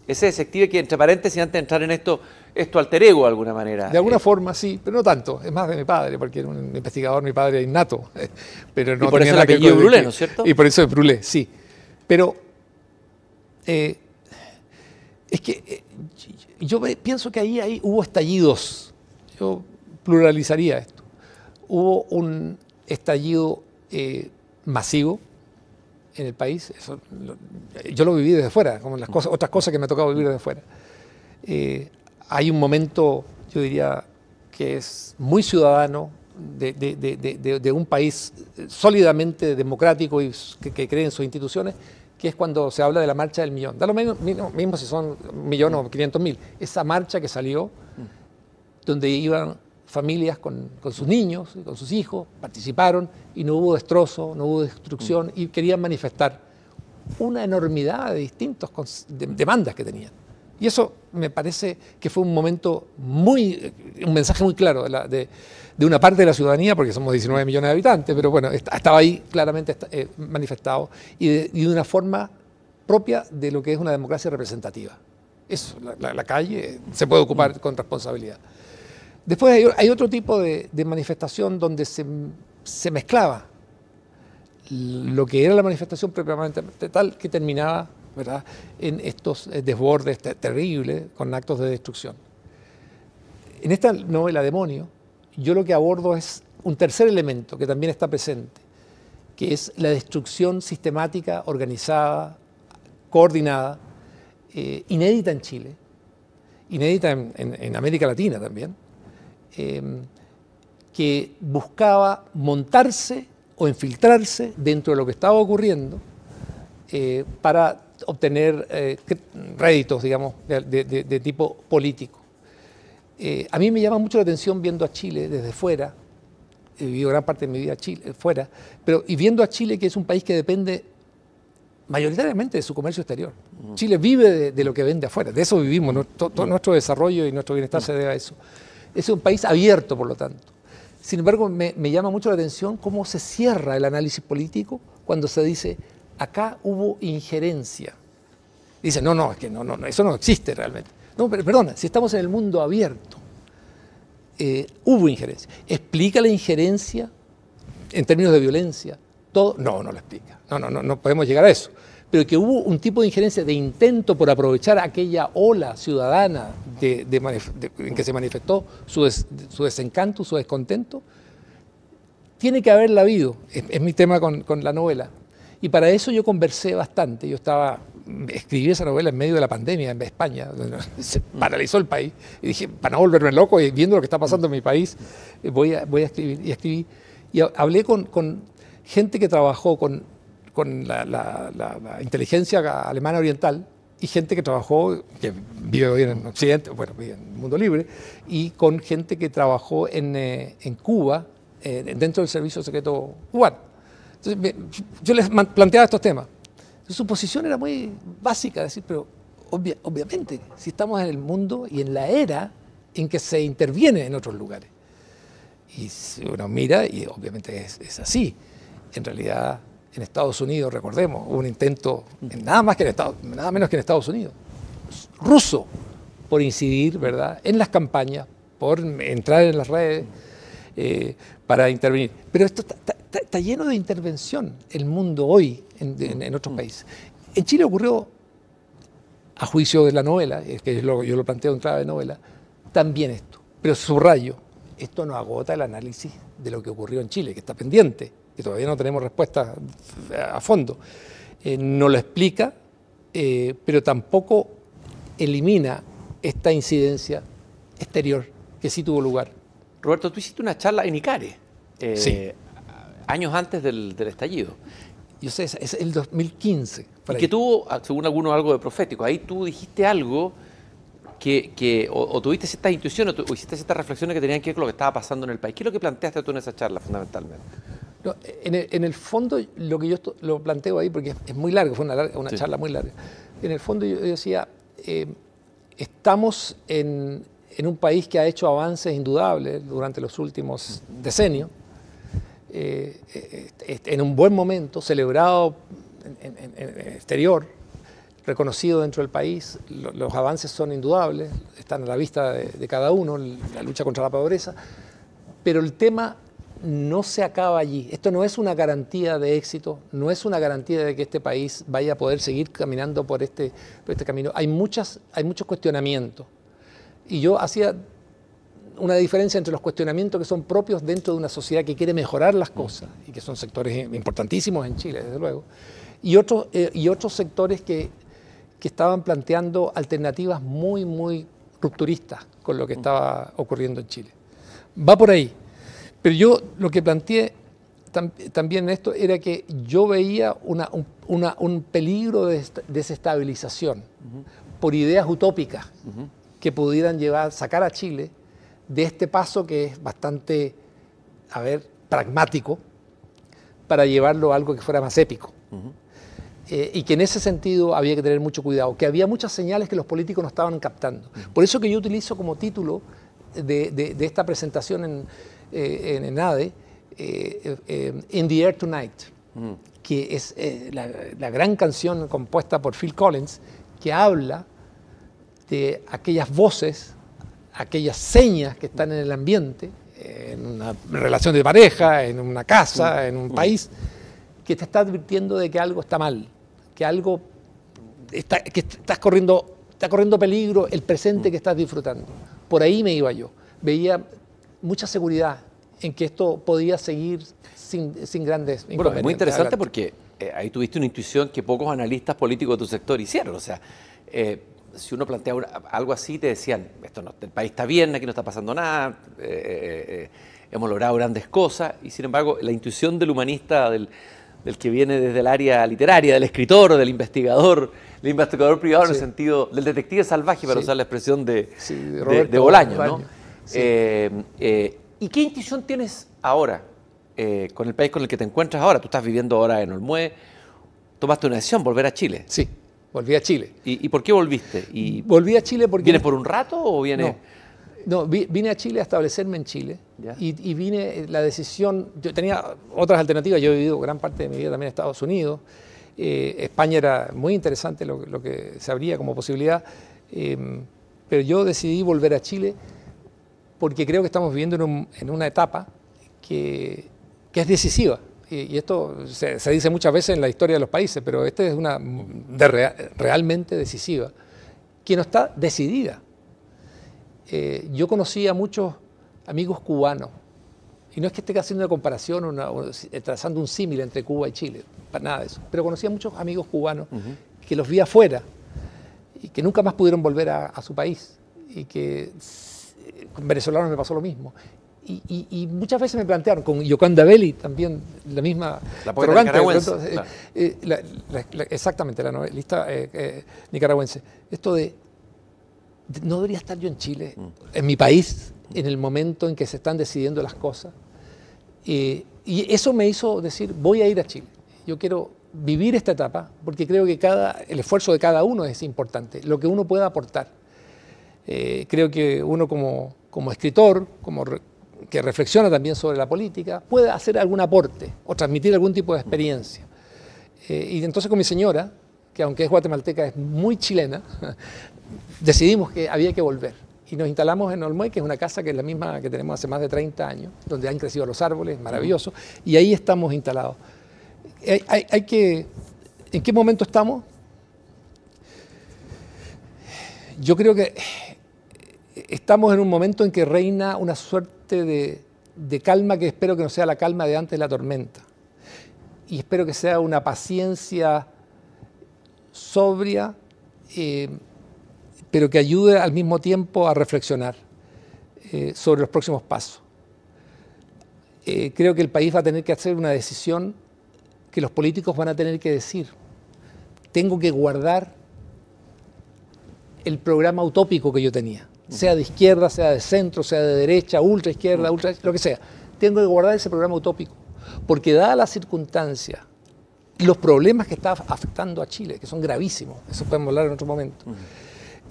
ese detective que, entre paréntesis, antes de entrar en esto, esto alter ego de alguna manera. De alguna forma sí, pero no tanto. Es más de mi padre, porque era un investigador, mi padre innato. <laughs> Pero no y por tenía eso el apellido Brulé, ¿no es cierto? Y por eso es Brulé, sí. Pero eh, es que eh, yo pienso que ahí, ahí hubo estallidos, yo pluralizaría esto, hubo un estallido eh, masivo en el país, yo lo viví desde fuera, como las cosas, otras cosas que me ha tocado vivir desde fuera. hay un momento, yo diría, que es muy ciudadano, de, un país sólidamente democrático y que cree en sus instituciones, que es cuando se habla de la marcha del millón. Da lo mismo, si son un millón o 500 mil. Esa marcha que salió, donde iban familias con, con, sus niños, con sus hijos, participaron y no hubo destrozo, no hubo destrucción y querían manifestar una enormidad de distintas demandas que tenían. Y eso me parece que fue un momento muy, un mensaje muy claro de, una parte de la ciudadanía, porque somos 19 millones de habitantes, pero bueno, estaba ahí claramente eh, manifestado y de, una forma propia de lo que es una democracia representativa. Eso, la, calle se puede ocupar con responsabilidad. Después hay, otro tipo de, manifestación donde se, se, mezclaba lo que era la manifestación propiamente tal que terminaba ¿verdad? en estos eh, desbordes terribles con actos de destrucción. En esta novela Demonio, yo lo que abordo es un tercer elemento que también está presente, que es la destrucción sistemática, organizada, coordinada, eh, inédita en Chile, inédita en, América Latina también, em, que buscaba montarse o infiltrarse dentro de lo que estaba ocurriendo eh, para obtener eh, réditos, digamos, de, tipo político. Eh, a mí me llama mucho la atención viendo a Chile desde fuera, he vivido gran parte de mi vida Chile, fuera, pero y viendo a Chile que es un país que depende mayoritariamente de su comercio exterior. Mm. Chile vive de, lo que vende afuera, de eso vivimos, todo, mm. nuestro desarrollo y nuestro bienestar se debe a eso. Es un país abierto, por lo tanto. Sin embargo, me llama mucho la atención cómo se cierra el análisis político cuando se dice acá hubo injerencia. Dice, no, no, es que no, no, eso no existe realmente. No, pero perdona, si estamos en el mundo abierto, eh, hubo injerencia. ¿Explica la injerencia en términos de violencia? Todo, no, no lo explica. No, no, no, no podemos llegar a eso. Pero que hubo un tipo de injerencia, de intento por aprovechar aquella ola ciudadana en que se manifestó su, desencanto, su descontento, tiene que haberla habido. Es, mi tema con la novela. Y para eso yo conversé bastante. Yo estaba, escribí esa novela en medio de la pandemia en España, donde se mm. paralizó el país. Y dije, para no volverme loco y viendo lo que está pasando en mi país, voy a, escribir. Y escribí. Y hablé con, gente que trabajó con, la, inteligencia alemana oriental, y gente que trabajó, que vive hoy en Occidente, bueno, vive en el mundo libre, y con gente que trabajó en, eh, Cuba, eh, dentro del servicio secreto cubano yo les planteaba estos temas. su posición era muy básica, decir, pero obviamente, si estamos en el mundo y en la era en que se interviene en otros lugares. Y si uno mira, y obviamente es, así, en realidad en Estados Unidos, recordemos, hubo un intento, nada, más que en Estados, nada menos que en Estados Unidos, ruso, por incidir, ¿verdad?, en las campañas, por entrar en las redes. Eh, para intervenir. Pero esto está, lleno de intervención el mundo hoy en, otros mm. países. En Chile ocurrió, a juicio de la novela, es que yo lo, yo lo planteo en clave de novela, también esto. Pero subrayo, esto no agota el análisis de lo que ocurrió en Chile, que está pendiente, que todavía no tenemos respuesta a fondo. Eh, no lo explica, eh, pero tampoco elimina esta incidencia exterior que sí tuvo lugar Roberto, tú hiciste una charla en Icare, eh, años antes del, estallido. Yo sé, es el 2015. Y que tuvo, ah, según algunos, algo de profético. Ahí tú dijiste algo que, o, tuviste ciertas intuiciones o, hiciste ciertas reflexiones que tenían que ver con lo que estaba pasando en el país. ¿Qué es lo que planteaste tú en esa charla, fundamentalmente? en, el, fondo, lo que yo lo planteo ahí, porque es, muy largo, fue una, charla muy larga. En el fondo, yo, decía, eh, estamos en, en un país que ha hecho avances indudables durante los últimos decenios, eh, eh, eh, en un buen momento, celebrado en, exterior, reconocido dentro del país, los, avances son indudables, están a la vista de, cada uno, la lucha contra la pobreza, pero el tema no se acaba allí. Esto no es una garantía de éxito, no es una garantía de que este país vaya a poder seguir caminando por este, este camino. Hay, muchas, hay muchos cuestionamientos. Y yo hacía una diferencia entre los cuestionamientos que son propios dentro de una sociedad que quiere mejorar las cosas, y que son sectores importantísimos en Chile, desde luego, y otros, eh, y otros sectores que, estaban planteando alternativas muy, muy rupturistas con lo que estaba ocurriendo en Chile. Va por ahí. Pero yo lo que planteé también en esto era que yo veía un, peligro de desestabilización por ideas utópicas que pudieran llevar, sacar a Chile de este paso que es bastante, a ver, pragmático, para llevarlo a algo que fuera más épico. Eh, y que en ese sentido había que tener mucho cuidado, que había muchas señales que los políticos no estaban captando. Por eso que yo utilizo como título de, esta presentación en, eh, ADE, en eh, In the Air Tonight, que es la gran canción compuesta por Phil Collins, que habla de aquellas voces, aquellas señas que están en el ambiente, en una relación de pareja, en una casa, mm. en un mm. país, que te está advirtiendo de que algo está mal, que algo está, que estás corriendo, está corriendo peligro el presente mm. que estás disfrutando. Por ahí me iba yo. Veía mucha seguridad en que esto podía seguir sin, grandes Bueno, es muy interesante porque eh, ahí tuviste una intuición que pocos analistas políticos de tu sector hicieron. O sea, eh, si uno plantea algo así, te decían, esto no, el país está bien, aquí no está pasando nada, eh, eh, eh, hemos logrado grandes cosas, y sin embargo, la intuición del humanista, del, que viene desde el área literaria, del escritor, del investigador, del investigador privado, en el sentido del detective salvaje, para usar la expresión de, Bolaño, ¿Y qué intuición tienes ahora con el país con el que te encuentras ahora? Tú estás viviendo ahora en Olmué, tomaste una decisión, volver a Chile. Sí Volví a Chile. ¿Y, por qué volviste? ¿Y Volví a Chile porque... ¿Vienes por un rato o viene No, no vine a Chile a establecerme en Chile y, vine, la decisión, yo tenía otras alternativas, yo he vivido gran parte de mi vida también en Estados Unidos, eh, España era muy interesante lo, que se abría como posibilidad, em, pero yo decidí volver a Chile porque creo que estamos viviendo en, una etapa que es decisiva y, esto se, dice muchas veces en la historia de los países, pero esta es una realmente decisiva, que no está decidida. Eh, yo conocí a muchos amigos cubanos, y no es que esté haciendo una comparación o eh, trazando un símil entre Cuba y Chile, para nada de eso, pero conocí a muchos amigos cubanos que los vi afuera y que nunca más pudieron volver a, a su país, y que eh, con venezolanos me pasó lo mismo, y, muchas veces me plantearon, con Yocanda Belli también, la misma la eh, eh, exactamente, la novelista eh, nicaragüense. Esto de, no debería estar yo en Chile, mm. en mi país, en el momento en que se están decidiendo las cosas. y eso me hizo decir, voy a ir a Chile. Yo quiero vivir esta etapa porque creo que cada, el esfuerzo de cada uno es importante, lo que uno pueda aportar. creo que uno como, como escritor, como que reflexiona también sobre la política, puede hacer algún aporte o transmitir algún tipo de experiencia. Eh, y entonces con mi señora, que aunque es guatemalteca, es muy chilena, <laughs> decidimos que había que volver. Y nos instalamos en Olmué, que es una casa que es la misma que tenemos hace más de 30 años, donde han crecido los árboles, maravilloso, y ahí estamos instalados. Eh, hay que, ¿En qué momento estamos? Yo creo que estamos en un momento en que reina una suerte de, calma que espero que no sea la calma de antes de la tormenta. Y espero que sea una paciencia sobria, eh, pero que ayude al mismo tiempo a reflexionar eh, sobre los próximos pasos. Eh, creo que el país va a tener que hacer una decisión que los políticos van a tener que decir. Tengo que guardar el programa utópico que yo tenía sea de izquierda, sea de centro, sea de derecha, ultra izquierda, mm. ultra, lo que sea. Tengo que guardar ese programa utópico, porque dada la circunstancia y los problemas que está afectando a Chile, que son gravísimos, eso podemos hablar en otro momento,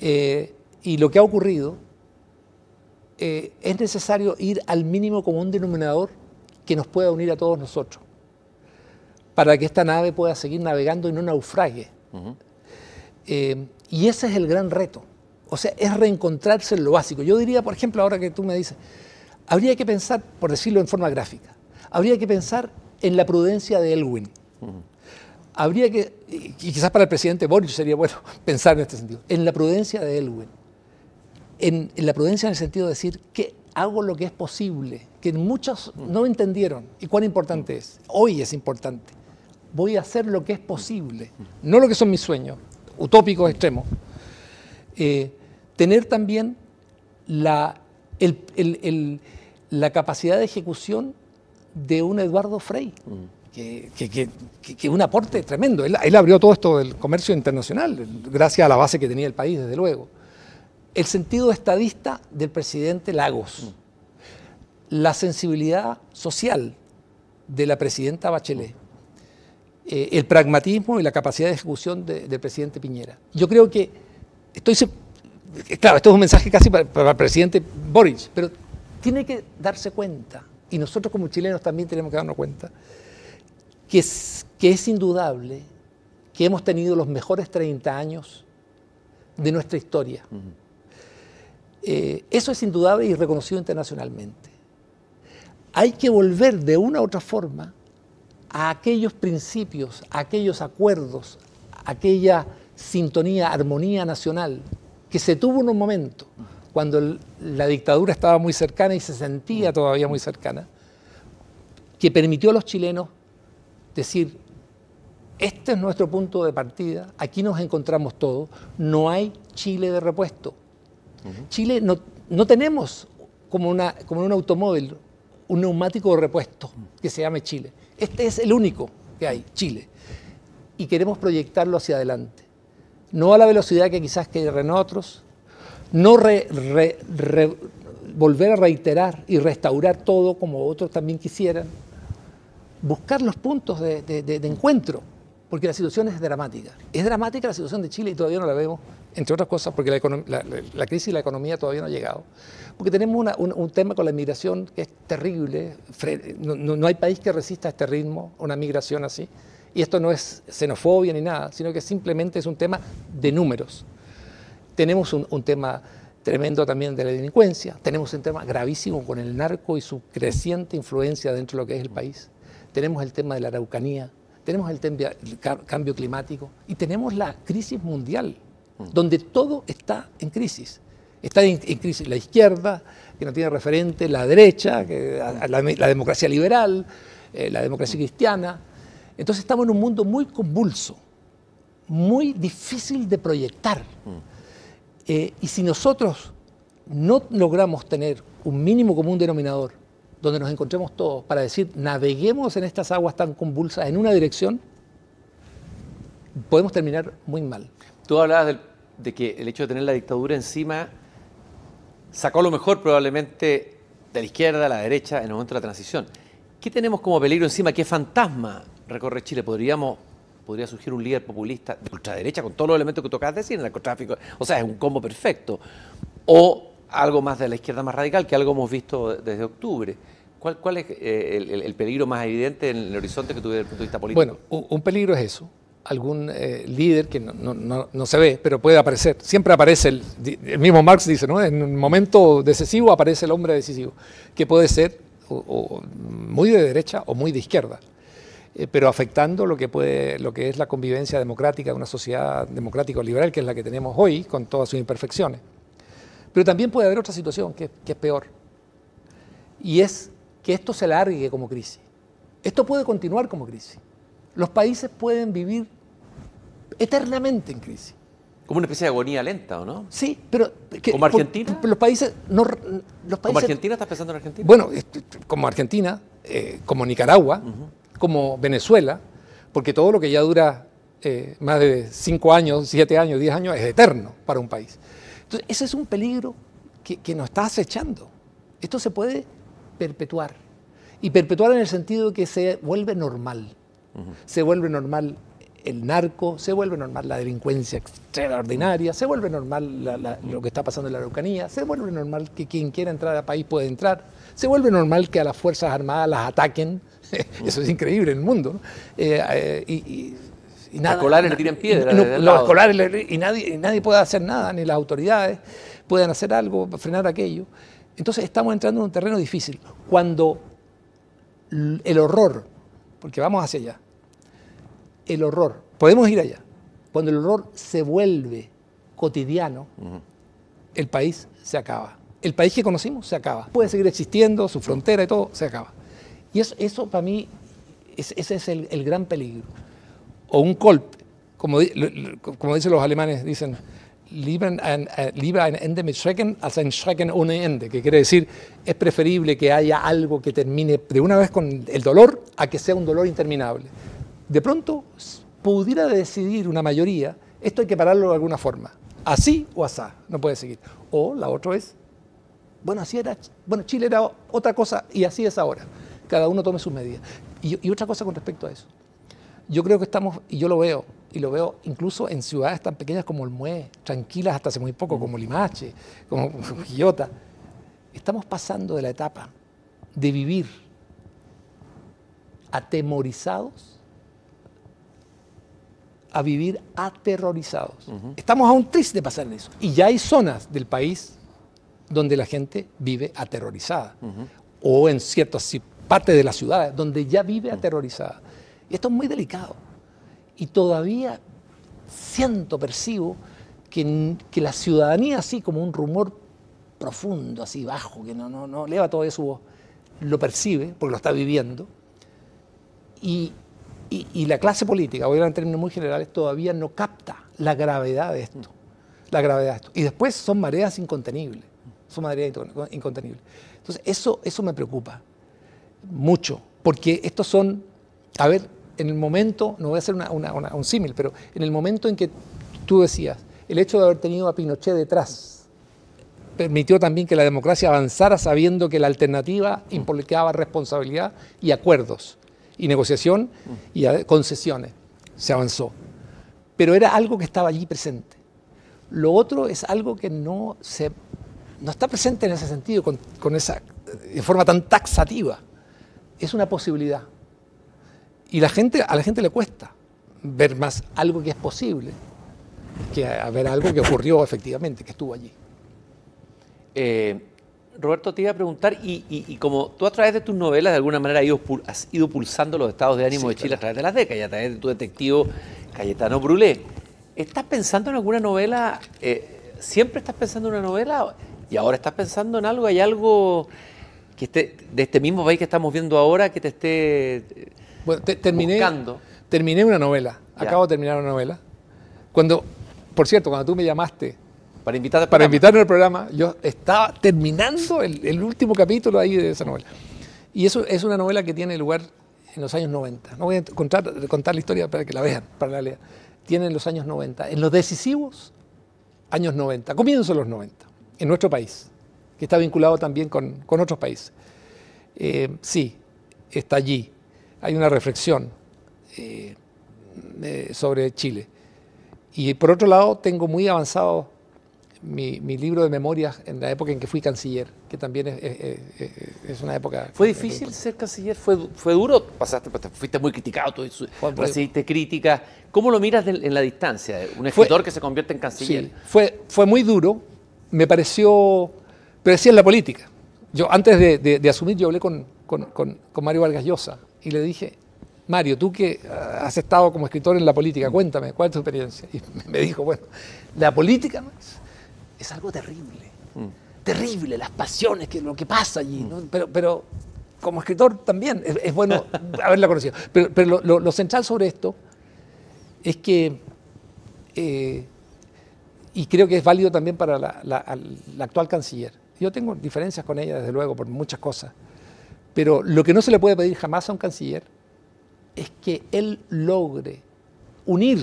eh, y lo que ha ocurrido, eh, es necesario ir al mínimo un denominador que nos pueda unir a todos nosotros, para que esta nave pueda seguir navegando y no naufrague. Eh, y ese es el gran reto. O sea, es reencontrarse en lo básico. Yo diría, por ejemplo, ahora que tú me dices, habría que pensar, por decirlo en forma gráfica, habría que pensar en la prudencia de Elwin. Habría que, y quizás para el presidente Boric sería bueno <laughs> pensar en este sentido, en la prudencia de Elwin. En, la prudencia en el sentido de decir que hago lo que es posible, que muchos no entendieron y cuán importante es. Hoy es importante. Voy a hacer lo que es posible, no lo que son mis sueños, utópicos extremos. Eh, tener también la, capacidad de ejecución de un Eduardo Frey. Mm. Que, es un aporte tremendo. Él, abrió todo esto del comercio internacional, gracias a la base que tenía el país, desde luego. El sentido estadista del presidente Lagos, mm. la sensibilidad social de la presidenta Bachelet, mm. eh, el pragmatismo y la capacidad de ejecución del presidente Piñera. Yo creo que estoy claro, esto es un mensaje casi para, el presidente Boric, pero tiene que darse cuenta, y nosotros como chilenos también tenemos que darnos cuenta, que es, que es indudable que hemos tenido los mejores 30 años de nuestra historia. Eh, eso es indudable y reconocido internacionalmente. Hay que volver de una u otra forma a aquellos principios, a aquellos acuerdos, a aquella sintonía, armonía nacional que se tuvo en un momento, cuando la dictadura estaba muy cercana y se sentía mm. todavía muy cercana, que permitió a los chilenos decir, este es nuestro punto de partida, aquí nos encontramos todos, no hay Chile de repuesto. Chile no, no tenemos como, una, como un automóvil un neumático de repuesto que se llame Chile. Este es el único que hay, Chile. Y queremos proyectarlo hacia adelante no a la velocidad que quizás querrán otros, no volver a reiterar y restaurar todo como otros también quisieran, buscar los puntos de, encuentro, porque la situación es dramática. Es dramática la situación de Chile y todavía no la vemos, entre otras cosas, porque la, crisis y la economía todavía no ha llegado. Porque tenemos un, tema con la inmigración que es terrible, no, no, hay país que resista a este ritmo, una migración así y esto no es xenofobia ni nada, sino que simplemente es un tema de números. Tenemos un, tema tremendo también de la delincuencia, tenemos un tema gravísimo con el narco y su creciente influencia dentro de lo que es el país, tenemos el tema de la araucanía, tenemos el, tema, del cambio climático y tenemos la crisis mundial, mm. donde todo está en crisis. Está en, crisis la izquierda, que no tiene referente, la derecha, la, democracia liberal, eh, la democracia mm. cristiana, entonces estamos en un mundo muy convulso, muy difícil de proyectar. Mm. Eh, y si nosotros no logramos tener un mínimo común denominador donde nos encontremos todos para decir naveguemos en estas aguas tan convulsas en una dirección, podemos terminar muy mal. Tú hablabas de que el hecho de tener la dictadura encima sacó lo mejor probablemente de la izquierda a la derecha en el momento de la transición. ¿Qué tenemos como peligro encima? ¿Qué fantasma recorre Chile? ¿Podríamos, podría surgir un líder populista de ultraderecha con todos los elementos que tocabas decir, narcotráfico? O sea, es un combo perfecto. O algo más de la izquierda más radical, que algo hemos visto desde octubre. ¿Cuál, es eh, el, peligro más evidente en el horizonte que tuve desde el punto de vista político? Bueno, un, peligro es eso. Algún eh, líder que no, se ve, pero puede aparecer. Siempre aparece, el, mismo Marx dice, ¿no? En un momento decisivo aparece el hombre decisivo, ¿Qué puede ser o, muy de derecha o muy de izquierda, eh, pero afectando lo que, puede, lo que es la convivencia democrática de una sociedad democrático-liberal, que es la que tenemos hoy, con todas sus imperfecciones. Pero también puede haber otra situación que es peor, y es que esto se largue como crisis. Esto puede continuar como crisis. Los países pueden vivir eternamente en crisis. Como una especie de agonía lenta, ¿o no? Sí, pero... ¿Como Argentina? los países... ¿Como Argentina? ¿Estás pensando en Argentina? Bueno, este, este, como Argentina, eh, como Nicaragua, como Venezuela, porque todo lo que ya dura eh, más de cinco años, siete años, diez años es eterno para un país. Entonces, ese es un peligro que, que nos está acechando. Esto se puede perpetuar. Y perpetuar en el sentido de que se vuelve normal. Se vuelve normal el narco, se vuelve normal la delincuencia extraordinaria, se vuelve normal lo que está pasando en la Araucanía, se vuelve normal que quien quiera entrar al país puede entrar, se vuelve normal que a las Fuerzas Armadas las ataquen, <laughs> eso es increíble en el mundo, eh, eh, y, nada, los le tiran y nadie, nadie puede hacer nada, ni las autoridades pueden hacer algo, para frenar aquello. Entonces estamos entrando en un terreno difícil. Cuando el horror, porque vamos hacia allá, el horror, podemos ir allá, cuando el horror se vuelve cotidiano, el país se acaba. El país que conocimos se acaba. Puede seguir existiendo, su frontera y todo, se acaba. Y eso, para mí, ese es el, gran peligro. O un golpe, como, como dicen los alemanes, dicen, äh, Ende mit Schrecken als ein Schrecken ohne Ende, que quiere decir, es preferible que haya algo que termine de una vez con el dolor a que sea un dolor interminable de pronto pudiera decidir una mayoría, esto hay que pararlo de alguna forma, así o asá, no puede seguir. O la otra es, bueno, así era, bueno, Chile era otra cosa y así es ahora. Cada uno tome sus medidas. Y, otra cosa con respecto a eso. Yo creo que estamos, y yo lo veo, y lo veo incluso en ciudades tan pequeñas como el Mue, tranquilas hasta hace muy poco, como Limache, como <laughs> Quillota. Estamos pasando de la etapa de vivir atemorizados a vivir aterrorizados. Estamos aún un de pasar en eso. Y ya hay zonas del país donde la gente vive aterrorizada. O en ciertas partes de las ciudades donde ya vive aterrorizada. Y esto es muy delicado. Y todavía siento, percibo, que, que la ciudadanía, así como un rumor profundo, así bajo, que no, no, no eleva todavía su voz, lo percibe porque lo está viviendo. Y, y, la clase política, voy a hablar en términos muy generales, todavía no capta la gravedad de esto. La gravedad de esto. Y después son mareas incontenibles. Son mareas incontenibles. Entonces, eso, eso me preocupa mucho, porque estos son, a ver, en el momento, no voy a hacer una, un símil, pero en el momento en que tú decías, el hecho de haber tenido a Pinochet detrás permitió también que la democracia avanzara sabiendo que la alternativa implicaba responsabilidad y acuerdos y negociación y concesiones. Se avanzó. Pero era algo que estaba allí presente. Lo otro es algo que no, se, no está presente en ese sentido, con, esa, eh, de forma tan taxativa. Es una posibilidad. Y la gente, a la gente le cuesta ver más algo que es posible que haber ver algo que ocurrió efectivamente, que estuvo allí. Eh, Roberto, te iba a preguntar, y, como tú a través de tus novelas de alguna manera has ido, pulsando los estados de ánimo de Chile a través de las décadas y a través de tu detectivo Cayetano Brulé, ¿estás pensando en alguna novela? Eh, ¿Siempre estás pensando en una novela? ¿Y ahora estás pensando en algo? ¿Hay algo que esté, de este mismo país que estamos viendo ahora que te esté eh, bueno, terminé, buscando? Terminé una novela, acabo de terminar una novela. Cuando, por cierto, cuando tú me llamaste para invitar Para al programa. Yo estaba terminando el, último capítulo ahí de esa novela. Y eso es una novela que tiene lugar en los años 90. No voy a contar, contar la historia para que la vean, para la lean. Tiene en los años 90. En los decisivos, años 90. Comienzo los 90. En nuestro país. Que está vinculado también con, otros países. Eh, sí, está allí. Hay una reflexión eh, eh, sobre Chile. Y por otro lado, tengo muy avanzado mi, libro de memorias en la época en que fui canciller, que también es, una época... ¿Fue difícil ser canciller? ¿Fue, fue duro? Pasaste, pues, fuiste muy criticado, recibiste críticas. ¿Cómo lo miras en la distancia? Un escritor que se convierte en canciller. fue, fue muy duro, me pareció... Pero decía en la política. Yo antes de, asumir, yo hablé con, con Mario Vargas Llosa y le dije, Mario, tú que ah, has estado como escritor en la política, cuéntame, ¿cuál es tu experiencia? Y me dijo, bueno, la política no es es algo terrible. Mm. Terrible, las pasiones, que, lo que pasa allí. Mm. Pero, pero como escritor también es, bueno <laughs> haberla conocido. Pero, lo, central sobre esto es que, eh, y creo que es válido también para la actual canciller, yo tengo diferencias con ella, desde luego, por muchas cosas, pero lo que no se le puede pedir jamás a un canciller es que él logre unir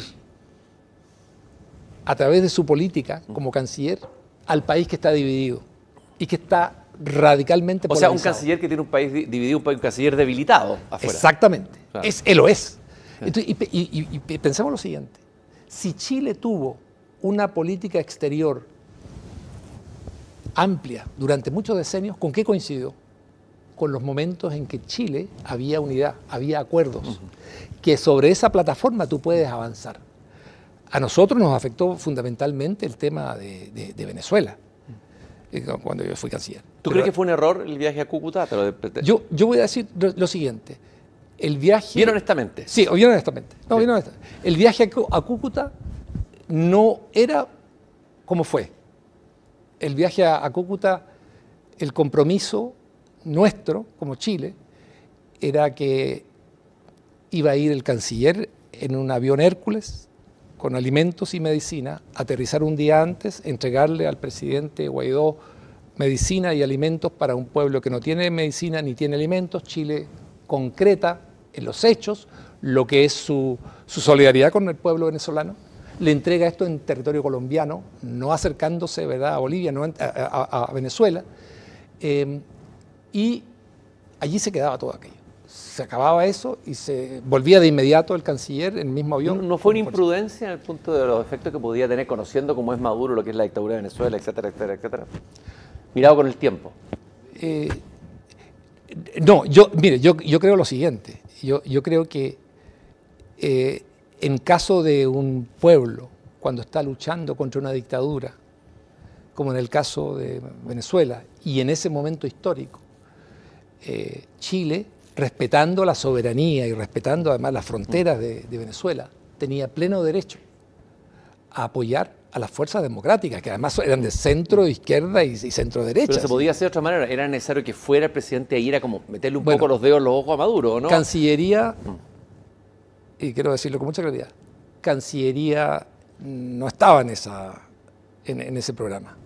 a través de su política como canciller al país que está dividido y que está radicalmente O sea, un canciller que tiene un país dividido, un, país, canciller debilitado Exactamente. Es, él lo es. y, pensemos lo siguiente. Si Chile tuvo una política exterior amplia durante muchos decenios, ¿con qué coincidió? Con los momentos en que Chile había unidad, había acuerdos, que sobre esa plataforma tú puedes avanzar. A nosotros nos afectó fundamentalmente el tema de, Venezuela, eh, cuando yo fui canciller. ¿Tú crees que fue un error el viaje a Cúcuta? Yo, voy a decir lo, siguiente. El viaje... Bien honestamente. Sí, bien honestamente. No, bien honestamente. El viaje a, Cúcuta no era como fue. El viaje a Cúcuta, el compromiso nuestro como Chile era que iba a ir el canciller en un avión Hércules con alimentos y medicina, aterrizar un día antes, entregarle al presidente Guaidó medicina y alimentos para un pueblo que no tiene medicina ni tiene alimentos. Chile concreta en los hechos lo que es su, solidaridad con el pueblo venezolano. Le entrega esto en territorio colombiano, no acercándose ¿verdad? a Bolivia, no a, Venezuela. Eh, y allí se quedaba todo aquello se acababa eso y se volvía de inmediato el canciller en el mismo avión. ¿No, fue una imprudencia en el punto de los efectos que podía tener conociendo cómo es Maduro, lo que es la dictadura de Venezuela, etcétera, etcétera, etcétera? Mirado con el tiempo. Eh, no, yo, mire, yo, creo lo siguiente. Yo, creo que eh, en caso de un pueblo, cuando está luchando contra una dictadura, como en el caso de Venezuela, y en ese momento histórico, eh, Chile respetando la soberanía y respetando además las fronteras de, Venezuela, tenía pleno derecho a apoyar a las fuerzas democráticas, que además eran de centro, izquierda y, centro derecha. Pero se podía hacer de otra manera, era necesario que fuera el presidente ahí, era como meterle un poco los dedos, los ojos a Maduro, ¿no? Cancillería, mm. y quiero decirlo con mucha claridad, Cancillería no estaba en, esa, en, ese programa.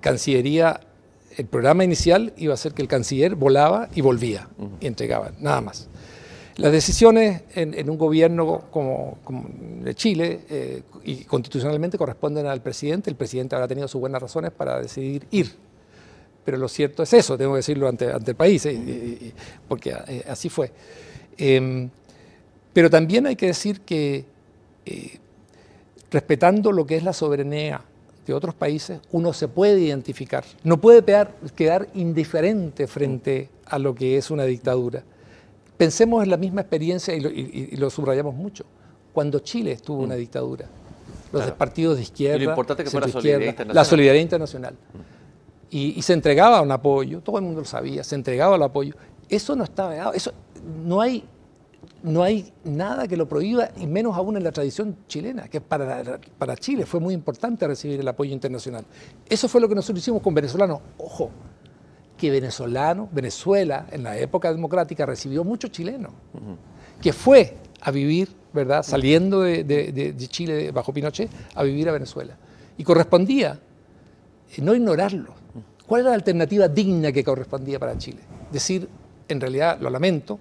Cancillería el programa inicial iba a ser que el canciller volaba y volvía y entregaba, nada más. Las decisiones en, un gobierno como, como de Chile eh, y constitucionalmente corresponden al presidente. El presidente habrá tenido sus buenas razones para decidir ir. Pero lo cierto es eso, tengo que decirlo ante, ante el país, eh, porque eh, así fue. Em, pero también hay que decir que respetando lo que es la soberanía de otros países, uno se puede identificar. No puede quedar indiferente frente a lo que es una dictadura. Pensemos en la misma experiencia, y lo, subrayamos mucho, cuando Chile estuvo una mm. dictadura. Los partidos de izquierda, lo importante que la solidaridad internacional. Mm. Y, se entregaba un apoyo, todo el mundo lo sabía, se entregaba el apoyo. Eso no estaba, eso no hay no hay nada que lo prohíba, y menos aún en la tradición chilena, que para, Chile fue muy importante recibir el apoyo internacional. Eso fue lo que nosotros hicimos con venezolanos. Ojo, que venezolano, Venezuela en la época democrática recibió mucho chileno, que fue a vivir, ¿verdad? Saliendo de, de, Chile bajo Pinochet, a vivir a Venezuela. Y correspondía eh, no ignorarlo. ¿Cuál era la alternativa digna que correspondía para Chile? Decir, en realidad lo lamento,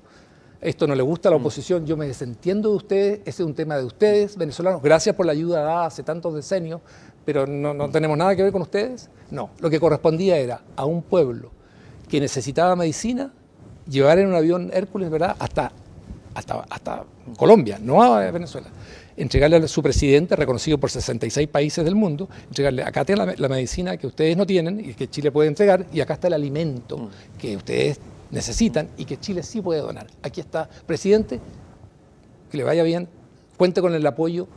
esto no le gusta a la mm. oposición, yo me desentiendo de ustedes, ese es un tema de ustedes, venezolanos, gracias por la ayuda dada hace tantos decenios, pero no, tenemos nada que ver con ustedes. No, lo que correspondía era a un pueblo que necesitaba medicina, llevar en un avión Hércules, ¿verdad?, hasta, hasta, hasta Colombia, no a Venezuela. Entregarle a su presidente, reconocido por 66 países del mundo, entregarle, acá tiene la medicina que ustedes no tienen y que Chile puede entregar, y acá está el alimento mm. que ustedes necesitan y que Chile sí puede donar. Aquí está, presidente, que le vaya bien, cuente con el apoyo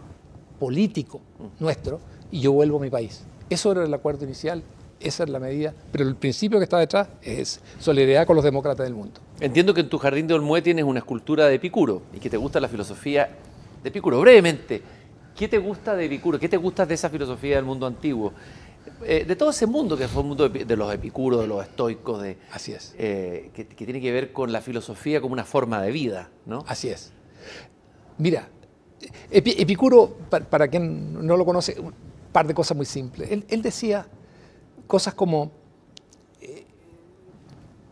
político nuestro y yo vuelvo a mi país. Eso era el acuerdo inicial, esa es la medida, pero el principio que está detrás es solidaridad con los demócratas del mundo. Entiendo que en tu jardín de Olmué tienes una escultura de Epicuro y que te gusta la filosofía de Epicuro. Brevemente, ¿qué te gusta de Epicuro? ¿Qué te gusta de esa filosofía del mundo antiguo? Eh, de todo ese mundo que fue el mundo de, los epicuros, de los estoicos, de, Así eh, que, tiene que ver con la filosofía como una forma de vida, ¿no? Así es. Mira, Epicuro, para, quien no lo conoce, un par de cosas muy simples. Él, decía cosas como, eh,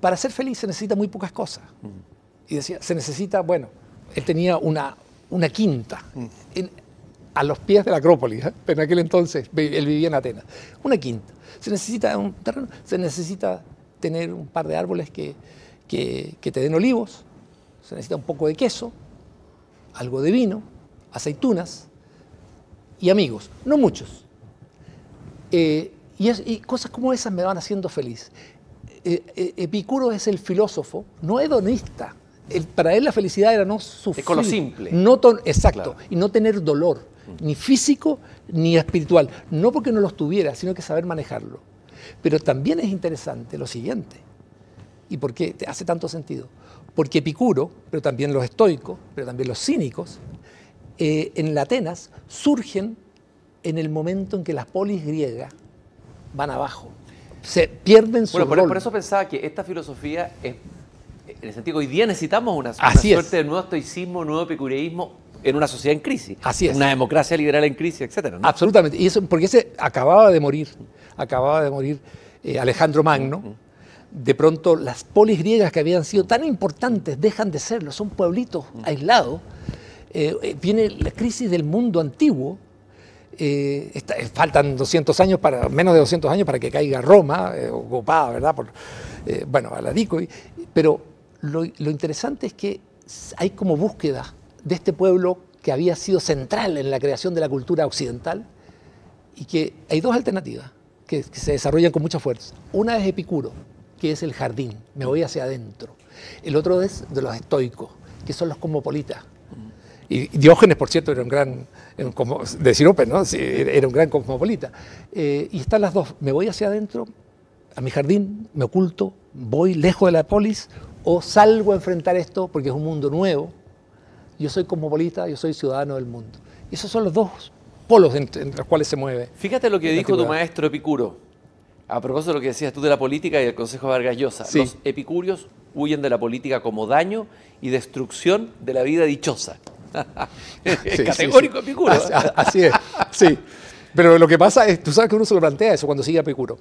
para ser feliz se necesita muy pocas cosas. Y decía, se necesita, bueno, él tenía una, una quinta. En, a los pies de la Acrópolis, ¿eh? pero en aquel entonces él vivía en Atenas. Una quinta. Se necesita un terreno, se necesita tener un par de árboles que, te den olivos, se necesita un poco de queso, algo de vino, aceitunas y amigos, no muchos. Eh, y, cosas como esas me van haciendo feliz. Eh, Epicuro es el filósofo, no hedonista. para él la felicidad era no sufrir. con lo simple. exacto. Y no tener dolor ni físico ni espiritual. No porque no los tuviera, sino que saber manejarlo. Pero también es interesante lo siguiente, y por qué te hace tanto sentido. Porque Epicuro, pero también los estoicos, pero también los cínicos, eh, en la Atenas surgen en el momento en que las polis griegas van abajo. Se pierden su por, eso pensaba que esta filosofía es en el sentido que hoy día necesitamos una, suerte de nuevo estoicismo, nuevo epicureísmo en una sociedad en crisis. Así es. Una democracia liberal en crisis, etcétera. Absolutamente. Y eso, porque ese acababa de morir, acababa de morir eh, Alejandro Magno. De pronto las polis griegas que habían sido tan importantes dejan de serlo, son pueblitos aislados. Eh, eh, viene la crisis del mundo antiguo, faltan 200 años para, menos de 200 años para que caiga Roma, ocupada, ¿verdad? Por, bueno, a la Dico, pero lo, lo, interesante es que hay como búsqueda de este pueblo que había sido central en la creación de la cultura occidental y que hay dos alternativas que, se desarrollan con mucha fuerza. Una es Epicuro, que es el jardín, me voy hacia adentro. El otro es de los estoicos, que son los cosmopolitas. Y Diógenes, por cierto, era un gran, eh, era un gran cosmopolita. Eh, y están las dos, me voy hacia adentro, a mi jardín, me oculto, voy lejos de la polis, o salgo a enfrentar esto porque es un mundo nuevo, yo soy cosmopolita, yo soy ciudadano del mundo. esos son los dos polos entre, los cuales se mueve. Fíjate lo que dijo tu maestro Epicuro, a propósito de lo que decías tú de la política y el Consejo de Vargas Llosa. Los epicúreos huyen de la política como daño y destrucción de la vida dichosa. <laughs> es categórico Epicuro. Así, así, es, sí. Pero lo que pasa es, tú sabes que uno se lo plantea eso cuando sigue a Epicuro.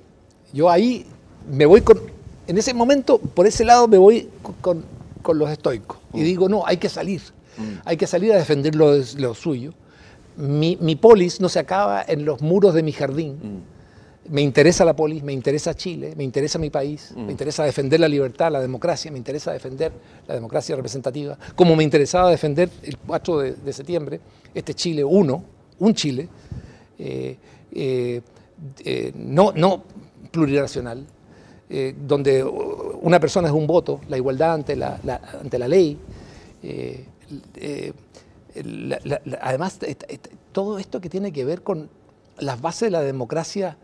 Yo ahí me voy con, en ese momento, por ese lado me voy con, con los estoicos. Y mm. digo, no, hay que salir. Mm. Hay que salir a defender lo, suyo. Mi, polis no se acaba en los muros de mi jardín. Mm. Me interesa la polis, me interesa Chile, me interesa mi país, me mm. interesa defender la libertad, la democracia, me interesa defender la democracia representativa, como me interesaba defender el 4 de, septiembre, este Chile uno, un Chile, eh, eh, eh, no, no plurinacional, donde una persona es un voto, la igualdad ante la, ante la ley. Eh, además, eh, eh, todo esto que tiene que ver con las bases de la democracia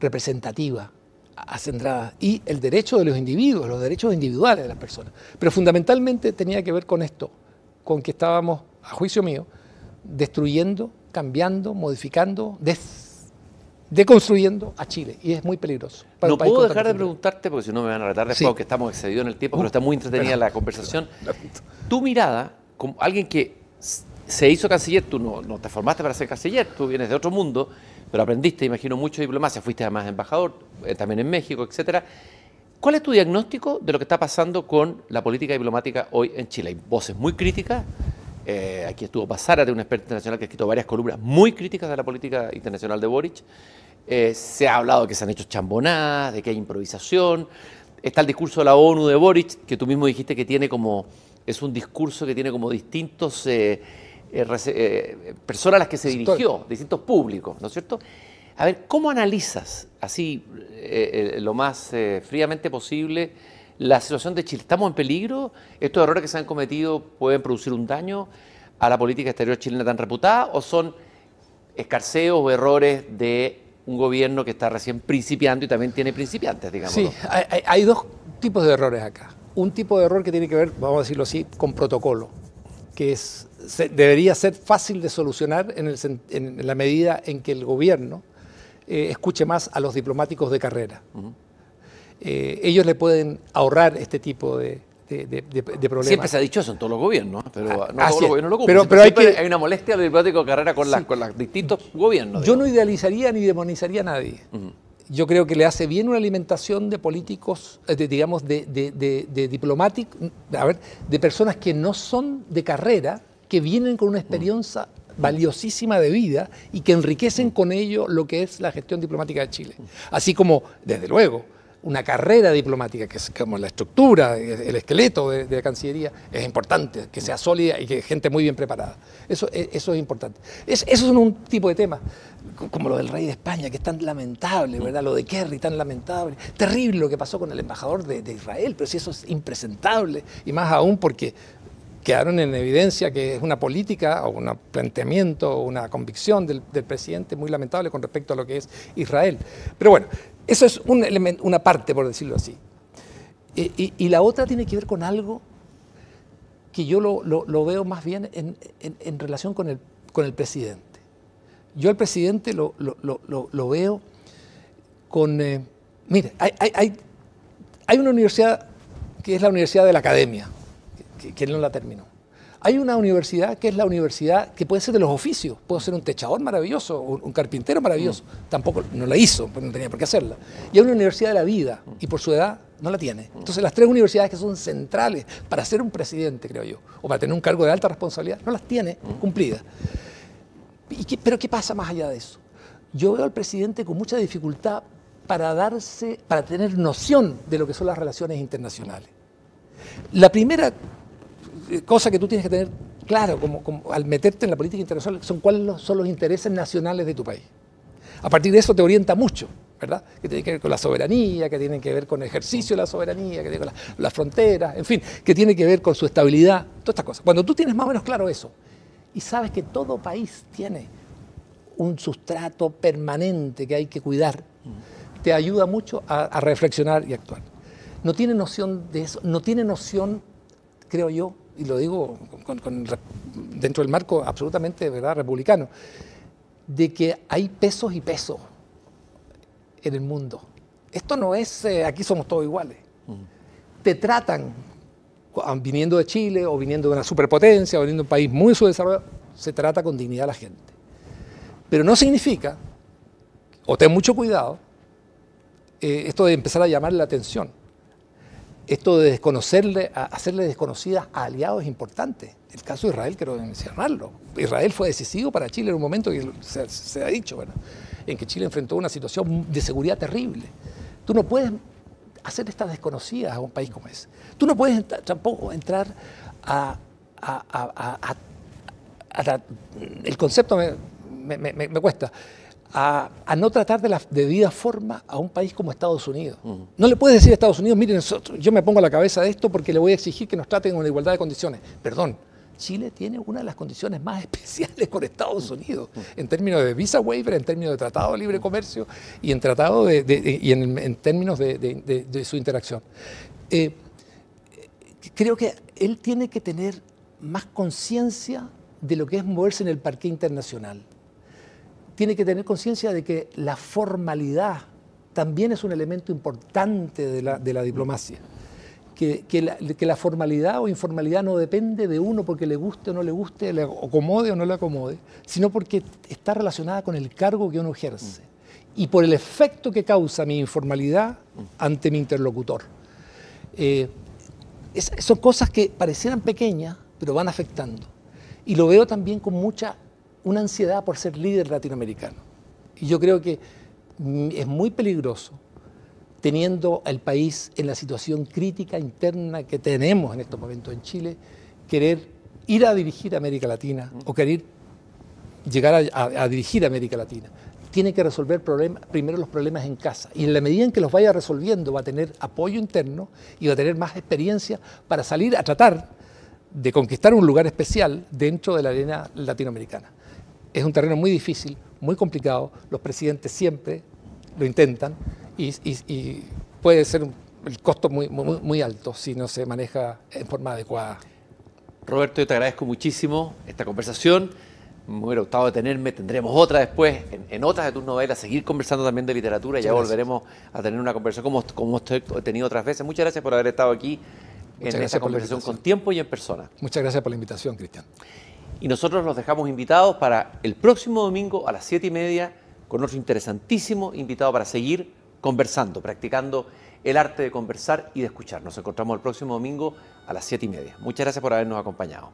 representativa, asentada y el derecho de los individuos, los derechos individuales de las personas. Pero fundamentalmente tenía que ver con esto, con que estábamos, a juicio mío, destruyendo, cambiando, modificando, deconstruyendo a Chile. Y es muy peligroso. no puedo dejar de preguntarte, porque si no me van a retar después, que estamos excedidos en el tiempo, uh, pero está muy entretenida la conversación. Tu mirada alguien que se hizo canciller, tú no, te formaste para ser canciller, tú vienes de otro mundo, pero aprendiste, imagino, mucho diplomacia, fuiste además embajador, eh, también en México, etc. ¿Cuál es tu diagnóstico de lo que está pasando con la política diplomática hoy en Chile? Hay voces muy críticas, eh, aquí estuvo de un experto internacional que ha escrito varias columnas muy críticas de la política internacional de Boric. Eh, se ha hablado de que se han hecho chambonadas, de que hay improvisación. Está el discurso de la ONU de Boric, que tú mismo dijiste que tiene como es un discurso que tiene como distintos eh, eh, eh, personas a las que se dirigió, distintos públicos, ¿no es cierto? A ver, ¿cómo analizas así lo más fríamente posible la situación de Chile? ¿Estamos en peligro? ¿Estos errores que se han cometido pueden producir un daño a la política exterior chilena tan reputada o son escarceos o errores de un gobierno que está recién principiando y también tiene principiantes, digamos? Sí, hay dos tipos de errores acá un tipo de error que tiene que ver, vamos a decirlo así, con protocolo, que es, debería ser fácil de solucionar en, la medida en que el gobierno eh, escuche más a los diplomáticos de carrera. Eh, ellos le pueden ahorrar este tipo de, problemas. Siempre se ha dicho eso en todos los gobiernos, ¿eh? pero ah, no todos los gobiernos lo cumplen. hay, una molestia los diplomático de carrera con, con los distintos gobiernos. Yo no idealizaría ni demonizaría a nadie yo creo que le hace bien una alimentación de políticos, eh, digamos, de, de, diplomáticos, de personas que no son de carrera, que vienen con una experiencia valiosísima de vida y que enriquecen con ello lo que es la gestión diplomática de Chile. Así como, desde luego, una carrera diplomática, que es como la estructura, el esqueleto de, la Cancillería, es importante, que sea sólida y que gente muy bien preparada. Eso, e, es importante. eso es un tipo de tema como lo del rey de España, que es tan lamentable, mm. ¿verdad? Lo de Kerry, tan lamentable. Terrible lo que pasó con el embajador de, Israel, pero si eso es impresentable, y más aún porque quedaron en evidencia que es una política o un planteamiento o una convicción del, presidente muy lamentable con respecto a lo que es Israel. Pero bueno, eso es una parte, por decirlo así. Y, la otra tiene que ver con algo que yo lo, veo más bien en, relación con el presidente yo al presidente lo, veo con... Eh, mire, hay, una universidad que es la Universidad de la Academia, que, él no la terminó. Hay una universidad que es la universidad que puede ser de los oficios. Puede ser un techador maravilloso, un, carpintero maravilloso. Mm. Tampoco no la hizo, porque no tenía por qué hacerla. Y hay una universidad de la vida, mm. y por su edad no la tiene. Mm. Entonces las tres universidades que son centrales para ser un presidente, creo yo, o para tener un cargo de alta responsabilidad, no las tiene cumplidas pero ¿qué pasa más allá de eso? Yo veo al presidente con mucha dificultad para, darse, para tener noción de lo que son las relaciones internacionales. La primera eh, cosa que tú tienes que tener claro como, al meterte en la política internacional son cuáles son los intereses nacionales de tu país. A partir de eso te orienta mucho. ¿verdad? Que tiene que ver con la soberanía, que tiene que ver con el ejercicio de la soberanía, que tiene que ver con las fronteras, en fin, que tiene que ver con su estabilidad, todas estas cosas. Cuando tú tienes más o menos claro eso y sabes que todo país tiene un sustrato permanente que hay que cuidar. Te ayuda mucho a, reflexionar y actuar. No tiene noción de eso, no tiene noción, creo yo, y lo digo con, dentro del marco absolutamente ¿verdad? republicano, de que hay pesos y pesos en el mundo. Esto no es, eh, aquí somos todos iguales. Te tratan Ah, viniendo de Chile o viniendo de una superpotencia o viniendo de un país muy subdesarrollado, se trata con dignidad a la gente. Pero no significa, o ten mucho cuidado, eh, esto de empezar a llamarle la atención, esto de desconocerle, hacerle desconocidas a aliados importantes. El caso de Israel, quiero mencionarlo. Israel fue decisivo para Chile en un momento que se, se ha dicho, bueno, en que Chile enfrentó una situación de seguridad terrible. Tú no puedes hacer estas desconocidas a un país como ese. Tú no puedes tampoco entrar a, el concepto me, cuesta. A, no tratar de la debida forma a un país como Estados Unidos. No le puedes decir a Estados Unidos, miren, yo me pongo a la cabeza de esto porque le voy a exigir que nos traten con igualdad de condiciones. Perdón, Chile tiene una de las condiciones más <laughs> especiales con Estados Unidos, en términos de visa waiver, en términos de tratado de libre comercio y en, tratado y en, términos de, su interacción. Eh, creo que él tiene que tener más conciencia de lo que es moverse en el parque internacional. Tiene que tener conciencia de que la formalidad también es un elemento importante de la diplomacia que, la, formalidad o informalidad no depende de uno porque le guste o no le guste, le acomode o no le acomode, sino porque está relacionada con el cargo que uno ejerce mm. y por el efecto que causa mi informalidad mm. ante mi interlocutor. Eh, son cosas que parecieran pequeñas, pero van afectando. Y lo veo también con mucha, una ansiedad por ser líder latinoamericano. Y yo creo que es muy peligroso teniendo al país en la situación crítica interna que tenemos en estos momentos en Chile, querer ir a dirigir América Latina o querer llegar a, dirigir América Latina. Tiene que resolver primero los problemas en casa y en la medida en que los vaya resolviendo va a tener apoyo interno y va a tener más experiencia para salir a tratar de conquistar un lugar especial dentro de la arena latinoamericana. Es un terreno muy difícil, muy complicado, los presidentes siempre lo intentan, y, puede ser un, costo muy, alto si no se maneja en forma adecuada. Roberto, yo te agradezco muchísimo esta conversación me hubiera gustado tenerme, tendremos otra después, en, otras de tus novelas, seguir conversando también de literatura, ya volveremos a tener una conversación como, como he tenido otras veces. Muchas gracias por haber estado aquí en esa conversación con tiempo y en persona. Muchas gracias por la invitación, Cristian. Y nosotros los dejamos invitados para el próximo domingo a las siete y media con otro interesantísimo invitado para seguir conversando, practicando el arte de conversar y de escuchar. Nos encontramos el próximo domingo a las 7 y media. Muchas gracias por habernos acompañado.